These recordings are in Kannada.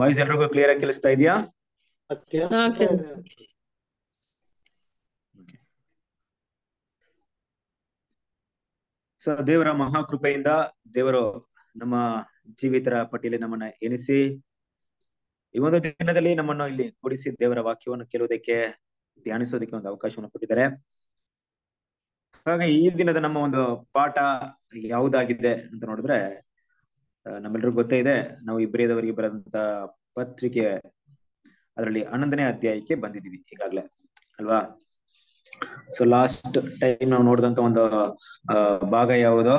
ವಾಯ್ಸ್ ಎಲ್ರಿಗೂ ಕ್ಲಿಯರ್ ಆಗಿ ಕೇಳಿಸ್ತಾ ಇದೆಯಾ ಸೊ ದೇವರ ಮಹಾಕೃಪೆಯಿಂದ ದೇವರು ನಮ್ಮ ಜೀವಿತರ ಪಟ್ಟಿಯಲ್ಲಿ ನಮ್ಮನ್ನ ಎನಿಸಿ ಈ ಒಂದು ದಿನದಲ್ಲಿ ನಮ್ಮನ್ನು ಇಲ್ಲಿ ಕೂಡಿಸಿ ದೇವರ ವಾಕ್ಯವನ್ನು ಕೇಳುವುದಕ್ಕೆ ಧ್ಯಾನಿಸೋದಕ್ಕೆ ಒಂದು ಅವಕಾಶವನ್ನು ಕೊಟ್ಟಿದ್ದಾರೆ ಹಾಗಾಗಿ ಈ ದಿನದ ನಮ್ಮ ಒಂದು ಪಾಠ ಯಾವುದಾಗಿದೆ ಅಂತ ನೋಡಿದ್ರೆ ನಮ್ಮೆಲ್ಲರಿಗೂ ಗೊತ್ತೇ ಇದೆ ನಾವು ಇಬ್ರೇದವರಿಗೆ ಬರೆದಂತ ಪತ್ರಿಕೆ ಅದರಲ್ಲಿ ಹನ್ನೊಂದನೇ ಅಧ್ಯಾಯಕ್ಕೆ ಬಂದಿದೀವಿ ಈಗಾಗ್ಲೇ ಅಲ್ವಾ ಸೊ ಲಾಸ್ಟ್ ಟೈಮ್ ನಾವು ನೋಡಿದಂತ ಒಂದು ಭಾಗ ಯಾವುದು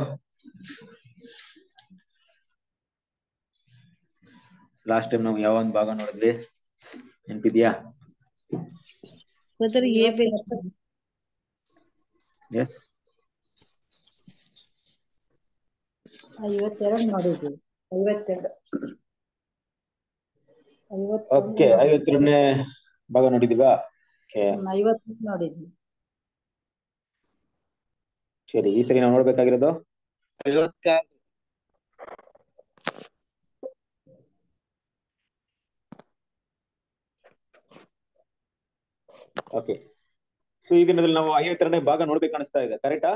ಲಾಸ್ಟ್ ಟೈಮ್ ನಾವು ಯಾವ ಒಂದು ಭಾಗ ನೋಡಿದ್ವಿ ನೆನಪಿದ್ಯಾ ಎಸ್ ಐವತ್ತೆರಡು ಮಾಡಿದ್ವಿ ಐವತ್ತೆರಡು ಓಕೆ ಐವತ್ತೆರಡನೇ ಭಾಗ ನೋಡಿದೀವಾ ಐವತ್ತು ನೋಡಿದ್ವಿ ಸರಿ ಈ ಸರಿ ನಾವು ನೋಡ್ಬೇಕಾಗಿರೋದು ಓಕೆ ಸೊ ಈ ದಿನದಲ್ಲಿ ನಾವು ಐವತ್ತೆರಡನೇ ಭಾಗ ನೋಡ್ಬೇಕು ಅನಿಸ್ತಾ ಇದೆ ಕರೆಕ್ಟಾ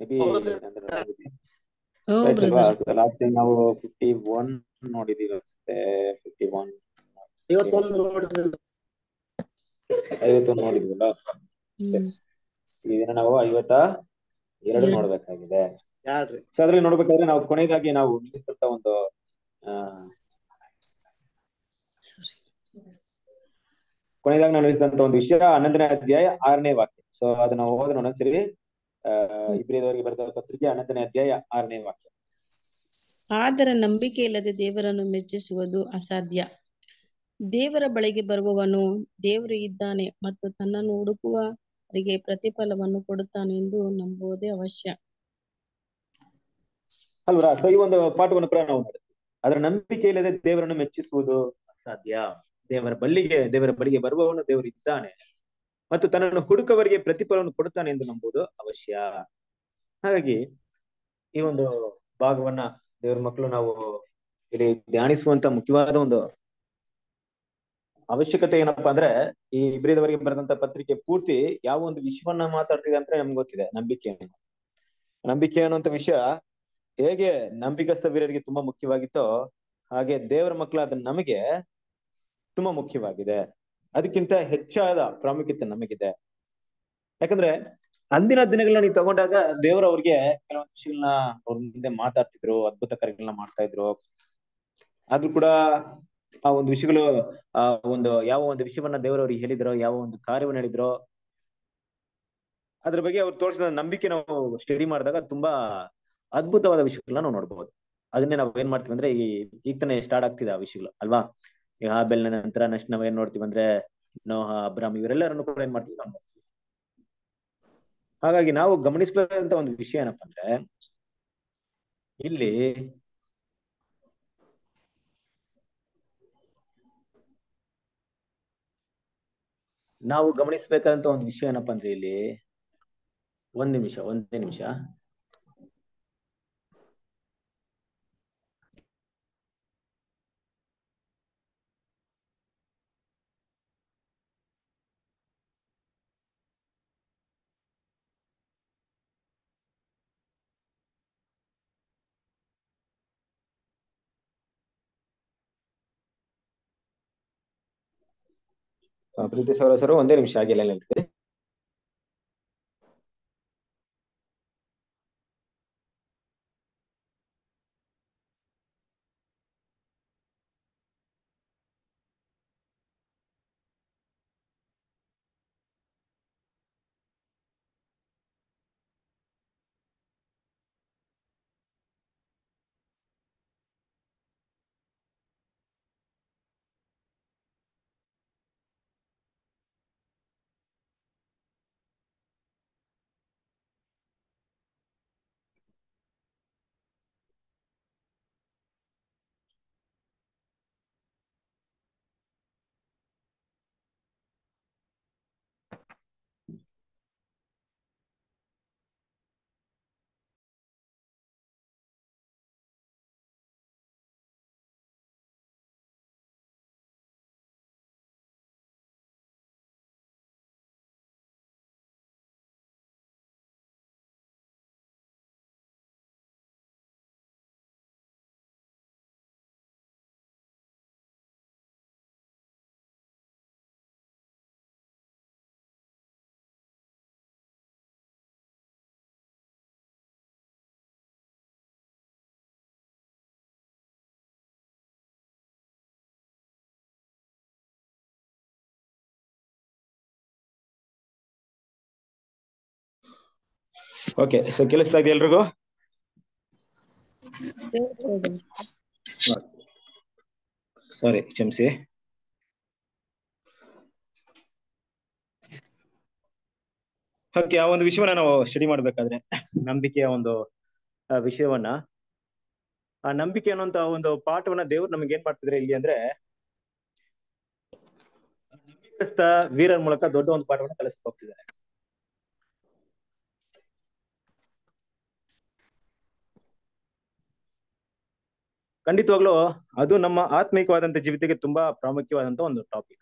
ಮೇಬಿ ಲಾಸ್ಟ್ ನಾವು ನಾವು ಐವತ್ತ ಎರಡು ನೋಡ್ಬೇಕಾಗಿದೆ ಅದ್ರಲ್ಲಿ ನೋಡ್ಬೇಕಾದ್ರೆ ನಾವು ಕೊನೆಯದಾಗಿ ನಾವು ನಿಲ್ಲಿಸಿದಂತ ಒಂದು ಕೊನೆಯದಾಗಿ ನಾವು ನಿಲ್ಲಿಸಿದಂತ ಒಂದು ವಿಷಯ ಹನ್ನೊಂದನೇ ಅಧ್ಯಾಯ ಆರನೇ ವಾಕ್ಯ ಸೊ ಅದನ್ನ ಹೋದ್ರೆ ಒಂದೊಂದ್ಸರಿ ಇಬ್ರಿಯದವರಿಗೆ ಬರೆದ ಪತ್ರಿಕೆ ಹನ್ನೊಂದನೇ ಅಧ್ಯಾಯ ಆರನೇ ವಾಕ್ಯ ಆದರ ನಂಬಿಕೆ ಇಲ್ಲದೆ ದೇವರನ್ನು ಮೆಚ್ಚಿಸುವುದು ಅಸಾಧ್ಯ ದೇವರ ಬಳಿಗೆ ಬರುವವನು ದೇವರು ಇದ್ದಾನೆ ಮತ್ತು ತನ್ನನ್ನು ಹುಡುಕುವ ಪ್ರತಿಫಲವನ್ನು ಕೊಡುತ್ತಾನೆ ಎಂದು ನಂಬುವುದೇ ಅವಶ್ಯ ಅಲ್ವಾ ಸೊ ಈ ಒಂದು ಪಾಠವನ್ನು ಕೂಡ ನಾವು ಅದರ ನಂಬಿಕೆ ಇಲ್ಲದೆ ದೇವರನ್ನು ಮೆಚ್ಚಿಸುವುದು ಅಸಾಧ್ಯ ದೇವರ ಬಳಿಗೆ ದೇವರ ಬಳಿಗೆ ಬರುವವನು ದೇವರು ಇದ್ದಾನೆ ಮತ್ತು ತನ್ನನ್ನು ಹುಡುಕವರಿಗೆ ಪ್ರತಿಫಲವನ್ನು ಕೊಡುತ್ತಾನೆ ಎಂದು ನಂಬುವುದು ಅವಶ್ಯ ಹಾಗಾಗಿ ಈ ಒಂದು ಭಾಗವನ್ನ ದೇವ್ರ ಮಕ್ಕಳು ನಾವು ಇಲ್ಲಿ ಧ್ಯಾನಿಸುವಂತ ಮುಖ್ಯವಾದ ಒಂದು ಅವಶ್ಯಕತೆ ಏನಪ್ಪಾ ಅಂದ್ರೆ ಈ ಇಬ್ರಿದವರಿಗೆ ಬರೆದಂತ ಪತ್ರಿಕೆ ಪೂರ್ತಿ ಯಾವ ಒಂದು ವಿಷಯವನ್ನ ಮಾತಾಡ್ತಿದೆ ಅಂದ್ರೆ ನಮ್ಗೆ ಗೊತ್ತಿದೆ ನಂಬಿಕೆ ನಂಬಿಕೆ ಅನ್ನುವಂತ ವಿಷಯ ಹೇಗೆ ನಂಬಿಕಸ್ಥ ವೀರರಿಗೆ ತುಂಬಾ ಮುಖ್ಯವಾಗಿತ್ತೋ ಹಾಗೆ ದೇವರ ಮಕ್ಕಳಾದ ನಮಗೆ ತುಂಬಾ ಮುಖ್ಯವಾಗಿದೆ ಅದಕ್ಕಿಂತ ಹೆಚ್ಚಾದ ಪ್ರಾಮುಖ್ಯತೆ ನಮಗಿದೆ ಯಾಕಂದ್ರೆ ಅಂದಿನ ದಿನಗಳನ್ನ ನೀವು ತಗೊಂಡಾಗ ದೇವರು ಅವ್ರಿಗೆ ಕೆಲವೊಂದು ವಿಷಯಗಳನ್ನ ಅವ್ರ ಮುಂದೆ ಮಾತಾಡ್ತಿದ್ರು ಅದ್ಭುತ ಕಾರ್ಯಗಳನ್ನ ಮಾಡ್ತಾ ಇದ್ರು ಆದ್ರೂ ಕೂಡ ಆ ಒಂದು ವಿಷಯಗಳು ಆ ಒಂದು ಯಾವ ಒಂದು ವಿಷಯವನ್ನ ದೇವರವ್ರಿಗೆ ಹೇಳಿದ್ರು ಯಾವ ಒಂದು ಕಾರ್ಯವನ್ನ ಹೇಳಿದ್ರು ಅದ್ರ ಬಗ್ಗೆ ಅವ್ರು ತೋರಿಸಿದ ನಂಬಿಕೆ ನಾವು ಸ್ಟಡಿ ಮಾಡಿದಾಗ ತುಂಬಾ ಅದ್ಭುತವಾದ ವಿಷಯಗಳನ್ನ ನಾವು ನೋಡ್ಬೋದು ಅದನ್ನೇ ನಾವು ಏನ್ ಮಾಡ್ತೀವಿ ಅಂದ್ರೆ ಈ ಈಗ ತಾನೇ ಸ್ಟಾರ್ಟ್ ಆಗ್ತಿದೆ ಆ ವಿಷಯಗಳು ಅಲ್ವಾ ಈಗ ನಂತರ ನೆಕ್ಸ್ಟ್ ನಾವ್ ಏನ್ ನೋಡ್ತೀವಿ ಅಂದ್ರೆ ನೋಹ ಅಬ್ರಾಮ್ ಇವರೆಲ್ಲರನ್ನು ಕೂಡ ಏನ್ ಮಾಡ್ತೀವಿ ನಾವು ನೋಡ್ತೀವಿ ಹಾಗಾಗಿ ನಾವು ಗಮನಿಸಬೇಕಾದಂತ ಒಂದು ವಿಷಯ ಏನಪ್ಪ ಅಂದ್ರೆ ಇಲ್ಲಿ ನಾವು ಗಮನಿಸಬೇಕಾದಂತ ಒಂದು ವಿಷಯ ಏನಪ್ಪಾ ಅಂದ್ರೆ ಇಲ್ಲಿ ಒಂದ್ ನಿಮಿಷ ಒಂದೇ ನಿಮಿಷ ಪ್ರೀತಿ ಸೌರ ಸರ್ ಒಂದೇ ನಿಮಿಷ ಆಗಿಲ್ಲ ನಿಲ್ರಿ ಓಕೆ ಸೊ ಕೇಳಿಸ್ತಾ ಇದೆ ಎಲ್ರಿಗೂ ಸಾರಿ ಕ್ಷಮಿಸಿ ಓಕೆ ಆ ಒಂದು ವಿಷಯವನ್ನ ನಾವು ಸ್ಟಡಿ ಮಾಡ್ಬೇಕಾದ್ರೆ ನಂಬಿಕೆಯ ಒಂದು ವಿಷಯವನ್ನ ಆ ನಂಬಿಕೆ ಅನ್ನುವಂತ ಒಂದು ಪಾಠವನ್ನ ದೇವ್ರು ನಮ್ಗೆ ಏನ್ ಮಾಡ್ತಿದ್ರೆ ಇಲ್ಲಿ ಅಂದ್ರೆ ನಂಬಿಕಸ್ಥ ವೀರರ ಮೂಲಕ ದೊಡ್ಡ ಒಂದು ಪಾಠವನ್ನ ಕಲಿಸ್ತಾ ಹೋಗ್ತಿದ್ದಾರೆ ಖಂಡಿತವಾಗ್ಲೂ ಅದು ನಮ್ಮ ಆತ್ಮಿಕವಾದಂತ ಜೀವಿತಕ್ಕೆ ತುಂಬಾ ಪ್ರಾಮುಖ್ಯವಾದಂತ ಒಂದು ಟಾಪಿಕ್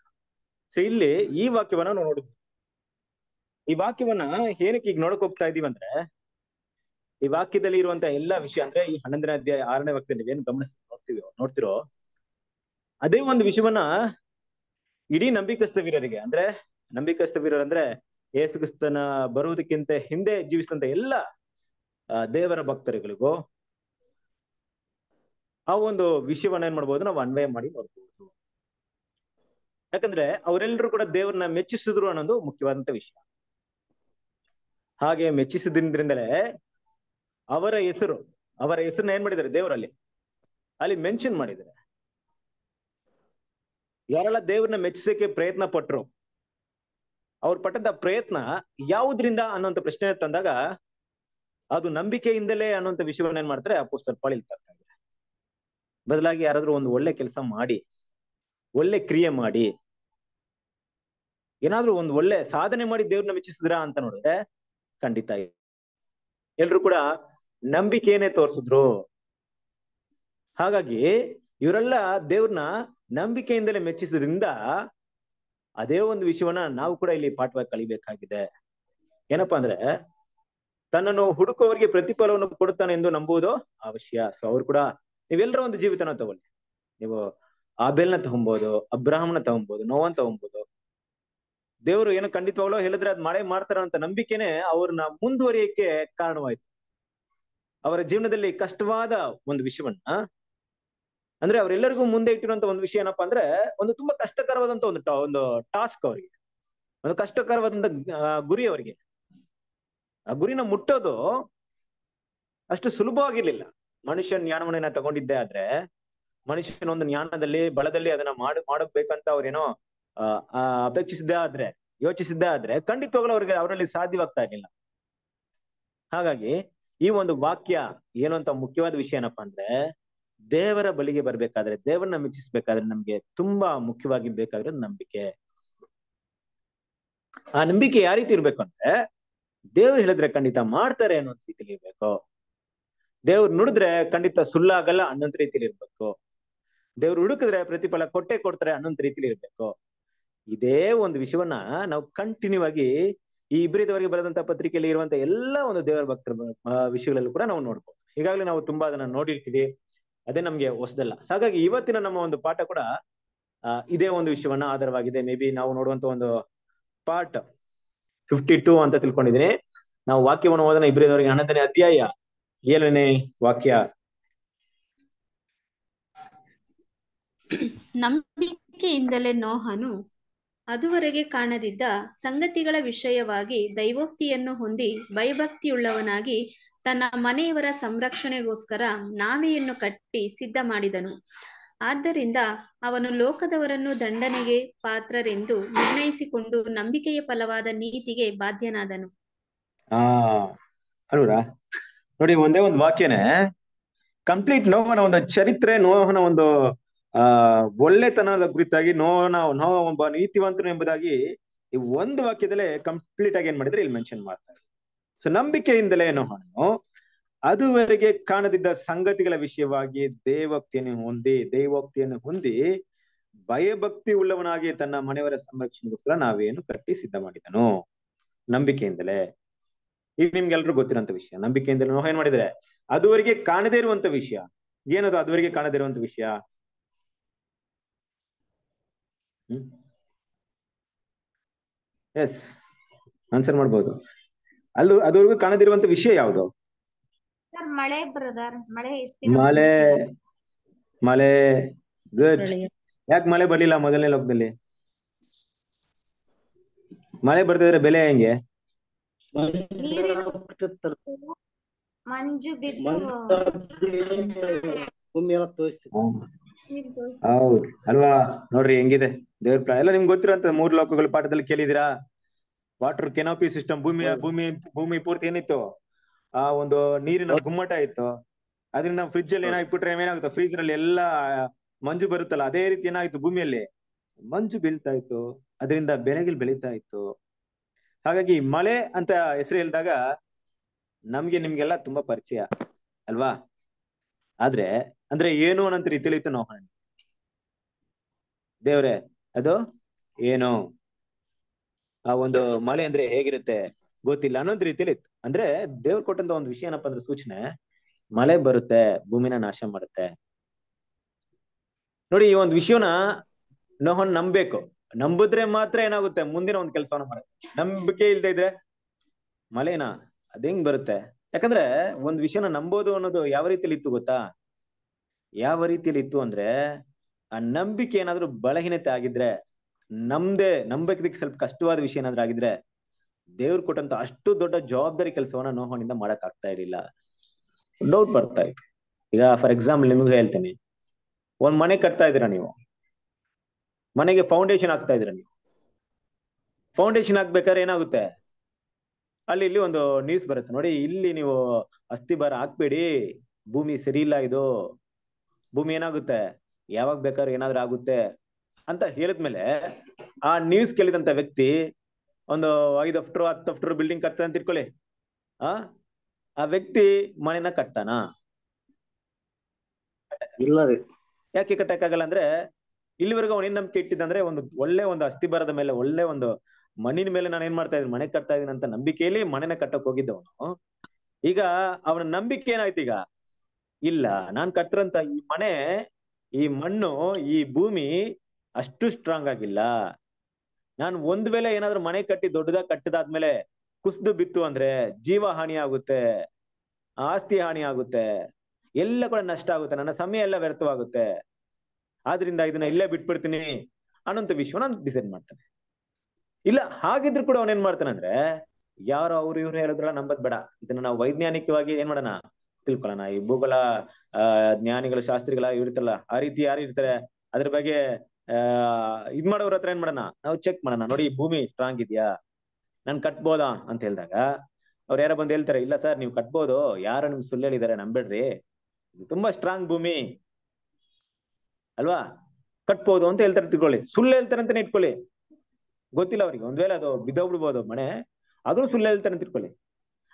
ಸೊ ಇಲ್ಲಿ ಈ ವಾಕ್ಯವನ್ನ ನಾವು ನೋಡುದು ಈ ವಾಕ್ಯವನ್ನ ಏನಕ್ಕೆ ಈಗ ನೋಡಕ್ ಹೋಗ್ತಾ ಇದೀವಿ ಅಂದ್ರೆ ಈ ವಾಕ್ಯದಲ್ಲಿ ಇರುವಂತ ಎಲ್ಲಾ ವಿಷಯ ಅಂದ್ರೆ ಈ ಹನ್ನೊಂದನೇ ಅಧ್ಯಾಯ ಆರನೇ ವಾಕ್ಯದಲ್ಲಿ ಏನು ಗಮನಿಸ್ ನೋಡ್ತೀವಿ ನೋಡ್ತಿರೋ ಅದೇ ಒಂದು ವಿಷಯವನ್ನ ಇಡೀ ವೀರರಿಗೆ ಅಂದ್ರೆ ವೀರರು ಅಂದ್ರೆ ಯೇಸುಕ್ರಿಸ್ತನ ಬರುವುದಕ್ಕಿಂತ ಹಿಂದೆ ಜೀವಿಸಿದಂತ ಎಲ್ಲ ದೇವರ ಭಕ್ತರುಗಳಿಗೂ ಆ ಒಂದು ವಿಷಯವನ್ನ ಏನ್ ಮಾಡ್ಬೋದು ನಾವು ಅನ್ವಯ ಮಾಡಿ ನೋಡ್ಬೋದು ಯಾಕಂದ್ರೆ ಅವರೆಲ್ಲರೂ ಕೂಡ ದೇವ್ರನ್ನ ಮೆಚ್ಚಿಸಿದ್ರು ಅನ್ನೋದು ಮುಖ್ಯವಾದಂತ ವಿಷಯ ಹಾಗೆ ಮೆಚ್ಚಿಸಿದ್ರಿಂದಲೇ ಅವರ ಹೆಸರು ಅವರ ಹೆಸರನ್ನ ಏನ್ ಮಾಡಿದ್ದಾರೆ ದೇವರಲ್ಲಿ ಅಲ್ಲಿ ಮೆನ್ಷನ್ ಮಾಡಿದ್ದಾರೆ ಯಾರೆಲ್ಲ ದೇವ್ರನ್ನ ಮೆಚ್ಚಿಸಕ್ಕೆ ಪ್ರಯತ್ನ ಪಟ್ರು ಅವ್ರು ಪಟ್ಟಂತ ಪ್ರಯತ್ನ ಯಾವುದ್ರಿಂದ ಅನ್ನೋಂತ ಪ್ರಶ್ನೆ ತಂದಾಗ ಅದು ನಂಬಿಕೆಯಿಂದಲೇ ಅನ್ನೋಂಥ ವಿಷಯವನ್ನ ಏನ್ ಮಾಡ್ತಾರೆ ಆ ಪುಸ್ತಕ ಪಾಳಿಲ್ ತರ್ತಾರೆ ಬದಲಾಗಿ ಯಾರಾದ್ರೂ ಒಂದು ಒಳ್ಳೆ ಕೆಲಸ ಮಾಡಿ ಒಳ್ಳೆ ಕ್ರಿಯೆ ಮಾಡಿ ಏನಾದ್ರೂ ಒಂದು ಒಳ್ಳೆ ಸಾಧನೆ ಮಾಡಿ ದೇವ್ರನ್ನ ಮೆಚ್ಚಿಸಿದ್ರ ಅಂತ ನೋಡಿದ್ರೆ ಖಂಡಿತ ಎಲ್ರು ಕೂಡ ನಂಬಿಕೆಯನ್ನೇ ತೋರಿಸಿದ್ರು ಹಾಗಾಗಿ ಇವರೆಲ್ಲ ದೇವ್ರನ್ನ ನಂಬಿಕೆಯಿಂದಲೇ ಮೆಚ್ಚಿಸಿದ್ರಿಂದ ಅದೇ ಒಂದು ವಿಷಯವನ್ನ ನಾವು ಕೂಡ ಇಲ್ಲಿ ಪಾಠವಾಗಿ ಕಲಿಬೇಕಾಗಿದೆ ಏನಪ್ಪಾ ಅಂದ್ರೆ ತನ್ನನ್ನು ಹುಡುಕುವವರಿಗೆ ಪ್ರತಿಫಲವನ್ನು ಕೊಡುತ್ತಾನೆ ಎಂದು ನಂಬುವುದು ಅವಶ್ಯ ಸೊ ಅವ್ರು ಕೂಡ ನೀವೆಲ್ಲರ ಒಂದು ಜೀವಿತನ ತಗೊಳ್ಳಿ ನೀವು ಆಬೆಲ್ನ ತಗೊಂಬೋದು ಅಬ್ರಾಹ್ಮನ ತಗೊಂಬೋದು ನೋವನ್ ತಗೊಂಬೋದು ದೇವರು ಏನು ಖಂಡಿತವಾಗ್ಲೋ ಹೇಳಿದ್ರೆ ಅದ್ ಮಳೆ ಮಾಡ್ತಾರ ಅಂತ ನಂಬಿಕೆನೆ ಅವ್ರನ್ನ ಮುಂದುವರಿಯಕ್ಕೆ ಕಾರಣವಾಯ್ತು ಅವರ ಜೀವನದಲ್ಲಿ ಕಷ್ಟವಾದ ಒಂದು ವಿಷಯವನ್ನ ಅಂದ್ರೆ ಅವರೆಲ್ಲರಿಗೂ ಮುಂದೆ ಇಟ್ಟಿರುವಂತ ಒಂದು ವಿಷಯ ಏನಪ್ಪಾ ಅಂದ್ರೆ ಒಂದು ತುಂಬಾ ಕಷ್ಟಕರವಾದಂತ ಒಂದು ಒಂದು ಟಾಸ್ಕ್ ಅವರಿಗೆ ಒಂದು ಕಷ್ಟಕರವಾದಂತ ಗುರಿ ಅವರಿಗೆ ಆ ಗುರಿನ ಮುಟ್ಟೋದು ಅಷ್ಟು ಸುಲಭವಾಗಿರ್ಲಿಲ್ಲ ಮನುಷ್ಯನ ಜ್ಞಾನವನ್ನ ತಗೊಂಡಿದ್ದೆ ಆದ್ರೆ ಮನುಷ್ಯನ ಒಂದು ಜ್ಞಾನದಲ್ಲಿ ಬಲದಲ್ಲಿ ಅದನ್ನ ಮಾಡ ಮಾಡಬೇಕಂತ ಅವ್ರೇನೋ ಅಪೇಕ್ಷಿಸಿದ್ದೇ ಆದ್ರೆ ಯೋಚಿಸಿದ್ದೇ ಆದ್ರೆ ಖಂಡಿತವಾಗ್ಲೂ ಅವ್ರಿಗೆ ಅವರಲ್ಲಿ ಸಾಧ್ಯವಾಗ್ತಾ ಇರ್ಲಿಲ್ಲ ಹಾಗಾಗಿ ಈ ಒಂದು ವಾಕ್ಯ ಏನು ಅಂತ ಮುಖ್ಯವಾದ ವಿಷಯ ಏನಪ್ಪಾ ಅಂದ್ರೆ ದೇವರ ಬಳಿಗೆ ಬರ್ಬೇಕಾದ್ರೆ ದೇವರನ್ನ ಮೆಚ್ಚಿಸ್ಬೇಕಾದ್ರೆ ನಮ್ಗೆ ತುಂಬಾ ಮುಖ್ಯವಾಗಿ ಬೇಕಾಗಿರೋದು ನಂಬಿಕೆ ಆ ನಂಬಿಕೆ ಯಾವ ರೀತಿ ಇರ್ಬೇಕು ಅಂದ್ರೆ ದೇವ್ರು ಹೇಳಿದ್ರೆ ಖಂಡಿತ ಮಾಡ್ತಾರೆ ಅನ್ನೋ ರೀತಿಲಿ ಇರ್ಬೇಕು ದೇವ್ರು ನುಡಿದ್ರೆ ಖಂಡಿತ ಸುಳ್ಳಾಗಲ್ಲ ಅನ್ನೊಂದ್ ರೀತಿಲಿ ಇರ್ಬೇಕು ದೇವ್ರು ಹುಡುಕಿದ್ರೆ ಪ್ರತಿಫಲ ಕೊಟ್ಟೆ ಕೊಡ್ತಾರೆ ಅನ್ನೊಂದ್ ರೀತಿಲಿ ಇರ್ಬೇಕು ಇದೇ ಒಂದು ವಿಷಯವನ್ನ ನಾವು ಕಂಟಿನ್ಯೂ ಆಗಿ ಈ ಇಬ್ಬರಿದವರಿಗೆ ಬರೆದಂತ ಪತ್ರಿಕೆಯಲ್ಲಿ ಇರುವಂತ ಎಲ್ಲಾ ಒಂದು ದೇವರ ಭಕ್ತರ ವಿಷಯಗಳಲ್ಲೂ ಕೂಡ ನಾವು ನೋಡ್ಬೋದು ಈಗಾಗಲೇ ನಾವು ತುಂಬಾ ಅದನ್ನ ನೋಡಿರ್ತೀವಿ ಅದೇ ನಮ್ಗೆ ಹೊಸದಲ್ಲ ಹಾಗಾಗಿ ಇವತ್ತಿನ ನಮ್ಮ ಒಂದು ಪಾಠ ಕೂಡ ಇದೇ ಒಂದು ವಿಷಯವನ್ನ ಆಧಾರವಾಗಿದೆ ಮೇ ಬಿ ನಾವು ನೋಡುವಂತ ಒಂದು ಪಾಠ ಫಿಫ್ಟಿ ಟೂ ಅಂತ ತಿಳ್ಕೊಂಡಿದೀನಿ ನಾವು ವಾಕ್ಯವನ್ನು ಓದನ ಇಬ್ಬರಿದವರಿಗೆ ಹನ್ನೊಂದನೇ ಅಧ್ಯಾಯ ಏಳನೇ ವಾಕ್ಯ ನಂಬಿಕೆಯಿಂದಲೇ ನೋಹನು ಅದುವರೆಗೆ ಕಾಣದಿದ್ದ ಸಂಗತಿಗಳ ವಿಷಯವಾಗಿ ದೈವೋಕ್ತಿಯನ್ನು ಹೊಂದಿ ಭಯಭಕ್ತಿಯುಳ್ಳವನಾಗಿ ತನ್ನ ಮನೆಯವರ ಸಂರಕ್ಷಣೆಗೋಸ್ಕರ ನಾವೆಯನ್ನು ಕಟ್ಟಿ ಸಿದ್ಧ ಮಾಡಿದನು ಆದ್ದರಿಂದ ಅವನು ಲೋಕದವರನ್ನು ದಂಡನೆಗೆ ಪಾತ್ರರೆಂದು ನಿರ್ಣಯಿಸಿಕೊಂಡು ನಂಬಿಕೆಯ ಫಲವಾದ ನೀತಿಗೆ ಬಾಧ್ಯನಾದನು ಆ ಅನುರಾ ನೋಡಿ ಒಂದೇ ಒಂದು ವಾಕ್ಯನೇ ಕಂಪ್ಲೀಟ್ ನೋವನ ಒಂದು ಚರಿತ್ರೆ ನೋವನ ಒಂದು ಆ ಒಳ್ಳೆತನದ ಕುರಿತಾಗಿ ನೋವನ ನೋವ ಒಬ್ಬ ನೀತಿವಂತನು ಎಂಬುದಾಗಿ ಈ ಒಂದು ವಾಕ್ಯದಲ್ಲೇ ಕಂಪ್ಲೀಟ್ ಆಗಿ ಏನ್ ಮಾಡಿದ್ರೆ ಇಲ್ಲಿ ಮೆನ್ಷನ್ ಮಾಡ್ತಾರೆ ಸೊ ನಂಬಿಕೆಯಿಂದಲೇ ನೋಹನು ಅದುವರೆಗೆ ಕಾಣದಿದ್ದ ಸಂಗತಿಗಳ ವಿಷಯವಾಗಿ ದೇವೋಕ್ತಿಯನ್ನು ಹೊಂದಿ ದೇವೋಕ್ತಿಯನ್ನು ಹೊಂದಿ ಭಯಭಕ್ತಿ ಉಳ್ಳವನಾಗಿ ತನ್ನ ಮನೆಯವರ ಸಂರಕ್ಷಣೆಗೋಸ್ಕರ ನಾವೇನು ಕಟ್ಟಿ ಸಿದ್ಧ ಮಾಡಿದನು ನಂಬಿಕೆಯಿಂದಲೇ ಈಗ ನಿಮ್ಗೆಲ್ರಿಗೂ ಗೊತ್ತಿರುವಂತ ವಿಷಯ ನಂಬಿಕೆಯಿಂದ ನೋಹ ಏನ್ ಮಾಡಿದ್ರೆ ಅದುವರೆಗೆ ಕಾಣದೇ ಇರುವಂತ ವಿಷಯ ಏನದು ಅದುವರೆಗೆ ಕಾಣದೇ ಇರುವಂತ ವಿಷಯ ಎಸ್ ಆನ್ಸರ್ ಮಾಡ್ಬೋದು ಅಲ್ಲೂ ಅದುವರೆಗೂ ಕಾಣದಿರುವಂತ ವಿಷಯ ಯಾವ್ದು ಮಳೆ ಮಳೆ ಮಳೆ ಮಳೆ ಗುಡ್ ಯಾಕೆ ಮಳೆ ಬರ್ಲಿಲ್ಲ ಮೊದಲನೇ ಲೋಕದಲ್ಲಿ ಮಳೆ ಬರ್ತಿದ್ರೆ ಬೆಲೆ ಹೆಂಗೆ ಮಂಜು ಹೌದು ಅಲ್ವಾ ನೋಡ್ರಿ ಹೆಂಗಿದೆ ದೇವ್ರ ಎಲ್ಲ ನಿಮ್ಗೆ ಗೊತ್ತಿರೋಂತ ಮೂರ್ ಲೋಕಗಳ ಪಾಠದಲ್ಲಿ ಕೇಳಿದಿರಾ ವಾಟರ್ ಕೆನೋಪಿ ಸಿಸ್ಟಮ್ ಭೂಮಿಯ ಭೂಮಿ ಭೂಮಿ ಪೂರ್ತಿ ಏನಿತ್ತು ಆ ಒಂದು ನೀರಿನ ಗುಮ್ಮಟ ಇತ್ತು ಅದ್ರಿಂದ ಫ್ರಿಜ್ ಅಲ್ಲಿ ಏನಾಗ್ಬಿಟ್ರೆ ಏನಾಗುತ್ತೆ ಫ್ರಿಜ್ ನಲ್ಲಿ ಎಲ್ಲಾ ಮಂಜು ಬರುತ್ತಲ್ಲ ಅದೇ ರೀತಿ ಏನಾಯ್ತು ಭೂಮಿಯಲ್ಲಿ ಮಂಜು ಬೀಳ್ತಾ ಇತ್ತು ಅದರಿಂದ ಬೆಳೆಗಳು ಬೆಳೀತಾ ಇತ್ತು ಹಾಗಾಗಿ ಮಳೆ ಅಂತ ಹೆಸರು ಹೇಳಿದಾಗ ನಮ್ಗೆ ನಿಮ್ಗೆಲ್ಲ ತುಂಬಾ ಪರಿಚಯ ಅಲ್ವಾ ಆದ್ರೆ ಅಂದ್ರೆ ಏನು ಅನ್ನಂತ ರೀತಿಯಲ್ಲಿ ಇತ್ತು ನಾವು ದೇವ್ರೆ ಅದು ಏನು ಆ ಒಂದು ಮಳೆ ಅಂದ್ರೆ ಹೇಗಿರುತ್ತೆ ಗೊತ್ತಿಲ್ಲ ಅನ್ನೋದ್ ರೀತಿಯಲ್ಲಿ ಇತ್ತು ಅಂದ್ರೆ ದೇವ್ರು ಕೊಟ್ಟಂತ ಒಂದು ವಿಷಯ ಏನಪ್ಪ ಅಂದ್ರೆ ಸೂಚನೆ ಮಳೆ ಬರುತ್ತೆ ಭೂಮಿನ ನಾಶ ಮಾಡುತ್ತೆ ನೋಡಿ ಈ ಒಂದು ವಿಷಯನ ನೋಹನ್ ನಂಬೇಕು ನಂಬಿದ್ರೆ ಮಾತ್ರ ಏನಾಗುತ್ತೆ ಮುಂದಿನ ಒಂದು ಕೆಲಸವನ್ನ ಮಾಡ ನಂಬಿಕೆ ಇಲ್ದೆ ಇದ್ರೆ ಮಲೇನಾ ಅದ್ ಹೆಂಗ್ ಬರುತ್ತೆ ಯಾಕಂದ್ರೆ ಒಂದ್ ವಿಷಯನ ನಂಬೋದು ಅನ್ನೋದು ಯಾವ ರೀತಿಯಲ್ಲಿ ಇತ್ತು ಗೊತ್ತಾ ಯಾವ ರೀತಿಯಲ್ಲಿ ಇತ್ತು ಅಂದ್ರೆ ಆ ನಂಬಿಕೆ ಏನಾದ್ರೂ ಬಲಹೀನತೆ ಆಗಿದ್ರೆ ನಮ್ದೇ ನಂಬಿಕೆ ಸ್ವಲ್ಪ ಕಷ್ಟವಾದ ವಿಷಯ ಏನಾದ್ರೂ ಆಗಿದ್ರೆ ದೇವ್ರು ಕೊಟ್ಟಂತ ಅಷ್ಟು ದೊಡ್ಡ ಜವಾಬ್ದಾರಿ ಕೆಲಸವನ್ನ ನೋಹೋಣಿಂದ ಮಾಡಕ್ ಆಗ್ತಾ ಇರ್ಲಿಲ್ಲ ಡೌಟ್ ಬರ್ತಾ ಇತ್ತು ಈಗ ಫಾರ್ ಎಕ್ಸಾಂಪಲ್ ನಿಮ್ಗೆ ಹೇಳ್ತೇನೆ ಒಂದ್ ಮನೆ ಕಟ್ತಾ ಇದ್ದೀರಾ ನೀವು ಮನೆಗೆ ಫೌಂಡೇಶನ್ ಹಾಕ್ತಾ ಇದ್ರೆ ನೀವು ಫೌಂಡೇಶನ್ ಹಾಕ್ಬೇಕಾದ್ರೆ ಏನಾಗುತ್ತೆ ಅಲ್ಲಿ ಇಲ್ಲಿ ಒಂದು ನ್ಯೂಸ್ ಬರುತ್ತೆ ನೋಡಿ ಇಲ್ಲಿ ನೀವು ಅಸ್ಥಿ ಹಾಕ್ಬೇಡಿ ಭೂಮಿ ಸರಿ ಇಲ್ಲ ಇದು ಭೂಮಿ ಏನಾಗುತ್ತೆ ಯಾವಾಗ ಬೇಕಾದ್ರೆ ಏನಾದ್ರೂ ಆಗುತ್ತೆ ಅಂತ ಹೇಳಿದ್ಮೇಲೆ ಆ ನ್ಯೂಸ್ ಕೇಳಿದಂತ ವ್ಯಕ್ತಿ ಒಂದು ಐದು ಅಫ್ಟ್ರು ಹತ್ತು ಅಫ್ಟ್ರು ಬಿಲ್ಡಿಂಗ್ ಕಟ್ತದೆ ಅಂತ ಇಟ್ಕೊಳ್ಳಿ ಆ ಆ ವ್ಯಕ್ತಿ ಮನೆನ ಕಟ್ತಾನ ಇಲ್ಲ ಯಾಕೆ ಕಟ್ಟಕ್ಕಾಗಲ್ಲ ಅಂದ್ರೆ ಇಲ್ಲಿವರೆಗೂ ಅವನೇನ್ ನಂಬಿಕೆ ಇಟ್ಟಿದ್ದಂದ್ರೆ ಒಂದು ಒಳ್ಳೆ ಒಂದು ಬರದ ಮೇಲೆ ಒಳ್ಳೆ ಒಂದು ಮಣ್ಣಿನ ಮೇಲೆ ನಾನು ಏನ್ ಮಾಡ್ತಾ ಇದ್ದೀನಿ ಮನೆ ಕಟ್ತಾ ಇದೀನಿ ಅಂತ ನಂಬಿಕೆಯಲ್ಲಿ ಮನೆನ ಕಟ್ಟಕ್ ಹೋಗಿದ್ದವನು ಈಗ ಅವನ ನಂಬಿಕೆ ಏನಾಯ್ತು ಈಗ ಇಲ್ಲ ನಾನ್ ಕಟ್ಟಿರಂತ ಈ ಮನೆ ಈ ಮಣ್ಣು ಈ ಭೂಮಿ ಅಷ್ಟು ಸ್ಟ್ರಾಂಗ್ ಆಗಿಲ್ಲ ನಾನು ಒಂದ್ ವೇಳೆ ಏನಾದ್ರೂ ಮನೆ ಕಟ್ಟಿ ದೊಡ್ಡದಾಗಿ ಕಟ್ಟದಾದ್ಮೇಲೆ ಕುಸಿದು ಬಿತ್ತು ಅಂದ್ರೆ ಜೀವ ಹಾನಿ ಆಗುತ್ತೆ ಆಸ್ತಿ ಹಾನಿ ಆಗುತ್ತೆ ಎಲ್ಲ ಕೂಡ ನಷ್ಟ ಆಗುತ್ತೆ ನನ್ನ ಸಮಯ ಎಲ್ಲ ವ್ಯರ್ಥವಾಗುತ್ತೆ ಆದ್ರಿಂದ ಇದನ್ನ ಇಲ್ಲೇ ಬಿಟ್ಬಿಡ್ತೀನಿ ಅನಂತ ವಿಶ್ವನ ಡಿಸೈಡ್ ಮಾಡ್ತಾನೆ ಇಲ್ಲ ಹಾಗಿದ್ರು ಕೂಡ ಅವನೇನ್ ಮಾಡ್ತಾನೆ ಅಂದ್ರೆ ಯಾರೋ ಅವ್ರು ಇವ್ರು ಹೇಳಿದ್ರಲ್ಲ ನಂಬದ್ ಬೇಡ ಇದನ್ನ ನಾವು ವೈಜ್ಞಾನಿಕವಾಗಿ ಏನ್ ಮಾಡೋಣ ತಿಳ್ಕೊಳ್ಳೋಣ ಈ ಭೂಗೋಳ ಜ್ಞಾನಿಗಳ ಶಾಸ್ತ್ರಿಗಳ ಇರ್ತಲ್ಲ ಆ ರೀತಿ ಯಾರು ಇರ್ತಾರೆ ಅದ್ರ ಬಗ್ಗೆ ಆ ಇದ್ ಮಾಡೋರ ಹತ್ರ ಏನ್ ಮಾಡೋಣ ನಾವು ಚೆಕ್ ಮಾಡೋಣ ನೋಡಿ ಭೂಮಿ ಸ್ಟ್ರಾಂಗ್ ಇದೆಯಾ ನಾನ್ ಕಟ್ಬೋದಾ ಅಂತ ಹೇಳಿದಾಗ ಅವ್ರು ಯಾರೋ ಬಂದು ಹೇಳ್ತಾರೆ ಇಲ್ಲ ಸರ್ ನೀವು ಕಟ್ಬೋದು ಯಾರು ನಿಮ್ ಸುಳ್ಳು ಹೇಳಿದಾರೆ ನಂಬೇಡ್ರಿ ತುಂಬಾ ಸ್ಟ್ರಾಂಗ್ ಭೂಮಿ ಅಲ್ವಾ ಕಟ್ಬೋದು ಅಂತ ಹೇಳ್ತಾರೆ ತಿಳ್ಕೊಳ್ಳಿ ಸುಳ್ಳು ಹೇಳ್ತಾರೆ ಅಂತಾನೆ ಇಟ್ಕೊಳ್ಳಿ ಗೊತ್ತಿಲ್ಲ ಅವ್ರಿಗೆ ಒಂದ್ ವೇಳೆ ಅದು ಬಿದ್ದೋಗ್ಬಿಡ್ಬೋದು ಮನೆ ಆದ್ರೂ ಸುಳ್ಳು ಹೇಳ್ತಾರೆ ಅಂತ ಇಟ್ಕೊಳ್ಳಿ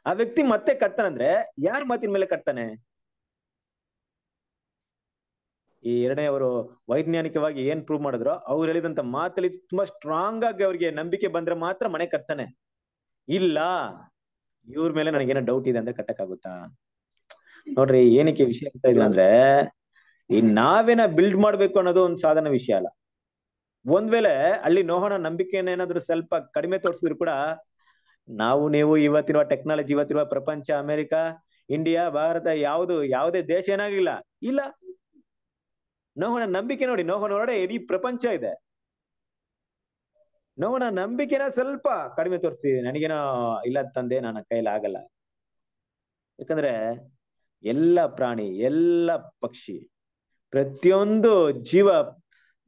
ಆ ವ್ಯಕ್ತಿ ಮತ್ತೆ ಕಟ್ತಾನಂದ್ರೆ ಯಾರ ಮಾತಿನ ಮೇಲೆ ಕಟ್ತಾನೆ ಈ ಎರಡನೇ ಅವರು ವೈಜ್ಞಾನಿಕವಾಗಿ ಏನ್ ಪ್ರೂವ್ ಮಾಡಿದ್ರು ಅವ್ರು ಹೇಳಿದಂತ ಮಾತಲ್ಲಿ ತುಂಬಾ ಸ್ಟ್ರಾಂಗ್ ಆಗಿ ಅವ್ರಿಗೆ ನಂಬಿಕೆ ಬಂದ್ರೆ ಮಾತ್ರ ಮನೆ ಕಟ್ತಾನೆ ಇಲ್ಲ ಇವ್ರ ಮೇಲೆ ನನಗೇನೋ ಡೌಟ್ ಇದೆ ಅಂದ್ರೆ ಕಟ್ಟಕ್ಕಾಗುತ್ತಾ ನೋಡ್ರಿ ಏನಕ್ಕೆ ವಿಷಯ ಅಂತ ಇದೆ ಅಂದ್ರೆ ಈ ನಾವೇನ ಬಿಲ್ಡ್ ಮಾಡ್ಬೇಕು ಅನ್ನೋದು ಒಂದು ಸಾಧನ ವಿಷಯ ಅಲ್ಲ ಒಂದ್ ವೇಳೆ ಅಲ್ಲಿ ನೋಹಣ ನಂಬಿಕೆನ ಏನಾದ್ರು ಸ್ವಲ್ಪ ಕಡಿಮೆ ತೋರಿಸಿದ್ರು ಕೂಡ ನಾವು ನೀವು ಇವತ್ತಿರುವ ಟೆಕ್ನಾಲಜಿ ಇವತ್ತಿರುವ ಪ್ರಪಂಚ ಅಮೆರಿಕ ಇಂಡಿಯಾ ಭಾರತ ಯಾವುದು ಯಾವುದೇ ದೇಶ ಏನಾಗಿಲ್ಲ ಇಲ್ಲ ನೋಹಣ ನಂಬಿಕೆ ನೋಡಿ ನೋಹಣ ಹೊರಡೆ ಇಡೀ ಪ್ರಪಂಚ ಇದೆ ನೋವನ ನಂಬಿಕೆನ ಸ್ವಲ್ಪ ಕಡಿಮೆ ತೋರ್ಸಿ ನನಗೇನೋ ಇಲ್ಲ ತಂದೆ ನನ್ನ ಕೈಲಿ ಆಗಲ್ಲ ಯಾಕಂದ್ರೆ ಎಲ್ಲ ಪ್ರಾಣಿ ಎಲ್ಲ ಪಕ್ಷಿ ಪ್ರತಿಯೊಂದು ಜೀವ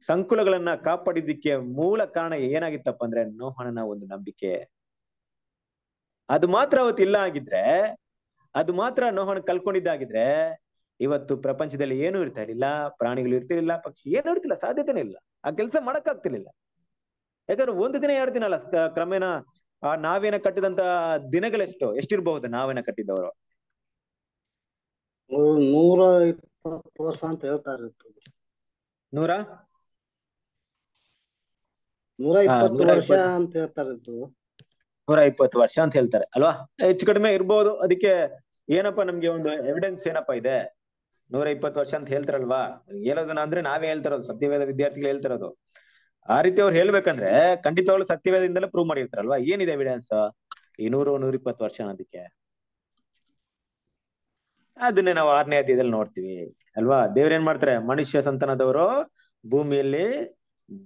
ಸಂಕುಲಗಳನ್ನ ಕಾಪಾಡಿದ್ದಕ್ಕೆ ಮೂಲ ಕಾರಣ ಏನಾಗಿತ್ತಪ್ಪ ಅಂದ್ರೆ ನೋಹಣನ ಒಂದು ನಂಬಿಕೆ ಅದು ಮಾತ್ರ ಅವತ್ತು ಇಲ್ಲ ಆಗಿದ್ರೆ ಅದು ಮಾತ್ರ ನೋಹಣ ಕಲ್ಕೊಂಡಿದ್ದಾಗಿದ್ರೆ ಇವತ್ತು ಪ್ರಪಂಚದಲ್ಲಿ ಏನು ಇರ್ತಾ ಇರ್ಲಿಲ್ಲ ಪ್ರಾಣಿಗಳು ಇರ್ತಿರ್ಲಿಲ್ಲ ಪಕ್ಷಿ ಏನೂ ಇರ್ತಿಲ್ಲ ಸಾಧ್ಯತೆನೇ ಇಲ್ಲ ಆ ಕೆಲಸ ಮಾಡಕ್ ಯಾಕಂದ್ರೆ ಒಂದು ದಿನ ಎರಡು ದಿನ ಅಲ್ಲ ಕ್ರಮೇಣ ಆ ನಾವೇನ ಕಟ್ಟಿದಂತ ದಿನಗಳೆಷ್ಟು ಎಷ್ಟಿರ್ಬಹುದು ನಾವೇನ ಕಟ್ಟಿದವರು ನೂರ ಅಂತ ಹೇಳ್ತಾರೆ ನೂರ ನೂರ ಇಪ್ಪತ್ತು ವರ್ಷ ಅಂತ ಹೇಳ್ತಾರೆ ವರ್ಷ ಅಂತ ಹೇಳ್ತಾರೆ ಅಲ್ವಾ ಹೆಚ್ಚು ಕಡಿಮೆ ಇರ್ಬೋದು ಅದಕ್ಕೆ ಏನಪ್ಪಾ ನಮ್ಗೆ ಒಂದು ಎವಿಡೆನ್ಸ್ ಏನಪ್ಪಾ ಇದೆ ನೂರ ಇಪ್ಪತ್ತು ವರ್ಷ ಅಂತ ಹೇಳ್ತಾರಲ್ವಾ ಹೇಳೋದನ್ನ ಅಂದ್ರೆ ನಾವೇ ಹೇಳ್ತಿರೋದು ಸತ್ಯವೇದ ವಿದ್ಯಾರ್ಥಿಗಳು ಹೇಳ್ತಿರೋದು ಆ ರೀತಿ ಅವ್ರು ಹೇಳ್ಬೇಕಂದ್ರೆ ಖಂಡಿತವಾಗ್ಲೂ ಸತ್ಯವೇದಿಂದಲೇ ಪ್ರೂವ್ ಮಾಡಿರ್ತಾರಲ್ವಾ ಏನಿದೆ ಎವಿಡೆನ್ಸ್ ಈ ನೂರು ನೂರ ಇಪ್ಪತ್ತು ವರ್ಷ ಅನ್ನೋದಕ್ಕೆ ಅದನ್ನೇ ನಾವು ಆರನೇ ಅಧ್ಯಾಯದಲ್ಲಿ ನೋಡ್ತೀವಿ ಅಲ್ವಾ ದೇವ್ರೇನ್ ಮಾಡ್ತಾರೆ ಮನುಷ್ಯ ಸಂತಾನದವರು ಭೂಮಿಯಲ್ಲಿ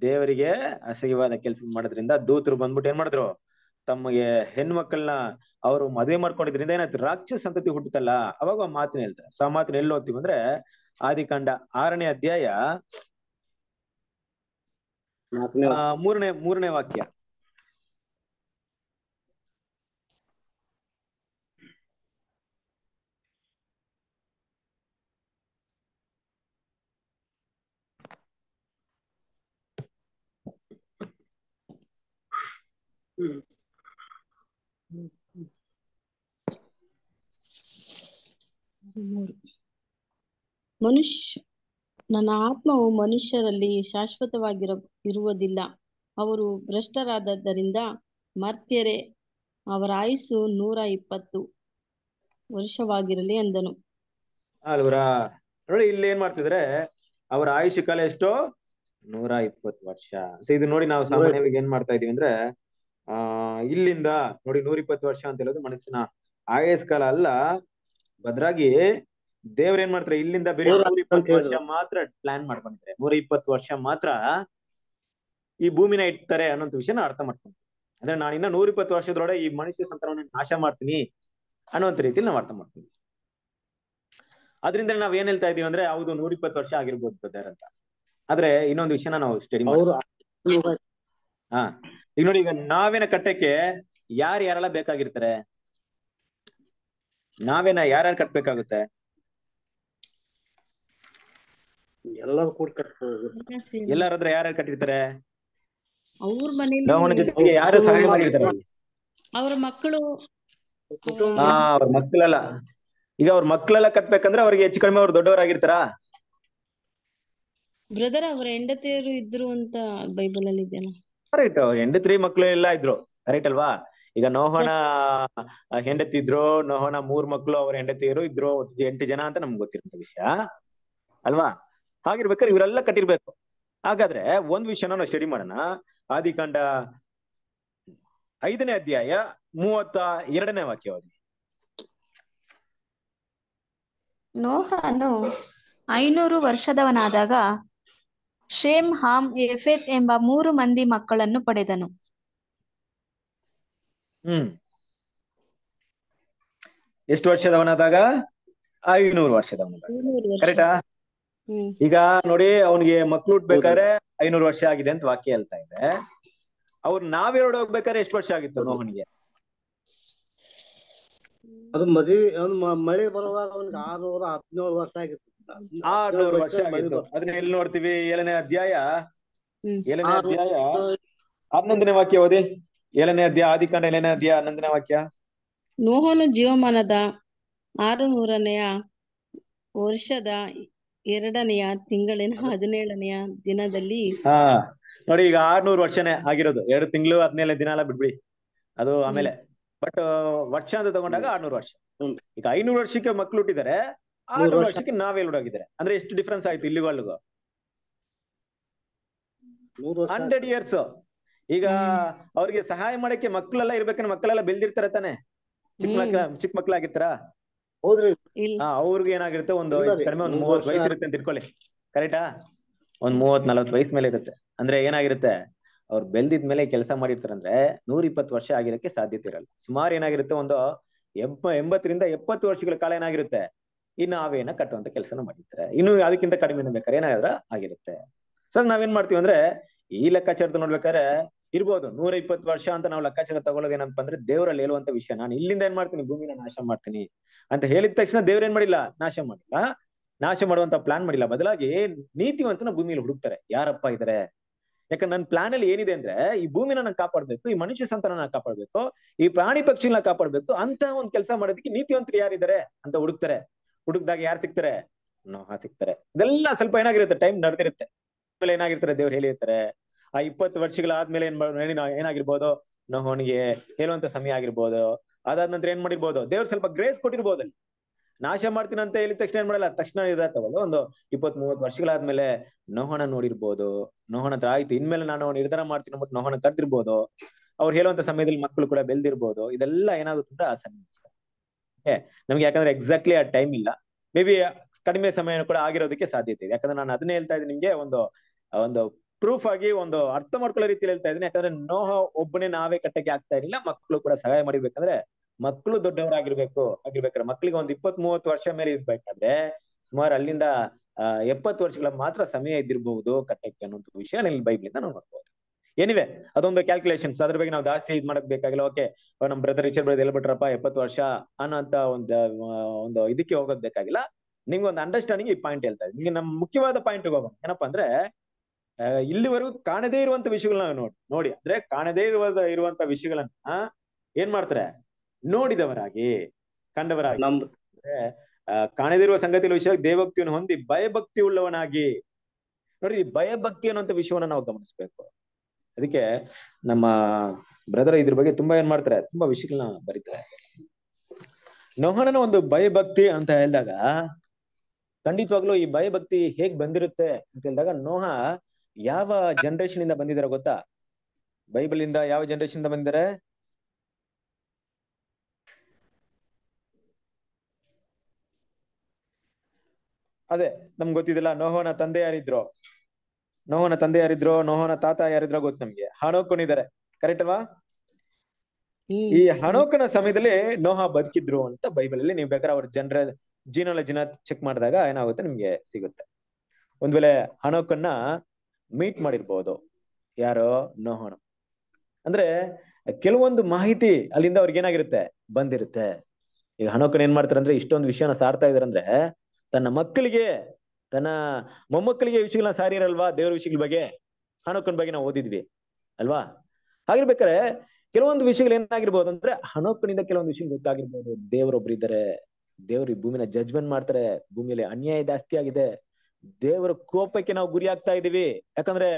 ದೇವರಿಗೆ ಅಸಹ್ಯವಾದ ಕೆಲಸ ಮಾಡೋದ್ರಿಂದ ದೂತರು ಬಂದ್ಬಿಟ್ಟು ಏನ್ ಮಾಡಿದ್ರು ತಮಗೆ ಹೆಣ್ಮಕ್ಳನ್ನ ಅವರು ಮದುವೆ ಮಾಡ್ಕೊಂಡಿದ್ರಿಂದ ಏನಾಯ್ತು ರಾಕ್ಷಸ ಸಂತತಿ ಹುಟ್ಟುತ್ತಲ್ಲ ಅವಾಗ ಮಾತಿನ ಹೇಳ್ತಾರೆ ಸೊ ಆ ಮಾತಿನ ಎಲ್ಲಿ ಓದ್ತೀವಿ ಅಂದ್ರೆ ಆದಿಕಾಂಡ ಆರನೇ ಅಧ್ಯಾಯ ಮೂರನೇ ಮೂರನೇ ವಾಕ್ಯ ಮನುಷ್ಯ ನನ್ನ ಆತ್ಮವು ಮನುಷ್ಯರಲ್ಲಿ ಶಾಶ್ವತವಾಗಿರ ಇರುವುದಿಲ್ಲ ಅವರು ಭ್ರಷ್ಟರಾದದ್ದರಿಂದ ಮರ್ತ್ಯರೆ ಅವರ ಆಯುಸು ನೂರ ಇಪ್ಪತ್ತು ವರ್ಷವಾಗಿರಲಿ ಎಂದನು ಅಲ್ವರಾ ನೋಡಿ ಇಲ್ಲಿ ಏನ್ ಮಾಡ್ತಿದ್ರೆ ಅವರ ಆಯುಷ್ಯ ಕಾಲ ಎಷ್ಟು ನೂರ ಇಪ್ಪತ್ತು ವರ್ಷ ಸೊ ಇದು ನೋಡಿ ನಾವು ಸಾಮಾನ್ಯವಾಗಿ ಏನ್ ಮಾಡ್ತಾ ಇದೀವಿ ಅಂದ್ರೆ ಆ ಇಲ್ಲಿಂದ ನೋಡಿ ನೂರ ಇಪ್ಪತ್ತು ವರ್ಷ ಅಂತ ಹೇಳೋದು ಮನಸ್ಸಿನ ಕಾಲ ಅಲ್ಲ ಬದ್ರಾಗಿ ದೇವ್ರ ಏನ್ ಮಾಡ್ತಾರೆ ಇಲ್ಲಿಂದ ಬೇರೆ ನೂರ ಇಪ್ಪತ್ತು ವರ್ಷ ಮಾತ್ರ ಪ್ಲಾನ್ ಮಾಡ್ಕೊಂಡಿದ್ದಾರೆ ನೂರ ಇಪ್ಪತ್ತು ವರ್ಷ ಮಾತ್ರ ಈ ಭೂಮಿನ ಇಡ್ತಾರೆ ಅನ್ನೋಂತ ವಿಷಯನ ಅರ್ಥ ಮಾಡ್ಕೊಂತೀವಿ ಅಂದ್ರೆ ಇನ್ನ ನೂರ ಇಪ್ಪತ್ತು ವರ್ಷದೊಳಗೆ ಈ ಮನುಷ್ಯ ಸಂತಾನವನ್ನ ನಾಶ ಮಾಡ್ತೀನಿ ಅನ್ನೋಂತ ರೀತಿಯಲ್ಲಿ ನಾವು ಅರ್ಥ ಮಾಡ್ತೀವಿ ಅದ್ರಿಂದ ನಾವ್ ಏನ್ ಹೇಳ್ತಾ ಇದೀವಿ ಅಂದ್ರೆ ಹೌದು ನೂರ ಇಪ್ಪತ್ತು ವರ್ಷ ಆಗಿರ್ಬೋದು ಬದಾರ್ ಅಂತ ಆದ್ರೆ ಇನ್ನೊಂದು ವಿಷಯನ ನಾವು ಸ್ಟಡಿ ಹಾ ಈಗ ನೋಡಿ ಈಗ ನಾವೇನ ಕಟ್ಟಕ್ಕೆ ಯಾರು ಯಾರೆಲ್ಲ ಬೇಕಾಗಿರ್ತಾರೆ ನಾವೇನ ಯಾರ್ಯಾರು ಕಟ್ಬೇಕಾಗುತ್ತೆ ಎಲ್ಲರೂ ಕೂಡ ಹತ್ರ ಯಾರ್ಯಾರು ಕಟ್ಟಿರ್ತಾರೆ ಅವ್ರ ಮನೇಲಿ ಯಾರು ಸಹಾಯ ಮಾಡಿರ್ತಾರೆ ಅವ್ರ ಮಕ್ಕಳು ಹಾ ಅವ್ರ ಮಕ್ಕಳೆಲ್ಲ ಈಗ ಅವ್ರ ಮಕ್ಕಳೆಲ್ಲ ಕಟ್ಬೇಕಂದ್ರೆ ಅವ್ರಿಗೆ ಹೆಚ್ಚು ಕಡಿಮೆ ಅವ್ರು ದೊಡ್ಡವರಾಗಿರ್ತಾರಾ ಬ್ರದರ್ ಅವ್ರ ಹೆಂಡತಿಯರು ಇದ್ರು ಅಂತ ಬೈಬಲ್ ಅಲ್ಲಿ ಇದೆಯಲ್ಲ ಕರೆಕ್ಟ್ ಹೆಂಡತಿ ಮಕ್ಳು ಎಲ್ಲ ಇದ್ರು ಕರೆಕ್ಟ್ ಅಲ್ವಾ ಈಗ ನೋಹೋಣ ಇದ್ರು ನೋಹೋಣ ಮೂರ್ ಮಕ್ಳು ಅವ್ರ ಹೆಂಡತಿಯರು ಇದ್ರು ಎಂಟು ಜನ ಅಂತ ನಮ್ಗೆ ಗೊತ್ತಿರೋ ವಿಷಯ ಅಲ್ವಾ ಹಾಗಿರ್ಬೇಕಾದ್ರೆ ಇವರೆಲ್ಲ ಕಟ್ಟಿರ್ಬೇಕು ಹಾಗಾದ್ರೆ ಒಂದ್ ವಿಷಯನ ನಾವು ಸ್ಟಡಿ ಮಾಡೋಣ ಆದಿಕಾಂಡ ಐದನೇ ಅಧ್ಯಾಯ ಮೂವತ್ತ ಎರಡನೇ ವಾಕ್ಯವಾದಿ ನೋಹನು ಐನೂರು ವರ್ಷದವನಾದಾಗ ಶೇಮ್ ಹಾಮ್ ಎಫೆತ್ ಎಂಬ ಮೂರು ಮಂದಿ ಮಕ್ಕಳನ್ನು ಪಡೆದನು ಹ್ಮ್ ಎಷ್ಟು ವರ್ಷದವನಾದಾಗ ಐನೂರು ವರ್ಷದವನಾದ ಕರೆಕ್ಟಾ ಈಗ ನೋಡಿ ಅವನಿಗೆ ಮಕ್ಳು ಹುಟ್ಟಬೇಕಾದ್ರೆ ಐನೂರು ವರ್ಷ ಆಗಿದೆ ಅಂತ ವಾಕ್ಯ ಹೇಳ್ತಾ ಇದೆ ಅವ್ರು ನಾವ್ ಹೋಗ್ಬೇಕಾದ್ರೆ ಎಷ್ಟು ವರ್ಷ ಆಗಿತ್ತು ಮೋಹನಿಗೆ ಅದು ಮದುವೆ ಮಳೆ ಬರುವಾಗ ಅವನಿಗೆ ಆರ್ನೂರ ಹದಿನೇಳು ವರ್ಷ ಆಗಿತ್ತು ಆರ್ನೂರು ವರ್ಷ ಅದನ್ನ ಎಲ್ಲಿ ನೋಡ್ತೀವಿ ಏಳನೇ ಅಧ್ಯಾಯ ಏಳನೇ ಅಧ್ಯಾಯ ಹನ್ನೊಂದನೇ ವಾಕ್ಯ ಓದಿ ಏಳನೇ ಅಧ್ಯಾಯ ಆದಿಕಾಂಡ ಏಳನೇ ಅಧ್ಯಾಯ ಹನ್ನೊಂದನೇ ವಾಕ್ಯ ನೋಹನು ಜೀವಮಾನದ ಆರುನೂರನೆಯ ವರ್ಷದ ಎರಡನೆಯ ತಿಂಗಳಿನ ಹದಿನೇಳನೆಯ ದಿನದಲ್ಲಿ ಹಾ ನೋಡಿ ಈಗ ಆರ್ನೂರು ವರ್ಷನೇ ಆಗಿರೋದು ಎರಡು ತಿಂಗಳು ಹದಿನೇಳನೇ ದಿನ ಎಲ್ಲ ಬಿಡ್ಬಿಡಿ ಅದು ಆಮೇಲೆ ಬಟ್ ವರ್ಷ ಅಂತ ತಗೊಂಡಾಗ ಆರ್ನೂರು ವರ್ಷ ಈಗ ಐನೂರು ವರ್ಷಕ್ಕೆ ಮಕ್ಳು ಹುಟ್ಟಿದ್ದಾರೆ ಆರು ವರ್ಷಕ್ಕೆ ಲೋಡ್ ಆಗಿದ್ದಾರೆ ಅಂದ್ರೆ ಎಷ್ಟು ಡಿಫ್ರೆನ್ಸ್ ಆಯ್ತು ಇಲ್ಲಿಗೂ ಅಲ್ಲಿಗೂ ಹಂಡ್ರೆಡ್ ಇಯರ್ಸ್ ಈಗ ಅವ್ರಿಗೆ ಸಹಾಯ ಮಾಡಕ್ಕೆ ಮಕ್ಕಳೆಲ್ಲ ಇರ್ಬೇಕಂದ್ರೆ ಮಕ್ಕಳೆಲ್ಲ ಬೆಳ್ದಿರ್ತಾರೆ ತಾನೆ ಚಿಕ್ಕ ಮಕ್ಳ ಚಿಕ್ಕ ಮಕ್ಳಾಗಿರ್ತಾರ ಅವ್ರಿಗೆ ಏನಾಗಿರುತ್ತೆ ಒಂದು ಕಡಿಮೆ ಒಂದು ಮೂವತ್ ವಯಸ್ಸು ಇರುತ್ತೆ ಅಂತ ಇಟ್ಕೊಳ್ಳಿ ಕರೆಕ್ಟಾ ಒಂದ್ ಮೂವತ್ ನಲ್ವತ್ ವಯಸ್ಸು ಮೇಲೆ ಇರುತ್ತೆ ಅಂದ್ರೆ ಏನಾಗಿರುತ್ತೆ ಅವ್ರು ಬೆಳ್ದಿದ ಮೇಲೆ ಕೆಲಸ ಮಾಡಿರ್ತಾರಂದ್ರೆ ನೂರ ಇಪ್ಪತ್ತು ವರ್ಷ ಆಗಿರಕ್ಕೆ ಸಾಧ್ಯತೆ ಇರಲ್ಲ ಸುಮಾರು ಏನಾಗಿರುತ್ತೆ ಒಂದು ಎಂಬ ಎಂಬತ್ತರಿಂದ ಎಪ್ಪತ್ತು ವರ್ಷಗಳ ಕಾಲ ಏನಾಗಿರುತ್ತೆ ಈ ನಾವೇನ ಕಟ್ಟುವಂತ ಕೆಲಸನ ಮಾಡಿರ್ತಾರೆ ಇನ್ನು ಅದಕ್ಕಿಂತ ಕಡಿಮೆ ಬೇಕಾದ್ರೆ ಏನಾದ್ರ ಆಗಿರುತ್ತೆ ಸೊ ನಾವೇನ್ ಮಾಡ್ತೀವಿ ಅಂದ್ರೆ ಈ ಲೆಕ್ಕಾಚಾರದ ನೋಡ್ಬೇಕಾದ್ರೆ ಇರ್ಬೋದು ನೂರ ಇಪ್ಪತ್ತು ವರ್ಷ ಅಂತ ನಾವು ಲೆಕ್ಕಾಚಾರ ತಗೊಳ್ಳೋದೇನಪ್ಪ ಅಂದ್ರೆ ದೇವರಲ್ಲಿ ಹೇಳುವಂತ ವಿಷಯ ನಾನು ಇಲ್ಲಿಂದ ಏನ್ ಮಾಡ್ತೀನಿ ಭೂಮಿನ ನಾಶ ಮಾಡ್ತೀನಿ ಅಂತ ಹೇಳಿದ ತಕ್ಷಣ ದೇವ್ರ ಏನ್ ಮಾಡಿಲ್ಲ ನಾಶ ಮಾಡಿಲ್ಲ ನಾಶ ಮಾಡುವಂತ ಪ್ಲಾನ್ ಮಾಡಿಲ್ಲ ಬದಲಾಗಿ ನೀತಿವಂತನ ಭೂಮಿಯಲ್ಲಿ ಹುಡುಕ್ತಾರೆ ಯಾರಪ್ಪ ಇದಾರೆ ಯಾಕಂದ್ರೆ ನನ್ನ ಪ್ಲಾನ್ ಅಲ್ಲಿ ಏನಿದೆ ಅಂದ್ರೆ ಈ ಭೂಮಿನ ನಾನು ಕಾಪಾಡ್ಬೇಕು ಈ ಮನುಷ್ಯ ಸಂತಾನ ನಾನು ಕಾಪಾಡ್ಬೇಕು ಈ ಪ್ರಾಣಿ ಪಕ್ಷಿಗಳನ್ನ ಕಾಪಾಡ್ಬೇಕು ಅಂತ ಒಂದ್ ಕೆಲಸ ಮಾಡೋದಕ್ಕೆ ನೀತಿವಂತರು ಯಾರಿದ್ದಾರೆ ಅಂತ ಹುಡುಕ್ತಾರೆ ಹುಡುಕ್ದಾಗ ಯಾರು ಸಿಗ್ತಾರೆ ನೋಹ ಸಿಗ್ತಾರೆ ಇದೆಲ್ಲ ಸ್ವಲ್ಪ ಏನಾಗಿರುತ್ತೆ ಟೈಮ್ ನಡೆದಿರುತ್ತೆ ಆಮೇಲೆ ಏನಾಗಿರ್ತಾರೆ ದೇವ್ರು ಹೇಳಿರ್ತಾರೆ ಆ ಇಪ್ಪತ್ತು ವರ್ಷಗಳಾದ್ಮೇಲೆ ಏನ್ ಏನಾಗಿರ್ಬೋದು ನೋಹನಿಗೆ ಹೇಳುವಂತ ಸಮಯ ಆಗಿರ್ಬೋದು ಅದಾದ ನಂತರ ಏನ್ ಮಾಡಿರ್ಬೋದು ದೇವ್ರು ಸ್ವಲ್ಪ ಗ್ರೇಸ್ ಕೊಟ್ಟಿರ್ಬೋದು ಅಲ್ಲಿ ನಾಶ ಮಾಡ್ತೀನಿ ಅಂತ ಹೇಳಿದ ತಕ್ಷಣ ಏನ್ ಮಾಡಲ್ಲ ತಕ್ಷಣ ತಗೋದು ಒಂದು ಇಪ್ಪತ್ ಮೂವತ್ ವರ್ಷಗಳಾದ್ಮೇಲೆ ನೋಹಣ ನೋಡಿರ್ಬೋದು ನೋಹಣ ಹತ್ರ ಆಯ್ತು ಇನ್ಮೇಲೆ ನಾನು ನಿರ್ಧಾರ ಮಾಡ್ತೀನಿ ಅಂದ್ಬಿಟ್ಟು ನೋಹಣ ಕಟ್ಟಿರ್ಬೋದು ಅವ್ರು ಹೇಳುವಂತ ಸಮಯದಲ್ಲಿ ಮಕ್ಕಳು ಕೂಡ ಬೆಳೆದಿರ್ಬೋದು ಇದೆಲ್ಲ ಏನಾಗುತ್ತೆ ಅಂದ್ರೆ ಆ ಸನ್ನಿವೇಶ ನಮ್ಗೆ ಯಾಕಂದ್ರೆ ಎಕ್ಸಾಕ್ಟ್ಲಿ ಆ ಟೈಮ್ ಇಲ್ಲ ಮೇ ಬಿ ಕಡಿಮೆ ಸಮಯ ಕೂಡ ಆಗಿರೋದಕ್ಕೆ ಸಾಧ್ಯತೆ ಇದೆ ಯಾಕಂದ್ರೆ ನಾನು ಅದನ್ನೇ ಹೇಳ್ತಾ ಇದ್ದೀನಿ ನಿಮ್ಗೆ ಒಂದು ಒಂದು ಪ್ರೂಫ್ ಆಗಿ ಒಂದು ಅರ್ಥ ಮಾಡ್ಕೊಳ್ಳೋ ರೀತಿಯಲ್ಲಿ ಹೇಳ್ತಾ ಇದ್ದೀನಿ ಯಾಕಂದ್ರೆ ನೋಹ ಒಬ್ಬನೇ ನಾವೇ ಕಟ್ಟಕ್ಕೆ ಆಗ್ತಾ ಇರಲಿಲ್ಲ ಮಕ್ಕಳು ಕೂಡ ಸಹಾಯ ಮಾಡಿರ್ಬೇಕಂದ್ರೆ ಮಕ್ಕಳು ದೊಡ್ಡವರಾಗಿರ್ಬೇಕು ಆಗಿರ್ಬೇಕಾದ್ರೆ ಮಕ್ಕಳಿಗೆ ಒಂದು ಇಪ್ಪತ್ ಮೂವತ್ತು ವರ್ಷ ಮೇಲೆ ಇರ್ಬೇಕಾದ್ರೆ ಸುಮಾರು ಅಲ್ಲಿಂದ ಎಪ್ಪತ್ತು ವರ್ಷಗಳ ಮಾತ್ರ ಸಮಯ ಇದ್ದಿರಬಹುದು ಕಟ್ಟಕ್ಕೆ ಅನ್ನೋ ವಿಷಯ ಬೈಬಲ್ ಇಂದ ನಾವು ನೋಡ್ಬೋದು ಏನಿವೆ ಅದೊಂದು ಕ್ಯಾಲ್ಕುಲೇಷನ್ಸ್ ಅದ್ರ ಬಗ್ಗೆ ನಾವು ಜಾಸ್ತಿ ಇದ್ ಮಾಡಕ್ ಬೇಕಾಗಿಲ್ಲ ಓಕೆ ನಮ್ ಬ್ರದರ್ ರಿಚರ್ ಬ್ರದರ್ ಎಲ್ಬಿಟ್ರಪ್ಪ ಎಪ್ಪತ್ತು ವರ್ಷ ಅನ್ನೋಂತ ಒಂದು ಒಂದು ಇದಕ್ಕೆ ಹೋಗೋದ್ ಬೇಕಾಗಿಲ್ಲ ನಿಮ್ಗೆ ಒಂದು ಅಂಡರ್ಸ್ಟ್ಯಾಂಡಿಂಗ್ ಈ ಪಾಯಿಂಟ್ ಹೇಳ್ತಾ ನಿಮ್ಗೆ ನಮ್ ಮುಖ್ಯವಾದ ಪಾಯಿಂಟ್ ಹೋಗೋಣ ಏನಪ್ಪಾ ಅಂದ್ರೆ ಇಲ್ಲಿವರೆಗೂ ಕಾಣದೇ ಇರುವಂತ ವಿಷಯಗಳನ್ನ ನೋಡಿ ನೋಡಿ ಅಂದ್ರೆ ಕಾಣದೇ ಇರುವ ಇರುವಂತ ವಿಷಯಗಳನ್ನ ಏನ್ ಮಾಡ್ತಾರೆ ನೋಡಿದವರಾಗಿ ಕಂಡವರಾಗಿ ಕಾಣದಿರುವ ಸಂಗತಿ ವಿಷಯ ದೇವಕ್ತಿಯನ್ನು ಹೊಂದಿ ಭಯಭಕ್ತಿ ಉಳ್ಳವನಾಗಿ ನೋಡಿ ಭಯಭಕ್ತಿ ಅನ್ನುವಂಥ ವಿಷಯವನ್ನ ನಾವು ಗಮನಿಸ್ಬೇಕು ಅದಕ್ಕೆ ನಮ್ಮ ಬ್ರದರ್ ಇದ್ರ ಬಗ್ಗೆ ತುಂಬಾ ಏನ್ ಮಾಡ್ತಾರೆ ತುಂಬಾ ವಿಷಯಗಳನ್ನ ಬರೀತಾರೆ ನೋಹಣನ ಒಂದು ಭಯಭಕ್ತಿ ಅಂತ ಹೇಳಿದಾಗ ಖಂಡಿತವಾಗ್ಲೂ ಈ ಭಯಭಕ್ತಿ ಹೇಗ್ ಬಂದಿರುತ್ತೆ ಅಂತ ಹೇಳಿದಾಗ ನೋಹ ಯಾವ ಜನರೇಷನ್ ಇಂದ ಬಂದಿದಾರೆ ಗೊತ್ತಾ ಬೈಬಲ್ ಇಂದ ಯಾವ ಜನರೇಷನ್ ಇಂದ ಬಂದಿದ್ದಾರೆ ಅದೇ ನಮ್ಗೆ ಗೊತ್ತಿದಿಲ್ಲ ನೋಹನ ತಂದೆ ಯಾರಿದ್ರು ನೋಹನ ತಂದೆ ಯಾರಿದ್ರು ನೋಹನ ತಾತ ಯಾರಿದ್ರೋ ಗೊತ್ತು ನಮ್ಗೆ ಇದಾರೆ ಕರೆಕ್ಟ್ ಅಲ್ವಾ ಈ ಹಣೋಕನ ಸಮಯದಲ್ಲಿ ನೋಹ ಬದುಕಿದ್ರು ಅಂತ ಬೈಬಲ್ ಅಲ್ಲಿ ನೀವು ಬೇಕಾದ್ರೆ ಅವ್ರ ಜನರ ಜೀನಾಲಜಿನ ಚೆಕ್ ಮಾಡಿದಾಗ ಏನಾಗುತ್ತೆ ನಿಮ್ಗೆ ಸಿಗುತ್ತೆ ಒಂದ್ ವೇಳೆ ಹಣೋಕನ್ನ ಮೀಟ್ ಮಾಡಿರ್ಬೋದು ಯಾರೋ ನೋಹನ ಅಂದ್ರೆ ಕೆಲವೊಂದು ಮಾಹಿತಿ ಅಲ್ಲಿಂದ ಅವ್ರಿಗೆ ಏನಾಗಿರುತ್ತೆ ಬಂದಿರುತ್ತೆ ಈಗ ಹಣೋಕನ್ ಏನ್ ಮಾಡ್ತಾರಂದ್ರೆ ಇಷ್ಟೊಂದು ವಿಷಯನ ಸಾರ್ತಾ ಇದಾರೆ ಅಂದ್ರೆ ತನ್ನ ಮಕ್ಕಳಿಗೆ ತನ್ನ ಮೊಮ್ಮಕ್ಕಳಿಗೆ ವಿಷಯಗಳನ್ನ ಸಾರಿ ಇರಲ್ವಾ ದೇವರ ವಿಷಯಗಳ ಬಗ್ಗೆ ಹಣಕ್ಕನ ಬಗ್ಗೆ ನಾವು ಓದಿದ್ವಿ ಅಲ್ವಾ ಹಾಗಿರ್ಬೇಕಾರೆ ಕೆಲವೊಂದು ವಿಷಯಗಳು ಏನಾಗಿರ್ಬೋದು ಅಂದ್ರೆ ಹಣಕ್ಕನಿಂದ ಕೆಲವೊಂದು ವಿಷಯ ಗೊತ್ತಾಗಿರ್ಬೋದು ದೇವರೊಬ್ರು ಇದ್ದಾರೆ ದೇವ್ರ ಈ ಭೂಮಿನ ಜಜ್ಮೆಂಟ್ ಮಾಡ್ತಾರೆ ಭೂಮಿಯಲ್ಲಿ ಅನ್ಯಾಯ ಜಾಸ್ತಿ ಆಗಿದೆ ದೇವರ ಕೋಪಕ್ಕೆ ನಾವು ಗುರಿ ಆಗ್ತಾ ಇದೀವಿ ಯಾಕಂದ್ರೆ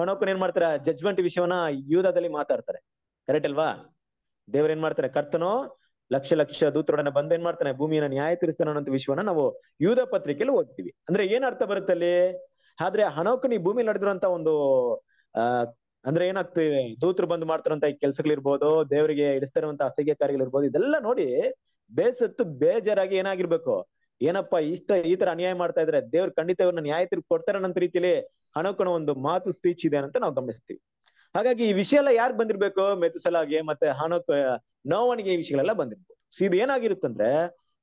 ಹಣಕ್ಕನ್ ಏನ್ ಮಾಡ್ತಾರೆ ಜಜ್ಮೆಂಟ್ ವಿಷಯವನ್ನ ಯೂದದಲ್ಲಿ ಮಾತಾಡ್ತಾರೆ ಕರೆಕ್ಟ್ ಅಲ್ವಾ ದೇವ್ರ ಏನ್ ಮಾಡ್ತಾರೆ ಕರ್ತನೋ ಲಕ್ಷ ಲಕ್ಷ ದೂತರೊಡನೆ ಬಂದ ಏನ್ ಮಾಡ್ತಾನೆ ಭೂಮಿಯನ್ನ ನ್ಯಾಯ ತೀರಿಸ್ತಾನೆ ಅನ್ನೋ ವಿಷಯವನ್ನ ನಾವು ಯೂಧ ಪತ್ರಿಕೆಯಲ್ಲಿ ಓದ್ತೀವಿ ಅಂದ್ರೆ ಏನ್ ಅರ್ಥ ಬರುತ್ತೆ ಅಲ್ಲಿ ಆದ್ರೆ ಹನೋಕನ್ ಈ ಭೂಮಿ ನಡೆದಿರುವಂತ ಒಂದು ಆ ಅಂದ್ರೆ ಏನಾಗ್ತದೆ ದೂತರು ಬಂದು ಮಾಡ್ತಾರಂತ ಈ ಕೆಲ್ಸಗಳಿರ್ಬೋದು ದೇವರಿಗೆ ಇಡಿಸ್ತಾರಂತ ಅಸಹ್ಯ ಕಾರ್ಯಗಳಿರ್ಬೋದು ಇದೆಲ್ಲ ನೋಡಿ ಬೇಸತ್ತು ಬೇಜಾರಾಗಿ ಏನಾಗಿರ್ಬೇಕು ಏನಪ್ಪಾ ಇಷ್ಟ ಈ ತರ ಅನ್ಯಾಯ ಮಾಡ್ತಾ ಇದ್ರೆ ದೇವ್ರ ಖಂಡಿತ ಇವ್ರನ್ನ ನ್ಯಾಯ ತೀರ್ಪು ಕೊಡ್ತಾರೆ ಅನ್ನೋ ರೀತಿಯಲ್ಲಿ ಹಣಕನ ಒಂದು ಮಾತು ಸ್ಪೀಚ್ ಇದೆ ಅಂತ ನಾವು ಗಮನಿಸ್ತೀವಿ ಹಾಗಾಗಿ ಈ ವಿಷಯ ಎಲ್ಲ ಯಾರು ಬಂದಿರ್ಬೇಕು ಮೆತುಸಲಾಗಿ ಮತ್ತೆ ಹಣಕ ನೋವನಿಗೆ ಈ ವಿಷಯಗಳೆಲ್ಲ ಬಂದಿರ್ಬೋದು ಸೊ ಇದು ಏನಾಗಿರುತ್ತಂದ್ರೆ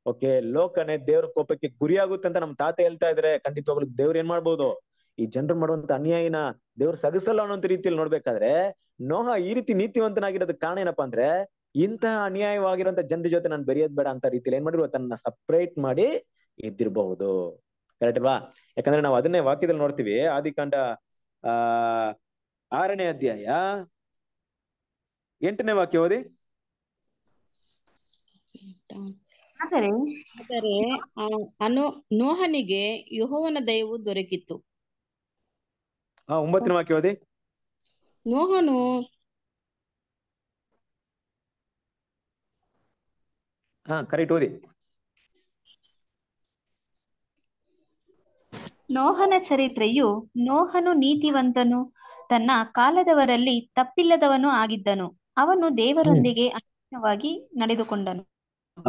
ಓಕೆ ಲೋಕನೆ ದೇವ್ರ ಕೋಪಕ್ಕೆ ಗುರಿ ಅಂತ ನಮ್ ತಾತ ಹೇಳ್ತಾ ಇದ್ರೆ ಖಂಡಿತವಾಗ್ಲು ದೇವ್ರ ಏನ್ ಮಾಡ್ಬೋದು ಈ ಜನರು ಮಾಡುವಂತ ಅನ್ಯಾಯನ ದೇವ್ರ ಸಗಸಲ್ಲ ಅನ್ನೋಂತ ರೀತಿಯಲ್ಲಿ ನೋಡ್ಬೇಕಾದ್ರೆ ನೋಹ ಈ ರೀತಿ ನೀತಿವಂತನಾಗಿರೋದಕ್ಕೆ ಕಾರಣ ಏನಪ್ಪಾ ಅಂದ್ರೆ ಇಂತಹ ಅನ್ಯಾಯವಾಗಿರುವಂತ ಜನರ ಜೊತೆ ನಾನು ಬೆರೆಯೋದ್ ಬೇಡ ಅಂತ ರೀತಿಯಲ್ಲಿ ಏನ್ ಮಾಡಿರುವ ಅದನ್ನ ಸಪ್ರೇಟ್ ಮಾಡಿ ಇದ್ದಿರಬಹುದು ಕರೆಕ್ಟ್ ಬಾ ಯಾಕಂದ್ರೆ ನಾವು ಅದನ್ನೇ ವಾಕ್ಯದಲ್ಲಿ ನೋಡ್ತೀವಿ ಆದಿಕಾಂಡ ಆ ಆರನೇ ಅಧ್ಯಾಯ ಎಂಟನೇ ವಾಕ್ಯ ಓದಿ ಆದರೆ ಆದರೆ ಅನು ನೋಹನಿಗೆ ಯಹೋವನ ದಯವು ದೊರಕಿತ್ತು ಆ ವಾಕ್ಯ ಓದಿ ನೋಹನು ಓದಿ ನೋಹನ ಚರಿತ್ರೆಯು ನೋಹನು ನೀತಿವಂತನು ತನ್ನ ಕಾಲದವರಲ್ಲಿ ತಪ್ಪಿಲ್ಲದವನು ಆಗಿದ್ದನು ಅವನು ದೇವರೊಂದಿಗೆ ಅನ್ಯವಾಗಿ ನಡೆದುಕೊಂಡನು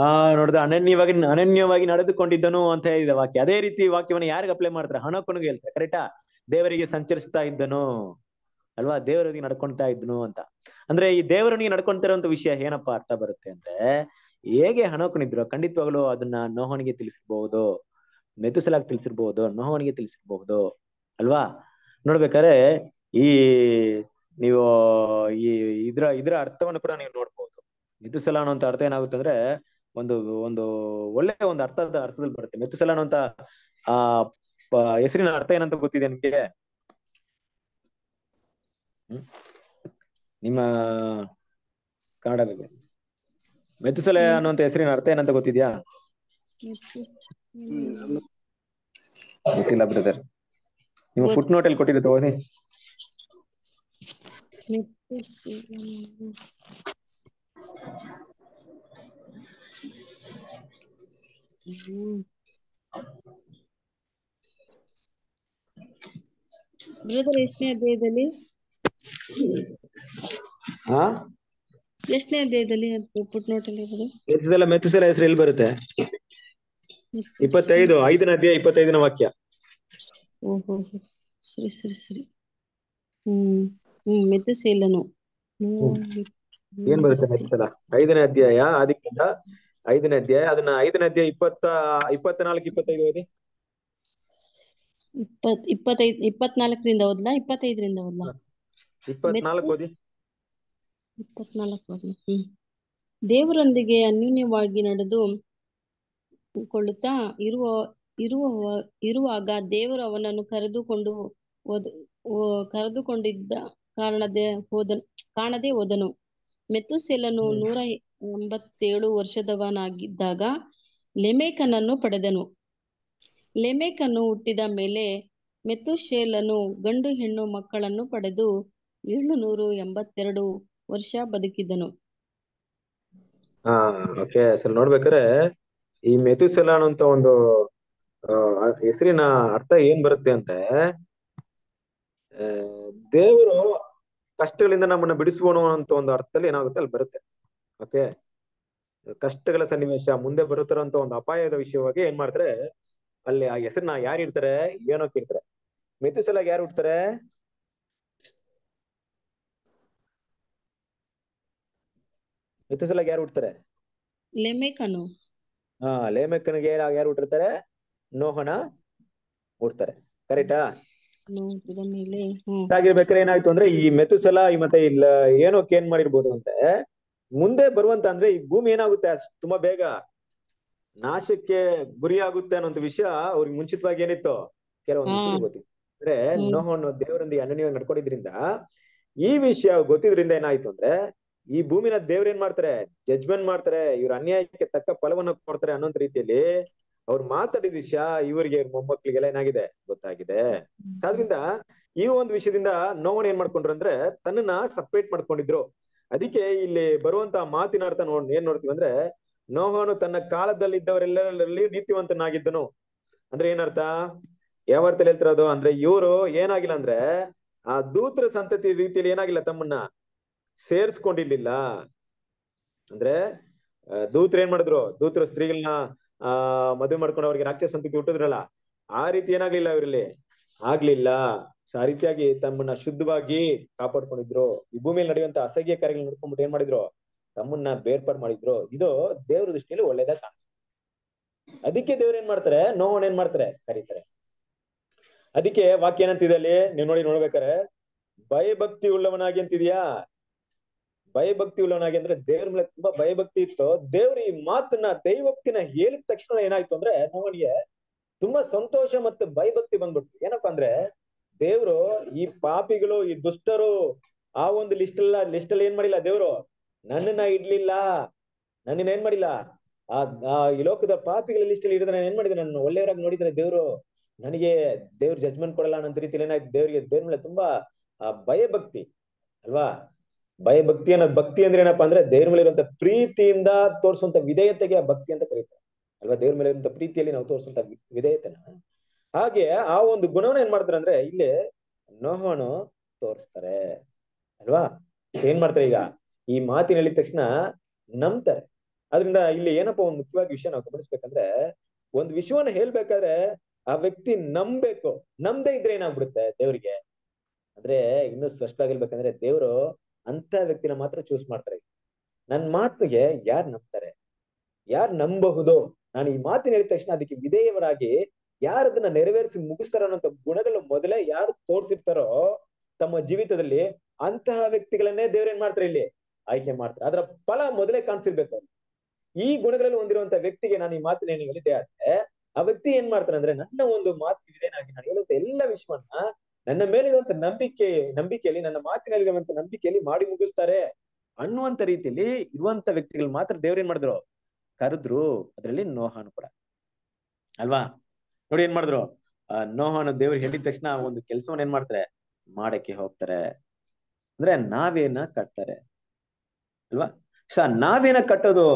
ಆ ನೋಡಿದ ಅನನ್ಯವಾಗಿ ಅನನ್ಯವಾಗಿ ನಡೆದುಕೊಂಡಿದ್ದನು ಅಂತ ಹೇಳಿದ ವಾಕ್ಯ ಅದೇ ರೀತಿ ವಾಕ್ಯವನ್ನು ಯಾರಿಗೆ ಅಪ್ಲೈ ಮಾಡ್ತಾರೆ ಹಣಕ್ಕನಿಗೆ ಹೇಳ್ತಾರೆ ಕರೆಕ್ಟಾ ದೇವರಿಗೆ ಸಂಚರಿಸ್ತಾ ಇದ್ದನು ಅಲ್ವಾ ದೇವರಿಗೆ ನಡ್ಕೊಳ್ತಾ ಇದ್ನು ಅಂತ ಅಂದ್ರೆ ಈ ದೇವರನಿಗೆ ನಡ್ಕೊಂತಿರುವಂತ ವಿಷಯ ಏನಪ್ಪಾ ಅರ್ಥ ಬರುತ್ತೆ ಅಂದ್ರೆ ಹೇಗೆ ಹಣಕನಿದ್ರು ಖಂಡಿತವಾಗ್ಲು ಅದನ್ನ ನೋಹನಿಗೆ ತಿಳಿಸಿರ್ಬಹುದು ಮೆದುಸಲಾಗಿ ತಿಳಿಸಿರ್ಬಹುದು ನೋಹನಿಗೆ ತಿಳಿಸಿರ್ಬಹುದು ಅಲ್ವಾ ನೋಡ್ಬೇಕಾದ್ರೆ ಈ ನೀವು ಈ ಇದ್ರ ಇದ್ರ ಅರ್ಥವನ್ನು ಕೂಡ ನೀವು ನೋಡ್ಬೋದು ಮೆದುಸಲ ಅನ್ನೋ ಅರ್ಥ ಏನಾಗುತ್ತೆ ಅಂದ್ರೆ ಒಂದು ಒಂದು ಒಳ್ಳೆ ಒಂದು ಅರ್ಥದ ಅರ್ಥದಲ್ಲಿ ಬರುತ್ತೆ ಮೆತ್ತುಸಲ ಅನ್ನೋಂತ ಆ ಹೆಸರಿನ ಅರ್ಥ ಏನಂತ ಗೊತ್ತಿದೆ ನಿಮ್ಗೆ ನಿಮ್ಮ ಕನ್ನಡ ಮೆತ್ತುಸಲ ಅನ್ನುವಂತ ಹೆಸರಿನ ಅರ್ಥ ಏನಂತ ಗೊತ್ತಿದ್ಯಾ ಗೊತ್ತಿಲ್ಲ ಬ್ರದರ್ ನಿಮ್ಮ ಫುಟ್ ನೋಟ್ ಅಲ್ಲಿ ಕೊಟ್ಟಿರುತ್ತೆ ಓದಿ ಬ್ರದರ್ ಎಷ್ಟನೇ ಅಧ್ಯಾಯದಲ್ಲಿ ಹಾ ಎಷ್ಟನೇ ಅಧ್ಯಾಯದಲ್ಲಿ ಪುಟ್ ನೋಟಲ್ಲಿ ಇರೋದು ಎಷ್ಟು ಸಲ ಮೆತ್ತು ಸಲ ಹೆಸರು ಎಲ್ಲಿ ಬರುತ್ತೆ ಇಪ್ಪತ್ತೈದು ಐದನೇ ಅಧ್ಯಾಯ ಇಪ್ಪತ್ತೈದನೇ ವಾಕ್ಯ ಓಹೋ ಸರಿ ಸರಿ ಸರಿ ಹ್ಮ್ ಹ್ಮ್ ಮೆತ್ತಸೇಲನು ಏನ್ ಬರುತ್ತೆ ಮೆತ್ತಸಲ ಐದನೇ ಅಧ್ಯಾಯ ಅದಕ್ಕಿಂತ ಐದನೇ ಅಧ್ಯಾಯ ಅದನ್ನ ಐದನೇ ಅಧ್ಯಾಯ ಇಪ್ಪತ್ತ ಇಪ್ಪತ್ನಾಲ್ಕು ಇಪ್ಪತ್ತೈದು ಓದಿ ಇಪ್ಪತ್ನಾಲ್ಕರಿಂದ ಓದ್ಲಾ ಇಪ್ಪತ್ತೈದರಿಂದ ಓದ್ಲಾ ಓದಿ ದೇವರೊಂದಿಗೆ ಅನ್ಯೂನ್ಯವಾಗಿ ನಡೆದು ಕೊಳ್ಳುತ್ತಾ ಇರುವ ಇರುವ ಇರುವಾಗ ದೇವರು ಅವನನ್ನು ಕರೆದುಕೊಂಡು ಓದ್ ಕರೆದುಕೊಂಡಿದ್ದ ಕಾರಣದೆ ಹೋದನು ಕಾಣದೆ ಹೋದನು ಮೆತುಸೆಲನು ನೂರ ಎಂಬತ್ತೇಳು ವರ್ಷದವನಾಗಿದ್ದಾಗ ಲೆಮೇಕನನ್ನು ಪಡೆದನು ಲೆಮೇಕನು ಹುಟ್ಟಿದ ಮೇಲೆ ಮೆತುಶೇಲನು ಗಂಡು ಹೆಣ್ಣು ಮಕ್ಕಳನ್ನು ಪಡೆದು ಏಳುನೂರು ಎಂಬತ್ತೆರಡು ವರ್ಷ ಬದುಕಿದನು ಆ ಓಕೆ ಈ ಮೆತುಸೆಲ ಅಂತ ಒಂದು ಹೆಸರಿನ ಅರ್ಥ ಏನ್ ಬರುತ್ತೆ ಅಂತ ದೇವರು ಕಷ್ಟಗಳಿಂದ ನಮ್ಮನ್ನ ಬಿಡಿಸುವನು ಅಂತ ಒಂದು ಅರ್ಥದಲ್ಲಿ ಏನಾಗುತ್ತೆ ಅಲ್ಲಿ ಬರುತ್ತೆ ಓಕೆ ಕಷ್ಟಗಳ ಸನ್ನಿವೇಶ ಮುಂದೆ ಬರುತ್ತಿರೋಂತ ಒಂದು ಅಪಾಯದ ವಿಷಯವಾಗಿ ಏನ್ ಮಾಡ್ತಾರೆ ಅಲ್ಲಿ ಆ ಹೆಸರನ್ನ ಯಾರು ಇಡ್ತಾರೆ ಏನೋ ಕೇಳ್ತಾರೆ ಮೆಥುಸಲಾಗಿ ಯಾರು ಇಡ್ತಾರೆ ಮೆಥುಸಲಾಗಿ ಯಾರು ಇಡ್ತಾರೆ ಲೇಮೇಕನು ಹಾ ಲೇಮೇಕನಿಗೆ ಯಾರು ಹುಟ್ಟಿರ್ತಾರೆ ನೋಹನ ಹುಡ್ತಾರೆ ಕರೆಕ್ಟಾ ನೋಡಿದ ಏನಾಯ್ತು ಅಂದ್ರೆ ಈ ಮೆತುಸಲ ಈ ಮತ್ತೆ ಇಲ್ಲ ಏನೋ ಕೇನ್ ಮಾಡಿರ್ಬೋದು ಅಂತೆ ಮುಂದೆ ಬರುವಂತ ಅಂದ್ರೆ ಈ ಭೂಮಿ ಏನಾಗುತ್ತೆ ತುಂಬಾ ಬೇಗ ನಾಶಕ್ಕೆ ಗುರಿಯಾಗುತ್ತೆ ಅನ್ನೋಂತ ವಿಷಯ ಅವ್ರಿಗೆ ಮುಂಚಿತವಾಗಿ ಏನಿತ್ತು ಕೆಲವೊಂದು ಅಂದ್ರೆ ನೋಹ ಅನ್ನೋ ದೇವರೊಂದಿಗೆ ಅನನ್ಯವಾಗಿ ನಡ್ಕೊಂಡಿದ್ರಿಂದ ಈ ವಿಷಯ ಗೊತ್ತಿದ್ರಿಂದ ಏನಾಯ್ತು ಅಂದ್ರೆ ಈ ಭೂಮಿನ ದೇವ್ರ ಏನ್ ಮಾಡ್ತಾರೆ ಜಜ್ಮೆಂಟ್ ಮಾಡ್ತಾರೆ ಇವ್ರ ಅನ್ಯಾಯಕ್ಕೆ ತಕ್ಕ ಫಲವನ್ನ ಕೊಡ್ತಾರೆ ಅನ್ನೋಂತ ರೀತಿಯಲ್ಲಿ ಅವ್ರು ಮಾತಾಡಿದ ವಿಷಯ ಇವರಿಗೆ ಮೊಮ್ಮಕ್ಳಿಗೆಲ್ಲ ಏನಾಗಿದೆ ಗೊತ್ತಾಗಿದೆ ಆದ್ರಿಂದ ಈ ಒಂದು ವಿಷಯದಿಂದ ನೋವನ್ ಏನ್ ಮಾಡ್ಕೊಂಡ್ರು ಅಂದ್ರೆ ತನ್ನನ್ನ ಸಪ್ರೇಟ್ ಮಾಡ್ಕೊಂಡಿದ್ರು ಅದಕ್ಕೆ ಇಲ್ಲಿ ಬರುವಂತ ಮಾತಿನ ಅರ್ಥ ನೋಡ್ ಏನ್ ನೋಡ್ತೀವಿ ಅಂದ್ರೆ ನೋಹನು ತನ್ನ ಕಾಲದಲ್ಲಿ ಇದ್ದವರೆಲ್ಲರಲ್ಲಿ ನೀತಿವಂತನಾಗಿದ್ದನು ಅಂದ್ರೆ ಏನರ್ಥ ಯಾವ ಅರ್ಥ ಹೇಳ್ತಿರೋದು ಅಂದ್ರೆ ಇವರು ಏನಾಗಿಲ್ಲ ಅಂದ್ರೆ ಆ ದೂತ್ರ ಸಂತತಿ ರೀತಿಯಲ್ಲಿ ಏನಾಗಿಲ್ಲ ತಮ್ಮನ್ನ ಸೇರ್ಸ್ಕೊಂಡಿರ್ಲಿಲ್ಲ ಅಂದ್ರೆ ದೂತ್ರ ಏನ್ ಮಾಡಿದ್ರು ದೂತ್ರ ಸ್ತ್ರೀಗಳನ್ನ ಆ ಮದುವೆ ಮಾಡ್ಕೊಂಡು ಅವ್ರಿಗೆ ರಾಕ್ಷಸ ಅಂತ ಹುಟ್ಟಿದ್ರಲ್ಲ ಆ ರೀತಿ ಏನಾಗ್ಲಿಲ್ಲ ಅವ್ರಲ್ಲಿ ಆಗ್ಲಿಲ್ಲ ಆ ರೀತಿಯಾಗಿ ತಮ್ಮನ್ನ ಶುದ್ಧವಾಗಿ ಕಾಪಾಡ್ಕೊಂಡಿದ್ರು ಈ ಭೂಮಿಯಲ್ಲಿ ನಡೆಯುವಂತ ಅಸಹ್ಯ ಕಾರ್ಯಗಳನ್ನ ನೋಡ್ಕೊಂಡ್ಬಿಟ್ಟು ಏನ್ ಮಾಡಿದ್ರು ತಮ್ಮನ್ನ ಬೇರ್ಪಾಡ್ ಮಾಡಿದ್ರು ಇದು ದೇವ್ರ ದೃಷ್ಟಿಯಲ್ಲಿ ಒಳ್ಳೇದಾಗ ಕಾಣಿಸ್ತು ಅದಕ್ಕೆ ದೇವ್ರು ಏನ್ ಮಾಡ್ತಾರೆ ನೋವನ್ ಏನ್ ಮಾಡ್ತಾರೆ ಕರೀತಾರೆ ಅದಕ್ಕೆ ವಾಕ್ಯ ಏನಂತಿದೆ ಅಲ್ಲಿ ನೀವ್ ನೋಡಿ ನೋಡ್ಬೇಕಾರೆ ಭಯಭಕ್ತಿ ಉಳ್ಳವನಾಗಿ ಅಂತಿದ್ಯಾ ಭಯಭಕ್ತಿ ಉಳ್ಳವನಾಗಿ ಅಂದ್ರೆ ದೇವ್ರ ಮೇಲೆ ತುಂಬಾ ಭಯಭಕ್ತಿ ಇತ್ತು ದೇವ್ರ ಈ ಮಾತನ್ನ ದೈವಕ್ತಿನ ಹೇಳಿದ ತಕ್ಷಣ ಏನಾಯ್ತು ಅಂದ್ರೆ ನವನಿಗೆ ತುಂಬಾ ಸಂತೋಷ ಮತ್ತೆ ಭಯಭಕ್ತಿ ಬಂದ್ಬಿಡ್ತು ಏನಪ್ಪಾ ಅಂದ್ರೆ ದೇವ್ರು ಈ ಪಾಪಿಗಳು ಈ ದುಷ್ಟರು ಆ ಒಂದು ಲಿಸ್ಟ್ ಅಲ್ಲ ಲಿಸ್ಟ್ ಅಲ್ಲಿ ಏನ್ ಮಾಡಿಲ್ಲ ದೇವ್ರು ನನ್ನನ್ನ ಇಡ್ಲಿಲ್ಲ ನನ್ನನ್ನ ಏನ್ ಮಾಡಿಲ್ಲ ಆ ಈ ಲೋಕದ ಪಾಪಿಗಳ ಲಿಸ್ಟ್ ಅಲ್ಲಿ ಇಡಿದ್ರೆ ನಾನು ಏನ್ ಮಾಡಿದ್ರೆ ನನ್ನ ಒಳ್ಳೆಯವರಾಗಿ ನೋಡಿದ್ರೆ ದೇವ್ರು ನನಗೆ ದೇವ್ರ ಜಜ್ಮೆಂಟ್ ಕೊಡಲ್ಲ ಅನ್ನೋ ರೀತಿಯಲ್ಲಿ ಏನಾಯ್ತು ದೇವ್ರಿಗೆ ದೇವ್ರ ಮೇಲೆ ತುಂಬಾ ಭಯಭಕ್ತಿ ಅಲ್ವಾ ಭಯ ಭಕ್ತಿ ಅನ್ನೋದು ಭಕ್ತಿ ಅಂದ್ರೆ ಏನಪ್ಪಾ ಅಂದ್ರೆ ದೇವ್ರ ಮೇಲೆ ಇರುವಂತ ಪ್ರೀತಿಯಿಂದ ತೋರಿಸುವಂತ ವಿಧೇಯತೆಗೆ ಆ ಭಕ್ತಿ ಅಂತ ಕರೀತಾರೆ ಅಲ್ವಾ ದೇವ್ರ ಮೇಲೆ ಇರುವಂತ ಪ್ರೀತಿಯಲ್ಲಿ ನಾವು ತೋರಿಸುವಂತ ವಿಧೇಯತೆನ ಹಾಗೆ ಆ ಒಂದು ಗುಣವನ್ನ ಏನ್ ಮಾಡ್ತಾರೆ ಅಂದ್ರೆ ಇಲ್ಲಿ ನೋಹನು ತೋರಿಸ್ತಾರೆ ಅಲ್ವಾ ಏನ್ ಮಾಡ್ತಾರೆ ಈಗ ಈ ಮಾತಿನ ಹೇಳಿದ ತಕ್ಷಣ ನಂಬ್ತಾರೆ ಅದರಿಂದ ಇಲ್ಲಿ ಏನಪ್ಪಾ ಒಂದು ಮುಖ್ಯವಾಗಿ ವಿಷಯ ನಾವು ಗಮನಿಸ್ಬೇಕಂದ್ರೆ ಒಂದು ವಿಷಯವನ್ನ ಹೇಳ್ಬೇಕಾದ್ರೆ ಆ ವ್ಯಕ್ತಿ ನಂಬೇಕು ನಂಬದೇ ಇದ್ರೆ ಏನಾಗ್ಬಿಡುತ್ತೆ ದೇವ್ರಿಗೆ ಅಂದ್ರೆ ಇನ್ನೂ ಸ್ಪಷ್ಟವಾಗಿರ್ಬೇಕಂದ್ರೆ ದೇವ್ರು ಅಂತ ವ್ಯಕ್ತಿನ ಮಾತ್ರ ಚೂಸ್ ಮಾಡ್ತಾರೆ ನನ್ನ ಮಾತಿಗೆ ಯಾರ್ ನಂಬ್ತಾರೆ ಯಾರ್ ನಂಬಬಹುದು ನಾನು ಈ ಮಾತಿನ ಹೇಳಿದ ತಕ್ಷಣ ಅದಕ್ಕೆ ವಿಧೇಯವರಾಗಿ ಯಾರು ಅದನ್ನ ನೆರವೇರಿಸಿ ಮುಗಿಸ್ತಾರೋ ಅನ್ನೋ ಗುಣಗಳು ಮೊದಲೇ ಯಾರು ತೋರಿಸಿರ್ತಾರೋ ತಮ್ಮ ಜೀವಿತದಲ್ಲಿ ಅಂತಹ ವ್ಯಕ್ತಿಗಳನ್ನೇ ಏನ್ ಮಾಡ್ತಾರೆ ಇಲ್ಲಿ ಆಯ್ಕೆ ಮಾಡ್ತಾರೆ ಅದರ ಫಲ ಮೊದಲೇ ಕಾಣಿಸಿರ್ಬೇಕು ಈ ಗುಣಗಳಲ್ಲಿ ಹೊಂದಿರುವಂತಹ ವ್ಯಕ್ತಿಗೆ ನಾನು ಈ ಮಾತಿನ ಹೇಳಿದೆ ಆದ್ರೆ ಆ ವ್ಯಕ್ತಿ ಏನ್ ಮಾಡ್ತಾರೆ ಅಂದ್ರೆ ನನ್ನ ಒಂದು ಮಾತಿಗೆ ವಿಧೇಯನಾಗಿ ನಾನು ಹೇಳುವಂತ ಎಲ್ಲ ವಿಶ್ವನ ನನ್ನ ಮೇಲಿರುವಂತ ನಂಬಿಕೆ ನಂಬಿಕೆಯಲ್ಲಿ ನನ್ನ ಮಾತಿನಲ್ಲಿರುವಂತ ನಂಬಿಕೆಯಲ್ಲಿ ಮಾಡಿ ಮುಗಿಸ್ತಾರೆ ಅನ್ನುವಂತ ರೀತಿಯಲ್ಲಿ ಇರುವಂತ ವ್ಯಕ್ತಿಗಳು ಮಾತ್ರ ಏನ್ ಮಾಡಿದ್ರು ಕರೆದ್ರು ಅದ್ರಲ್ಲಿ ನೋಹಾನು ಕೂಡ ಅಲ್ವಾ ನೋಡಿ ಏನ್ ಮಾಡಿದ್ರು ಆ ನೋಹನ ದೇವ್ರು ಹೇಳಿದ ತಕ್ಷಣ ಒಂದು ಕೆಲಸವನ್ನ ಏನ್ ಮಾಡ್ತಾರೆ ಮಾಡಕ್ಕೆ ಹೋಗ್ತಾರೆ ಅಂದ್ರೆ ನಾವೇನ ಕಟ್ತಾರೆ ಅಲ್ವಾ ಸ ನಾವೇನ ಕಟ್ಟೋದು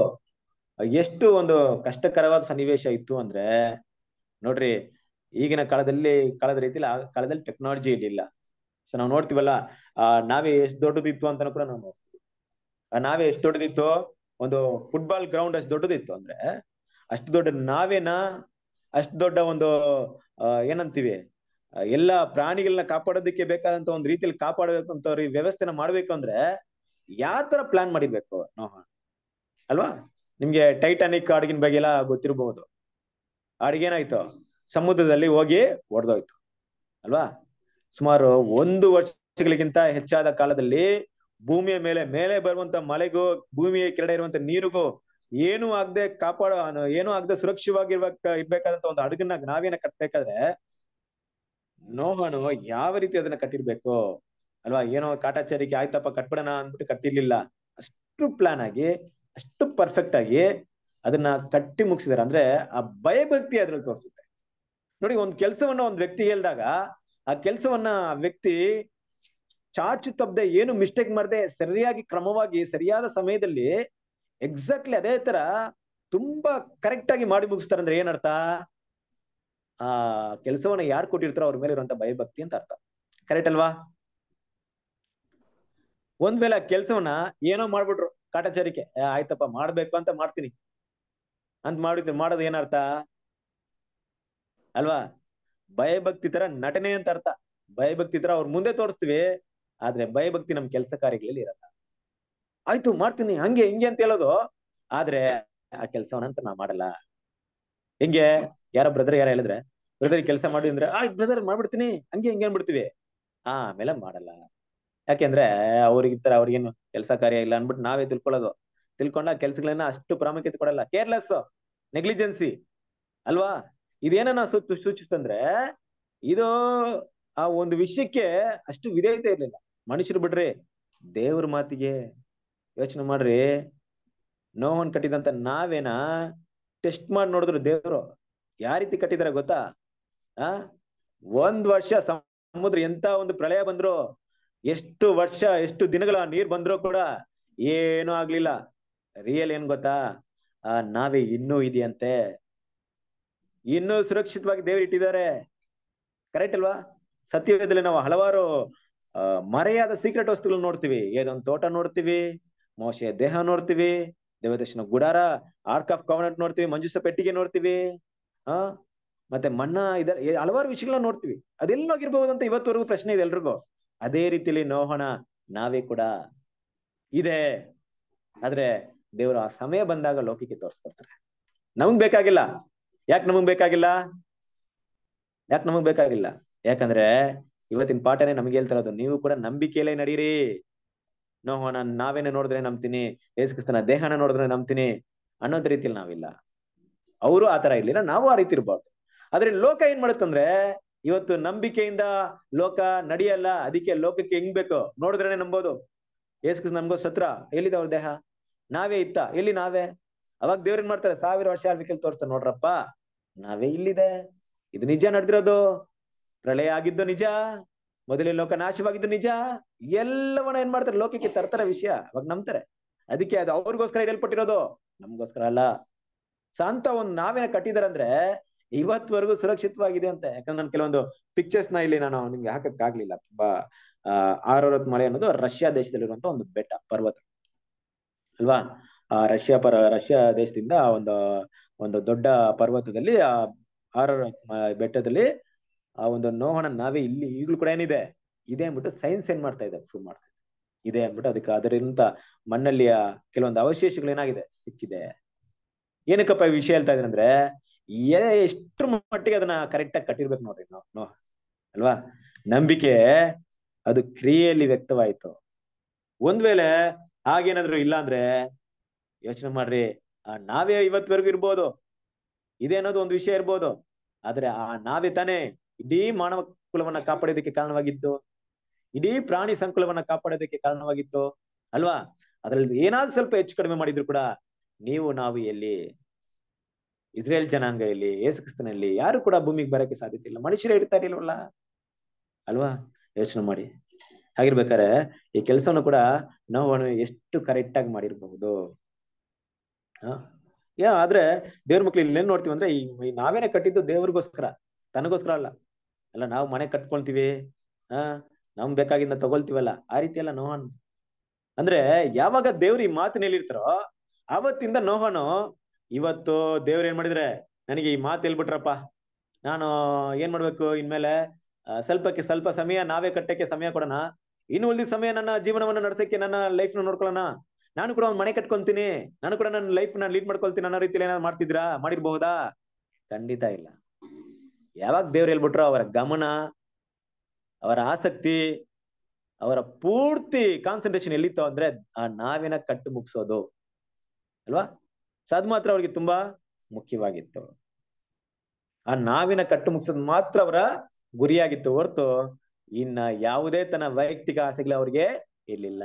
ಎಷ್ಟು ಒಂದು ಕಷ್ಟಕರವಾದ ಸನ್ನಿವೇಶ ಇತ್ತು ಅಂದ್ರೆ ನೋಡ್ರಿ ಈಗಿನ ಕಾಲದಲ್ಲಿ ಕಾಲದ ರೀತಿಯಲ್ಲಿ ಆ ಕಾಲದಲ್ಲಿ ಟೆಕ್ನಾಲಜಿ ಇರಲಿಲ್ಲ ಸೊ ನಾವು ನೋಡ್ತೀವಲ್ಲ ಆ ನಾವೇ ಎಷ್ಟು ದೊಡ್ಡದಿತ್ತು ಅಂತ ಕೂಡ ನಾವು ನೋಡ್ತೀವಿ ನಾವೇ ಎಷ್ಟು ದೊಡ್ಡದಿತ್ತು ಒಂದು ಫುಟ್ಬಾಲ್ ಗ್ರೌಂಡ್ ಅಷ್ಟು ದೊಡ್ಡದಿತ್ತು ಅಂದ್ರೆ ಅಷ್ಟು ದೊಡ್ಡ ನಾವೇನ ಅಷ್ಟು ದೊಡ್ಡ ಒಂದು ಏನಂತೀವಿ ಎಲ್ಲ ಪ್ರಾಣಿಗಳನ್ನ ಕಾಪಾಡೋದಕ್ಕೆ ಬೇಕಾದಂತ ಒಂದು ರೀತಿಯಲ್ಲಿ ಕಾಪಾಡಬೇಕು ಅಂತ ವ್ಯವಸ್ಥೆನ ಮಾಡ್ಬೇಕು ಅಂದ್ರೆ ಯಾವ ತರ ಪ್ಲಾನ್ ಮಾಡಿಬೇಕು ನಾವು ಅಲ್ವಾ ನಿಮ್ಗೆ ಟೈಟಾನಿಕ್ ಹಡಗಿನ ಬಗ್ಗೆ ಎಲ್ಲ ಗೊತ್ತಿರಬಹುದು ಹಡಗೇನಾಯ್ತು ಸಮುದ್ರದಲ್ಲಿ ಹೋಗಿ ಒಡೆದೋಯ್ತು ಅಲ್ವಾ ಸುಮಾರು ಒಂದು ವರ್ಷಗಳಿಗಿಂತ ಹೆಚ್ಚಾದ ಕಾಲದಲ್ಲಿ ಭೂಮಿಯ ಮೇಲೆ ಮೇಲೆ ಬರುವಂತ ಮಳೆಗೂ ಭೂಮಿಯ ಕೆರಡೆ ಇರುವಂತ ನೀರಿಗೂ ಏನು ಆಗದೆ ಕಾಪಾಡ ಏನು ಆಗದೆ ಸುರಕ್ಷಿತವಾಗಿರ್ಬೇಕ ಇರ್ಬೇಕಾದಂತ ಒಂದು ಹಡಗನ್ನ ನಾವೇನ ಕಟ್ಟಬೇಕಾದ್ರೆ ನೋಹನು ಯಾವ ರೀತಿ ಅದನ್ನ ಕಟ್ಟಿರ್ಬೇಕು ಅಲ್ವಾ ಏನೋ ಕಾಟಾಚಾರಿಕೆ ಆಯ್ತಪ್ಪ ಕಟ್ಬಿಡೋಣ ಅಂದ್ಬಿಟ್ಟು ಕಟ್ಟಿರ್ಲಿಲ್ಲ ಅಷ್ಟು ಪ್ಲಾನ್ ಆಗಿ ಅಷ್ಟು ಪರ್ಫೆಕ್ಟ್ ಆಗಿ ಅದನ್ನ ಕಟ್ಟಿ ಮುಗಿಸಿದಾರೆ ಅಂದ್ರೆ ಆ ಭಯಭಕ್ತಿ ಅದ್ರಲ್ಲಿ ತೋರಿಸುತ್ತೆ ನೋಡಿ ಒಂದು ಕೆಲಸವನ್ನ ಒಂದು ವ್ಯಕ್ತಿ ಹೇಳಿದಾಗ ಆ ಕೆಲಸವನ್ನ ವ್ಯಕ್ತಿ ಚಾಚು ತಪ್ಪದೆ ಏನು ಮಿಸ್ಟೇಕ್ ಮಾಡದೆ ಸರಿಯಾಗಿ ಕ್ರಮವಾಗಿ ಸರಿಯಾದ ಸಮಯದಲ್ಲಿ ಎಕ್ಸಾಕ್ಟ್ಲಿ ಅದೇ ತರ ತುಂಬಾ ಕರೆಕ್ಟ್ ಆಗಿ ಮಾಡಿ ಮುಗಿಸ್ತಾರೆ ಅಂದ್ರೆ ಏನರ್ಥ ಆ ಕೆಲಸವನ್ನ ಯಾರು ಕೊಟ್ಟಿರ್ತಾರೋ ಅವ್ರ ಮೇಲೆ ಇರುವಂತ ಭಯಭಕ್ತಿ ಅಂತ ಅರ್ಥ ಕರೆಕ್ಟ್ ಅಲ್ವಾ ಒಂದ್ ಆ ಕೆಲಸವನ್ನ ಏನೋ ಮಾಡ್ಬಿಟ್ರು ಕಾಟಾಚಾರಿಕೆ ಆಯ್ತಪ್ಪ ಮಾಡ್ಬೇಕು ಅಂತ ಮಾಡ್ತೀನಿ ಅಂತ ಮಾಡಿದ್ರು ಮಾಡೋದು ಏನರ್ಥ ಅಲ್ವಾ ಭಯಭಕ್ತಿ ತರ ನಟನೆ ಅಂತ ಅರ್ಥ ಭಯಭಕ್ತಿ ತರ ಅವ್ರ ಮುಂದೆ ತೋರಿಸ್ತೀವಿ ಆದ್ರೆ ಭಯಭಕ್ತಿ ನಮ್ ಕೆಲಸ ಕಾರ್ಯಗಳಲ್ಲಿ ಇರಲ್ಲ ಆಯ್ತು ಮಾಡ್ತೀನಿ ಹಂಗೆ ಹಿಂಗೆ ಅಂತ ಹೇಳೋದು ಆದ್ರೆ ಆ ಕೆಲಸವನ್ನಂತ ನಾ ಮಾಡಲ್ಲ ಹೆಂಗೆ ಯಾರ ಬ್ರದರ್ ಯಾರ ಹೇಳಿದ್ರೆ ಬ್ರದರ್ ಕೆಲಸ ಮಾಡಿ ಅಂದ್ರೆ ಆಯ್ತು ಬ್ರದರ್ ಮಾಡ್ಬಿಡ್ತೀನಿ ಹಂಗೆ ಹಿಂಗೆ ಅನ್ಬಿಡ್ತೀವಿ ಆಮೇಲೆ ಮಾಡಲ್ಲ ಯಾಕೆಂದ್ರೆ ಅವ್ರಿಗಿರ್ತಾರೆ ಅವ್ರಿಗೇನು ಕೆಲಸ ಕಾರ್ಯ ಇಲ್ಲ ಅನ್ಬಿಟ್ಟು ನಾವೇ ತಿಳ್ಕೊಳ್ಳೋದು ತಿಳ್ಕೊಂಡ ಕೆಲ್ಸಗಳನ್ನ ಅಷ್ಟು ಪ್ರಾಮುಖ್ಯತೆ ಕೊಡಲ್ಲ ಕೇರ್ಲೆಸ್ ನೆಗ್ಲಿಜೆನ್ಸಿ ಅಲ್ವಾ ಇದೇನ ಸುತ್ತು ಸೂಚಿಸ್ತಂದ್ರೆ ಇದು ಆ ಒಂದು ವಿಷಯಕ್ಕೆ ಅಷ್ಟು ವಿಧೇಯತೆ ಇರ್ಲಿಲ್ಲ ಮನುಷ್ಯರು ಬಿಡ್ರಿ ದೇವ್ರ ಮಾತಿಗೆ ಯೋಚನೆ ಮಾಡ್ರಿ ನೋವನ್ ಕಟ್ಟಿದಂತ ನಾವೇನ ಟೆಸ್ಟ್ ಮಾಡಿ ನೋಡಿದ್ರು ದೇವ್ರು ಯಾರೀತಿ ಕಟ್ಟಿದಾರ ಗೊತ್ತಾ ಆ ಒಂದ್ ವರ್ಷ ಸಮುದ್ರ ಎಂತ ಒಂದು ಪ್ರಳಯ ಬಂದ್ರು ಎಷ್ಟು ವರ್ಷ ಎಷ್ಟು ದಿನಗಳ ನೀರ್ ಬಂದ್ರು ಕೂಡ ಏನೂ ಆಗ್ಲಿಲ್ಲ ರಿಯಲ್ ಏನ್ ಗೊತ್ತಾ ಆ ನಾವೇ ಇನ್ನೂ ಇದೆಯಂತೆ ಇನ್ನೂ ಸುರಕ್ಷಿತವಾಗಿ ದೇವರು ಇಟ್ಟಿದ್ದಾರೆ ಕರೆಕ್ಟ್ ಅಲ್ವಾ ಸತ್ಯವೇದದಲ್ಲಿ ನಾವು ಹಲವಾರು ಮರೆಯಾದ ಸೀಕ್ರೆಟ್ ವಸ್ತುಗಳನ್ನ ನೋಡ್ತೀವಿ ಏದೊಂದು ತೋಟ ನೋಡ್ತೀವಿ ಮೋಶೆಯ ದೇಹ ನೋಡ್ತೀವಿ ದೇವದರ್ಶನ ಗುಡಾರ ಆರ್ಕ್ ಆಫ್ ಕವನೆಂಟ್ ನೋಡ್ತೀವಿ ಮಂಜುಸ ಪೆಟ್ಟಿಗೆ ನೋಡ್ತೀವಿ ಆ ಮತ್ತೆ ಮಣ್ಣ ಇದ ಹಲವಾರು ವಿಷಯಗಳನ್ನ ನೋಡ್ತೀವಿ ಅದೆಲ್ಲೋಗಿರ್ಬಹುದು ಅಂತ ಇವತ್ತವರೆಗೂ ಪ್ರಶ್ನೆ ಇದೆ ಎಲ್ರಿಗೂ ಅದೇ ರೀತಿಯಲ್ಲಿ ನೋಹಣ ನಾವೇ ಕೂಡ ಇದೆ ಆದ್ರೆ ದೇವರು ಆ ಸಮಯ ಬಂದಾಗ ಲೋಕಕ್ಕೆ ತೋರಿಸ್ಕೊಡ್ತಾರೆ ನಮ್ಗೆ ಬೇಕಾಗಿಲ್ಲ ಯಾಕೆ ನಮಗ್ ಬೇಕಾಗಿಲ್ಲ ಯಾಕೆ ನಮಗ್ ಬೇಕಾಗಿಲ್ಲ ಯಾಕಂದ್ರೆ ಇವತ್ತಿನ ಪಾಠನೇ ನಮ್ಗೆ ಹೇಳ್ತಾರದು ನೀವು ಕೂಡ ನಂಬಿಕೆಯಲ್ಲೇ ನಡೀರಿ ನೋ ನಾನು ನಾವೇನೆ ನೋಡಿದ್ರೆ ನಂಬ್ತೀನಿ ಯೇಸುಕ್ರಿಸ್ತನ ದೇಹನ ನೋಡಿದ್ರೆ ನಂಬ್ತೀನಿ ಅನ್ನೋದ್ ರೀತಿಯಲ್ಲಿ ನಾವಿಲ್ಲ ಅವರು ಆತರ ಇರ್ಲಿಲ್ಲ ನಾವು ಆ ರೀತಿ ಇರ್ಬಾರ್ದು ಆದ್ರೆ ಲೋಕ ಏನ್ ಮಾಡುತ್ತಂದ್ರೆ ಇವತ್ತು ನಂಬಿಕೆಯಿಂದ ಲೋಕ ನಡೆಯಲ್ಲ ಅದಕ್ಕೆ ಲೋಕಕ್ಕೆ ಹೆಂಗ್ ಬೇಕು ನೋಡಿದ್ರೇನೆ ನಂಬೋದು ಯೇಸುಕ್ರಿಸ್ತ ನಮ್ಗೋ ಸತ್ರ ಎಲ್ಲಿದೆ ಅವ್ರ ದೇಹ ನಾವೇ ಇತ್ತ ಎಲ್ಲಿ ನಾವೇ ಅವಾಗ ದೇವ್ರ ಏನ್ ಮಾಡ್ತಾರೆ ಸಾವಿರ ವರ್ಷ ಆಳ್ವಿಕೆಯಲ್ಲಿ ತೋರಿಸ್ತಾರೆ ನೋಡ್ರಪ್ಪ ನಾವೇ ಇಲ್ಲಿದೆ ಇದು ನಿಜ ನಡೆದಿರೋದು ಪ್ರಳಯ ಆಗಿದ್ದು ನಿಜ ಮೊದಲೇ ಲೋಕ ನಾಶವಾಗಿದ್ದು ನಿಜ ಎಲ್ಲವನ್ನ ಏನ್ ಮಾಡ್ತಾರೆ ಲೋಕಕ್ಕೆ ತರ್ತಾರೆ ವಿಷಯ ಅವಾಗ ನಂಬ್ತಾರೆ ಅದಕ್ಕೆ ಅದು ಅವ್ರಿಗೋಸ್ಕರ ಇಡಲ್ಪಟ್ಟಿರೋದು ನಮ್ಗೋಸ್ಕರ ಅಲ್ಲ ಸಾಂತ ಒಂದು ನಾವೇನ ಅಂದ್ರೆ ಇವತ್ವರೆಗೂ ಸುರಕ್ಷಿತವಾಗಿದೆ ಅಂತ ಯಾಕಂದ್ರೆ ನಾನು ಕೆಲವೊಂದು ಪಿಕ್ಚರ್ಸ್ ನ ಇಲ್ಲಿ ನಾನು ನಿಮ್ಗೆ ಹಾಕಕ್ ಆಗ್ಲಿಲ್ಲ ತುಂಬಾ ಆರೋರತ್ ಮಳೆ ಅನ್ನೋದು ರಷ್ಯಾ ದೇಶದಲ್ಲಿರುವಂತ ಒಂದು ಬೆಟ್ಟ ಪರ್ವತ ಅಲ್ವಾ ಆ ರಷ್ಯಾ ಪರ ರಷ್ಯಾ ದೇಶದಿಂದ ಒಂದು ಒಂದು ದೊಡ್ಡ ಪರ್ವತದಲ್ಲಿ ಆ ಆರ ಬೆಟ್ಟದಲ್ಲಿ ಆ ಒಂದು ನೋಹಣ ನಾವೇ ಇಲ್ಲಿ ಈಗಲೂ ಕೂಡ ಏನಿದೆ ಇದೆ ಅಂದ್ಬಿಟ್ಟು ಸೈನ್ಸ್ ಏನ್ ಮಾಡ್ತಾ ಇದೆ ಪ್ರೂವ್ ಮಾಡ್ತಾ ಇದೆ ಇದೆ ಅಂದ್ಬಿಟ್ಟು ಅದಕ್ಕೆ ಅದರಿಂದ ಮಣ್ಣಲ್ಲಿಯ ಕೆಲವೊಂದು ಅವಶೇಷಗಳು ಏನಾಗಿದೆ ಸಿಕ್ಕಿದೆ ಏನಕ್ಕಪ್ಪ ಈ ವಿಷಯ ಹೇಳ್ತಾ ಇದ್ರೆ ಎಷ್ಟು ಮಟ್ಟಿಗೆ ಅದನ್ನ ಕರೆಕ್ಟ್ ಆಗಿ ಕಟ್ಟಿರ್ಬೇಕು ನೋಡ್ರಿ ನೋ ಅಲ್ವಾ ನಂಬಿಕೆ ಅದು ಕ್ರಿಯೆಯಲ್ಲಿ ವ್ಯಕ್ತವಾಯಿತು ಒಂದ್ ವೇಳೆ ಹಾಗೇನಾದ್ರು ಇಲ್ಲ ಅಂದ್ರೆ ಯೋಚನೆ ಮಾಡ್ರಿ ಆ ನಾವೇ ಇವತ್ವರೆಗೂ ಇರ್ಬೋದು ಇದೇ ಅನ್ನೋದು ಒಂದು ವಿಷಯ ಇರ್ಬೋದು ಆದ್ರೆ ಆ ನಾವೇ ತಾನೇ ಇಡೀ ಮಾನವ ಕುಲವನ್ನ ಕಾಪಾಡೋದಕ್ಕೆ ಕಾರಣವಾಗಿತ್ತು ಇಡೀ ಪ್ರಾಣಿ ಸಂಕುಲವನ್ನ ಕಾಪಾಡೋದಕ್ಕೆ ಕಾರಣವಾಗಿತ್ತು ಅಲ್ವಾ ಅದ್ರಲ್ಲಿ ಏನಾದ್ರು ಸ್ವಲ್ಪ ಹೆಚ್ಚು ಕಡಿಮೆ ಮಾಡಿದ್ರು ಕೂಡ ನೀವು ನಾವು ಎಲ್ಲಿ ಇಸ್ರೇಲ್ ಜನಾಂಗ ಇಲ್ಲಿ ಏಸುಕ್ರಿಸ್ತನಲ್ಲಿ ಯಾರು ಕೂಡ ಭೂಮಿಗೆ ಬರಕ್ಕೆ ಸಾಧ್ಯತೆ ಇಲ್ಲ ಮನುಷ್ಯರೇ ಇಡ್ತಾರೆ ಇಲ್ವಲ್ಲ ಅಲ್ವಾ ಯೋಚನೆ ಮಾಡಿ ಹಾಗಿರ್ಬೇಕಾರೆ ಈ ಕೆಲಸವನ್ನು ಕೂಡ ನಾವು ಎಷ್ಟು ಕರೆಕ್ಟ್ ಆಗಿ ಮಾಡಿರ್ಬಹುದು ಯಾ ಆದ್ರೆ ದೇವ್ರ ಮಕ್ಳು ಇಲ್ಲಿ ಏನ್ ನೋಡ್ತೀವಿ ಅಂದ್ರೆ ಈ ನಾವೇನೆ ಕಟ್ಟಿದ್ದು ದೇವ್ರಿಗೋಸ್ಕರ ತನಗೋಸ್ಕರ ಅಲ್ಲ ಅಲ್ಲ ನಾವು ಮನೆ ಕಟ್ಕೊಳ್ತೀವಿ ಹಾ ನಮ್ಗೆ ಬೇಕಾಗಿಂದ ತಗೊಳ್ತೀವಲ್ಲ ಆ ರೀತಿ ಎಲ್ಲ ನೋಹನ್ ಅಂದ್ರೆ ಯಾವಾಗ ದೇವ್ರ ಈ ಮಾತಿನಲ್ಲಿರ್ತಾರೋ ಅವತ್ತಿಂದ ನೋಹನು ಇವತ್ತು ದೇವ್ರ ಏನ್ ಮಾಡಿದ್ರೆ ನನಗೆ ಈ ಮಾತು ಹೇಳ್ಬಿಟ್ರಪ್ಪ ನಾನು ಏನ್ ಮಾಡ್ಬೇಕು ಇನ್ಮೇಲೆ ಸ್ವಲ್ಪಕ್ಕೆ ಸ್ವಲ್ಪ ಸಮಯ ನಾವೇ ಕಟ್ಟಕ್ಕೆ ಸಮಯ ಕೊಡೋಣ ಇನ್ನು ಉಳಿದ ಸಮಯ ನನ್ನ ಜೀವನವನ್ನ ನಡೆಸಕ್ಕೆ ನನ್ನ ಲೈಫ್ ನೋಡ್ಕೊಳ್ಳೋಣ ನಾನು ಕೂಡ ಒಂದು ಮನೆ ಕಟ್ಕೊಂತೀನಿ ನಾನು ಕೂಡ ನನ್ನ ಲೈಫ್ ನಾನು ಲೀಡ್ ಮಾಡ್ಕೊಳ್ತೀನಿ ಅನ್ನೋ ರೀತಿಯಲ್ಲಿ ಏನಾದ್ರು ಮಾಡ್ತಿದ್ರಾ ಮಾಡಿರ್ಬಹುದಾ ಖಂಡಿತ ಇಲ್ಲ ಯಾವಾಗ ದೇವ್ರು ಹೇಳ್ಬಿಟ್ರು ಅವರ ಗಮನ ಅವರ ಆಸಕ್ತಿ ಅವರ ಪೂರ್ತಿ ಕಾನ್ಸಂಟ್ರೇಷನ್ ಎಲ್ಲಿತ್ತು ಅಂದ್ರೆ ಆ ನಾವಿನ ಕಟ್ಟು ಮುಗಿಸೋದು ಅಲ್ವಾ ಸೊ ಮಾತ್ರ ಅವ್ರಿಗೆ ತುಂಬಾ ಮುಖ್ಯವಾಗಿತ್ತು ಆ ನಾವಿನ ಕಟ್ಟು ಮುಗಿಸೋದು ಮಾತ್ರ ಅವರ ಗುರಿಯಾಗಿತ್ತು ಹೊರತು ಇನ್ನ ಯಾವುದೇ ತನ್ನ ವೈಯಕ್ತಿಕ ಆಸೆಗಳು ಅವ್ರಿಗೆ ಇರ್ಲಿಲ್ಲ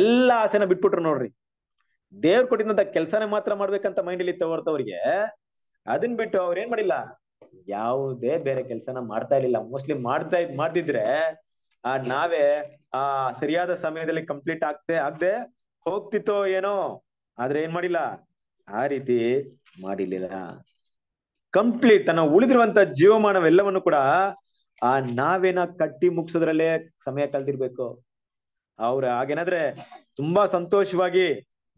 ಎಲ್ಲ ಆಸೆನ ಬಿಟ್ಬಿಟ್ರು ನೋಡ್ರಿ ದೇವ್ರ ಕೊಟ್ಟಿದಂತ ಕೆಲ್ಸಾನ ಮಾತ್ರ ಮಾಡ್ಬೇಕಂತ ಮೈಂಡ್ ಅಲ್ಲಿ ಹೊರತವ್ರಿಗೆ ಅದನ್ ಬಿಟ್ಟು ಅವ್ರ ಏನ್ ಮಾಡಿಲ್ಲ ಯಾವುದೇ ಬೇರೆ ಕೆಲ್ಸನ ಮಾಡ್ತಾ ಇರ್ಲಿಲ್ಲ ಮೋಸ್ಟ್ಲಿ ಮಾಡ್ತಾ ಇದ್ ಮಾಡ್ತಿದ್ರೆ ಆ ನಾವೇ ಆ ಸರಿಯಾದ ಸಮಯದಲ್ಲಿ ಕಂಪ್ಲೀಟ್ ಆಗ್ದೆ ಆಗದೆ ಹೋಗ್ತಿತ್ತೋ ಏನೋ ಆದ್ರೆ ಏನ್ ಮಾಡಿಲ್ಲ ಆ ರೀತಿ ಮಾಡಿರ್ಲಿಲ್ಲ ಕಂಪ್ಲೀಟ್ ತನ್ನ ಉಳಿದಿರುವಂತ ಜೀವಮಾನವೆಲ್ಲವನ್ನು ಕೂಡ ಆ ನಾವೇನ ಕಟ್ಟಿ ಮುಗಿಸೋದ್ರಲ್ಲೇ ಸಮಯ ಕಳೆದಿರ್ಬೇಕು ಅವ್ರ ಹಾಗೇನಾದ್ರೆ ತುಂಬಾ ಸಂತೋಷವಾಗಿ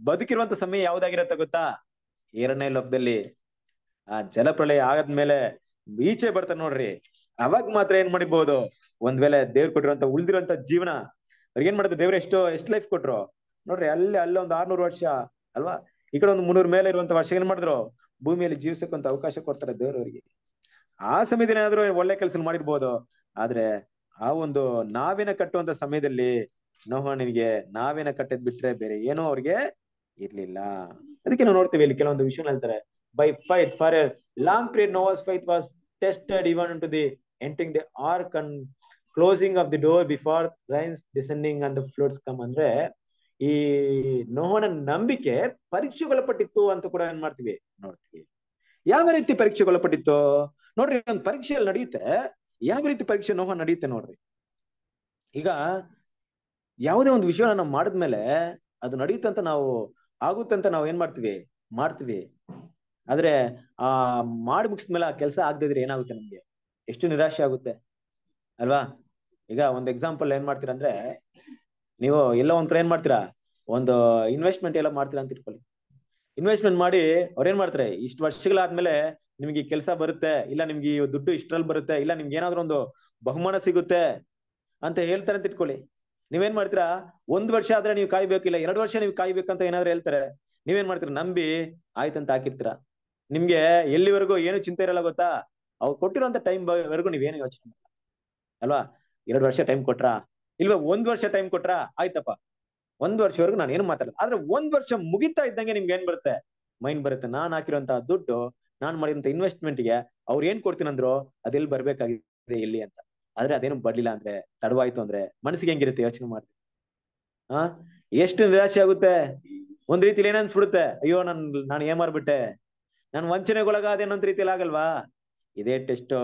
ಬದುಕಿರುವಂತ ಸಮಯ ಯಾವ್ದಾಗಿರತ್ತ ಗೊತ್ತಾ ಎರಡನೇ ಲೋಕದಲ್ಲಿ ಆ ಜಲಪ್ರಳಯ ಆಗದ್ಮೇಲೆ ಈಚೆ ಬರ್ತಾರೆ ನೋಡ್ರಿ ಅವಾಗ ಮಾತ್ರ ಏನ್ ಮಾಡಿಬಹುದು ಒಂದ್ ವೇಳೆ ದೇವ್ರು ಕೊಟ್ಟಿರುವಂತ ಉಳಿದಿರುವಂತ ಜೀವನ ಅವ್ರಿಗೆ ಏನ್ ಮಾಡುತ್ತೆ ದೇವ್ರ ಎಷ್ಟೋ ಎಷ್ಟ್ ಲೈಫ್ ಕೊಟ್ರು ನೋಡ್ರಿ ಅಲ್ಲಿ ಅಲ್ಲೊಂದ್ ಆರ್ನೂರು ವರ್ಷ ಅಲ್ವಾ ಈ ಕಡೆ ಒಂದು ಮುನ್ನೂರ್ ಮೇಲೆ ಇರುವಂತ ವರ್ಷ ಏನ್ ಮಾಡಿದ್ರು ಭೂಮಿಯಲ್ಲಿ ಜೀವಿಸಕ್ಕಂತ ಅವಕಾಶ ಕೊಡ್ತಾರೆ ದೇವ್ರವ್ರಿಗೆ ಆ ಸಮಯದಲ್ಲಿ ಏನಾದ್ರು ಒಳ್ಳೆ ಕೆಲಸ ಮಾಡಿರ್ಬೋದು ಆದ್ರೆ ಆ ಒಂದು ನಾವಿನ ಕಟ್ಟುವಂತ ಸಮಯದಲ್ಲಿ ನೋಹನಿಗೆ ನಾವೇನ ಕಟ್ಟದ್ ಬಿಟ್ರೆ ಬೇರೆ ಏನೋ ಅವ್ರಿಗೆ ಇರ್ಲಿಲ್ಲ ಅದಕ್ಕೆ ನಾವು ನೋಡ್ತೀವಿ ಇಲ್ಲಿ ಕೆಲವೊಂದು ವಿಷಯ ಹೇಳ್ತಾರೆ by faith for a long period Noah's faith was tested even to the entering the ark and closing of the door before rains descending and floats come ಅಂದ್ರೆ ಈ ನೋಹನ ನಂಬಿಕೆ ಪರೀಕ್ಷೆಗೊಳಪಟ್ಟಿತ್ತು ಅಂತ ಕೂಡ ಏನ್ ಮಾಡ್ತೀವಿ ನೋಡ್ತೀವಿ ಯಾವ ರೀತಿ ಪರೀಕ್ಷೆಗೊಳಪಟ್ಟಿತ್ತು ನೋಡ್ರಿ ಒಂದು ಪರೀಕ್ಷೆಯಲ್ಲಿ ನಡೆಯುತ್ತೆ ಯಾವ ರೀತಿ ಪರೀಕ್ಷೆ ನೋಹ ನಡೆಯುತ್ತೆ ನೋಡ್ರಿ ಈಗ ಯಾವುದೇ ಒಂದು ವಿಷಯನ ನಾವು ಮಾಡಿದ್ಮೇಲೆ ಅದು ನಡೆಯುತ್ತಂತ ಅಂತ ನಾವು ಆಗುತ್ತಂತ ಅಂತ ನಾವು ಏನ್ ಮಾಡ್ತೀವಿ ಮಾಡ್ತೀವಿ ಆದ್ರೆ ಆ ಮಾಡಿ ಮೇಲೆ ಆ ಕೆಲಸ ಆಗದಿದ್ರೆ ಏನಾಗುತ್ತೆ ನಮ್ಗೆ ಎಷ್ಟು ನಿರಾಶೆ ಆಗುತ್ತೆ ಅಲ್ವಾ ಈಗ ಒಂದು ಎಕ್ಸಾಂಪಲ್ ಏನ್ ಮಾಡ್ತೀರಾ ಅಂದ್ರೆ ನೀವು ಎಲ್ಲ ಒಂದ್ ಕಡೆ ಏನ್ ಮಾಡ್ತೀರಾ ಒಂದು ಇನ್ವೆಸ್ಟ್ಮೆಂಟ್ ಎಲ್ಲ ಮಾಡ್ತೀರಾ ಅಂತ ಇಟ್ಕೊಳ್ಳಿ ಇನ್ವೆಸ್ಟ್ಮೆಂಟ್ ಮಾಡಿ ಏನ್ ಮಾಡ್ತಾರೆ ಇಷ್ಟು ವರ್ಷಗಳಾದ್ಮೇಲೆ ನಿಮ್ಗೆ ಕೆಲಸ ಬರುತ್ತೆ ಇಲ್ಲ ನಿಮ್ಗೆ ದುಡ್ಡು ಇಷ್ಟರಲ್ಲಿ ಬರುತ್ತೆ ಇಲ್ಲ ನಿಮ್ಗೆ ಏನಾದ್ರೂ ಒಂದು ಬಹುಮಾನ ಸಿಗುತ್ತೆ ಅಂತ ಹೇಳ್ತಾರೆ ಅಂತ ಇಟ್ಕೊಳ್ಳಿ ನೀವೇನ್ ಮಾಡ್ತೀರಾ ಒಂದ್ ವರ್ಷ ಆದ್ರೆ ನೀವು ಕಾಯ್ಬೇಕಿಲ್ಲ ಎರಡ್ ವರ್ಷ ನೀವು ಕಾಯ್ಬೇಕಂತ ಏನಾದ್ರೂ ಹೇಳ್ತಾರೆ ನೀವೇನ್ ಮಾಡ್ತೀರಾ ನಂಬಿ ಆಯ್ತಂತ ಹಾಕಿರ್ತೀರಾ ನಿಮ್ಗೆ ಎಲ್ಲಿವರೆಗೂ ಏನು ಚಿಂತೆ ಇರಲ್ಲ ಗೊತ್ತಾ ಅವ್ರು ಕೊಟ್ಟಿರೋಂತ ಟೈಮ್ ವರೆಗೂ ನೀವೇನು ಯೋಚನೆ ಮಾಡಲ್ಲ ಅಲ್ವಾ ಎರಡ್ ವರ್ಷ ಟೈಮ್ ಕೊಟ್ರಾ ಇಲ್ವಾ ಒಂದ್ ವರ್ಷ ಟೈಮ್ ಕೊಟ್ರಾ ಆಯ್ತಪ್ಪ ಒಂದ್ ವರ್ಷವರೆಗೂ ನಾನು ಏನು ಮಾತಾಡಲ್ಲ ಆದ್ರೆ ಒಂದ್ ವರ್ಷ ಮುಗಿತಾ ಇದ್ದಂಗೆ ನಿಮ್ಗೆ ಏನ್ ಬರುತ್ತೆ ಮೈಂಡ್ ಬರುತ್ತೆ ನಾನ್ ಹಾಕಿರಂತ ದುಡ್ಡು ನಾನ್ ಮಾಡಿದಂತ ಇನ್ವೆಸ್ಟ್ಮೆಂಟ್ ಗೆ ಅವ್ರು ಏನ್ ಕೊಡ್ತೀನಂದ್ರು ಅದೆಲ್ಲಿ ಬರ್ಬೇಕಾಗಿದೆ ಇಲ್ಲಿ ಅಂತ ಆದ್ರೆ ಅದೇನು ಬರ್ಲಿಲ್ಲ ಅಂದ್ರೆ ತಡವಾಯ್ತು ಅಂದ್ರೆ ಮನಸ್ಸಿಗೆ ಹೆಂಗಿರುತ್ತೆ ಯೋಚನೆ ಮಾಡಿ ಆ ಎಷ್ಟು ನಿರಾಶೆ ಆಗುತ್ತೆ ಒಂದ್ ರೀತಿಲಿ ಏನನ್ಸ್ಬಿಡುತ್ತೆ ಅಯ್ಯೋ ನನ್ ನಾನು ಏನ್ ಮಾಡ್ಬಿಟ್ಟೆ ನಾನು ವಂಚನೆಗೊಳಗಾದೆ ಅನ್ನೋ ರೀತಿಯಲ್ಲಿ ಆಗಲ್ವಾ ಇದೇ ಟೆಸ್ಟ್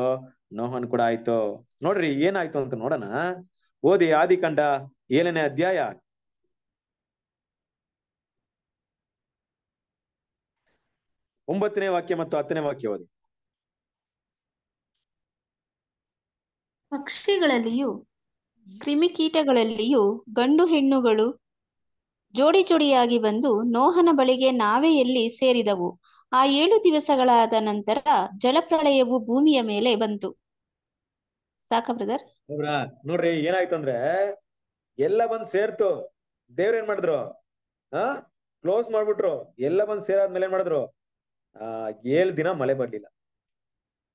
ನೋಹನ್ ಕೂಡ ಆಯ್ತು ನೋಡ್ರಿ ಏನಾಯ್ತು ಅಂತ ನೋಡೋಣ ಓದಿ ಆದಿ ಕಂಡ ಏಳನೇ ಅಧ್ಯಾಯ ಒಂಬತ್ತನೇ ವಾಕ್ಯ ಮತ್ತು ಹತ್ತನೇ ವಾಕ್ಯ ಓದಿ ಪಕ್ಷಿಗಳಲ್ಲಿಯೂ ಕ್ರಿಮಿಕೀಟಗಳಲ್ಲಿಯೂ ಗಂಡು ಹೆಣ್ಣುಗಳು ಜೋಡಿ ಜೋಡಿಯಾಗಿ ಬಂದು ನೋಹನ ಬಳಿಗೆ ನಾವೆಯಲ್ಲಿ ಸೇರಿದವು ಆ ಏಳು ದಿವಸಗಳಾದ ನಂತರ ಜಲಪ್ರಳಯವು ಭೂಮಿಯ ಮೇಲೆ ಬಂತು ಸಾಕ ಬ್ರದರ್ ನೋಡ್ರಿ ಏನಾಯ್ತು ಅಂದ್ರೆ ಎಲ್ಲ ಬಂದ್ ಸೇರ್ತು ದೇವ್ರ ಏನ್ ಮಾಡಿದ್ರು ಆ ಕ್ಲೋಸ್ ಮಾಡ್ಬಿಟ್ರು ಎಲ್ಲ ಬಂದ್ ಸೇರಾದ್ಮೇಲೆ ಏನ್ ಮಾಡಿದ್ರು ಆ ಏಳ್ ದಿನ ಮಳೆ ಬರ್ಲಿಲ್ಲ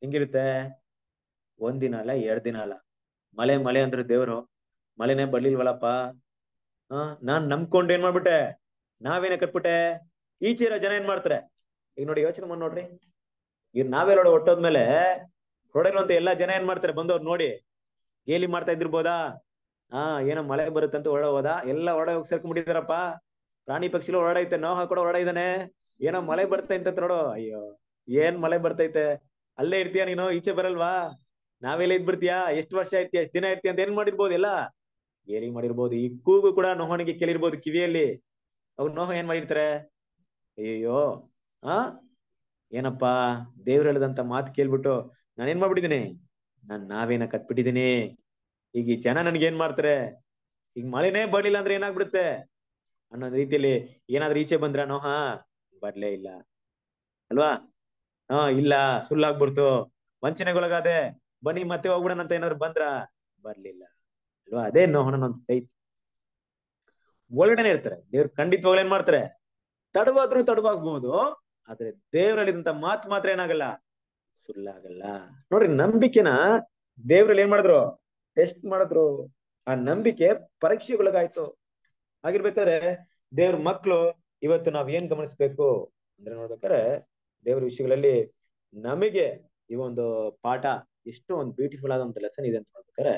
ಹೆಂಗಿರುತ್ತೆ ಒಂದ್ ದಿನ ಅಲ್ಲ ಎರಡ್ ದಿನ ಅಲ್ಲ ಮಳೆ ಮಳೆ ಅಂದ್ರೆ ದೇವ್ರು ಮಳೆನೇ ಬರ್ಲಿಲ್ವಲ್ಲಪ್ಪ ಹ ನಾನ್ ನಂಬ್ಕೊಂಡ್ ಏನ್ ಮಾಡ್ಬಿಟ್ಟೆ ನಾವೇನ ಕಟ್ಬಿಟ್ಟೆ ಈಚೆ ಇರೋ ಜನ ಏನ್ ಮಾಡ್ತಾರೆ ಈಗ ನೋಡಿ ಯೋಚನೆ ಮಾಡಿ ನೋಡ್ರಿ ಈಗ ನಾವೆಲ್ಲ ಹೊಟ್ಟೋದ್ಮೇಲೆ ಹೊಡೆರುವಂತ ಎಲ್ಲಾ ಜನ ಏನ್ ಮಾಡ್ತಾರೆ ಬಂದವ್ರು ನೋಡಿ ಗೇಲಿ ಮಾಡ್ತಾ ಇದ್ರಬೋದಾ ಹಾ ಏನೋ ಮಳೆ ಅಂತ ಹೊರಡ ಹೋದ ಎಲ್ಲ ಹೊರಡ ಹೋಗಿ ಸೇರ್ಕೊಂಡ್ಬಿಟ್ಟಿದಾರಪ್ಪ ಪ್ರಾಣಿ ಪಕ್ಷಿಲು ಓಡಾಡೈತೆ ನೋವು ಹೊರಡ ಇದ್ದಾನೆ ಏನೋ ಮಳೆ ಬರ್ತೈತೆ ನೋಡು ಅಯ್ಯೋ ಏನ್ ಮಳೆ ಬರ್ತೈತೆ ಅಲ್ಲೇ ಇರ್ತೀಯ ನೀನು ಈಚೆ ಬರಲ್ವಾ ನಾವೆಲ್ಲ ಇದ್ ಬಿಡ್ತೀಯಾ ಎಷ್ಟು ವರ್ಷ ಇರ್ತೀಯ ಎಷ್ಟು ದಿನ ಐತಿ ಅಂತ ಏನ್ ಮಾಡಿರ್ಬೋದು ಎಲ್ಲ ಮಾಡಿರ್ಬೋದು ಈ ಕೂಗು ಕೂಡ ನೋಹಣಿಗೆ ಕೇಳಿರ್ಬೋದು ಕಿವಿಯಲ್ಲಿ ಅವ್ರು ನೋಹ ಏನ್ ಮಾಡಿರ್ತಾರೆ ಅಯ್ಯೋ ಆ ಏನಪ್ಪಾ ದೇವ್ರ ಹೇಳದಂತ ಮಾತು ಕೇಳ್ಬಿಟ್ಟು ಏನ್ ಮಾಡ್ಬಿಟ್ಟಿದ್ದೀನಿ ನಾನು ನಾವೇನ ಕಟ್ಬಿಟ್ಟಿದ್ದೀನಿ ಈಗ ಈ ಜನ ನನ್ಗೆ ಏನ್ ಮಾಡ್ತಾರೆ ಈಗ ಮಳೆನೇ ಬರ್ಲಿಲ್ಲ ಅಂದ್ರೆ ಏನಾಗ್ಬಿಡುತ್ತೆ ಅನ್ನೋ ರೀತಿಯಲ್ಲಿ ಏನಾದ್ರೂ ಈಚೆ ಬಂದ್ರ ನೋಹ ಬರ್ಲೇ ಇಲ್ಲ ಅಲ್ವಾ ಹಾ ಇಲ್ಲ ಸುಳ್ಳಾಗ್ಬಿಡ್ತು ವಂಚನೆಗೊಳಗಾದೆ ಬನ್ನಿ ಮತ್ತೆ ಹೋಗ್ಬಿಡೋಣ ಅಂತ ಏನಾದ್ರು ಬಂದ್ರ ಬರ್ಲಿಲ್ಲ ಅಲ್ವಾ ಅದೇ ನೋಹನ ಅಂತ ಸೈತ್ ಇರ್ತಾರೆ ದೇವ್ರ ಖಂಡಿತವಾಗ್ಲೂ ಏನ್ ಮಾಡ್ತಾರೆ ತಡವಾದ್ರು ತಡವಾಗ್ಬಹುದು ಆದ್ರೆ ದೇವ್ರಲ್ಲಿದ್ದಂತ ಇದಂತ ಮಾತು ಮಾತ್ರ ಏನಾಗಲ್ಲ ಸುಳ್ಳಾಗಲ್ಲ ನೋಡ್ರಿ ನಂಬಿಕೆನ ದೇವ್ರಲ್ಲಿ ಏನ್ ಮಾಡಿದ್ರು ಟೆಸ್ಟ್ ಮಾಡಿದ್ರು ಆ ನಂಬಿಕೆ ಪರೀಕ್ಷೆಗೊಳಗಾಯ್ತು ಆಗಿರ್ಬೇಕಾದ್ರೆ ದೇವ್ರ ಮಕ್ಕಳು ಇವತ್ತು ನಾವ್ ಏನ್ ಗಮನಿಸ್ಬೇಕು ಅಂದ್ರೆ ನೋಡ್ಬೇಕಾದ್ರೆ ದೇವ್ರ ವಿಷಯಗಳಲ್ಲಿ ನಮಗೆ ಈ ಒಂದು ಪಾಠ ಎಷ್ಟು ಒಂದು ಬ್ಯೂಟಿಫುಲ್ ಆದಂತ ಲೆಸನ್ ಇದೆ ಅಂತ ಹೇಳ್ಬೇಕಾರೆ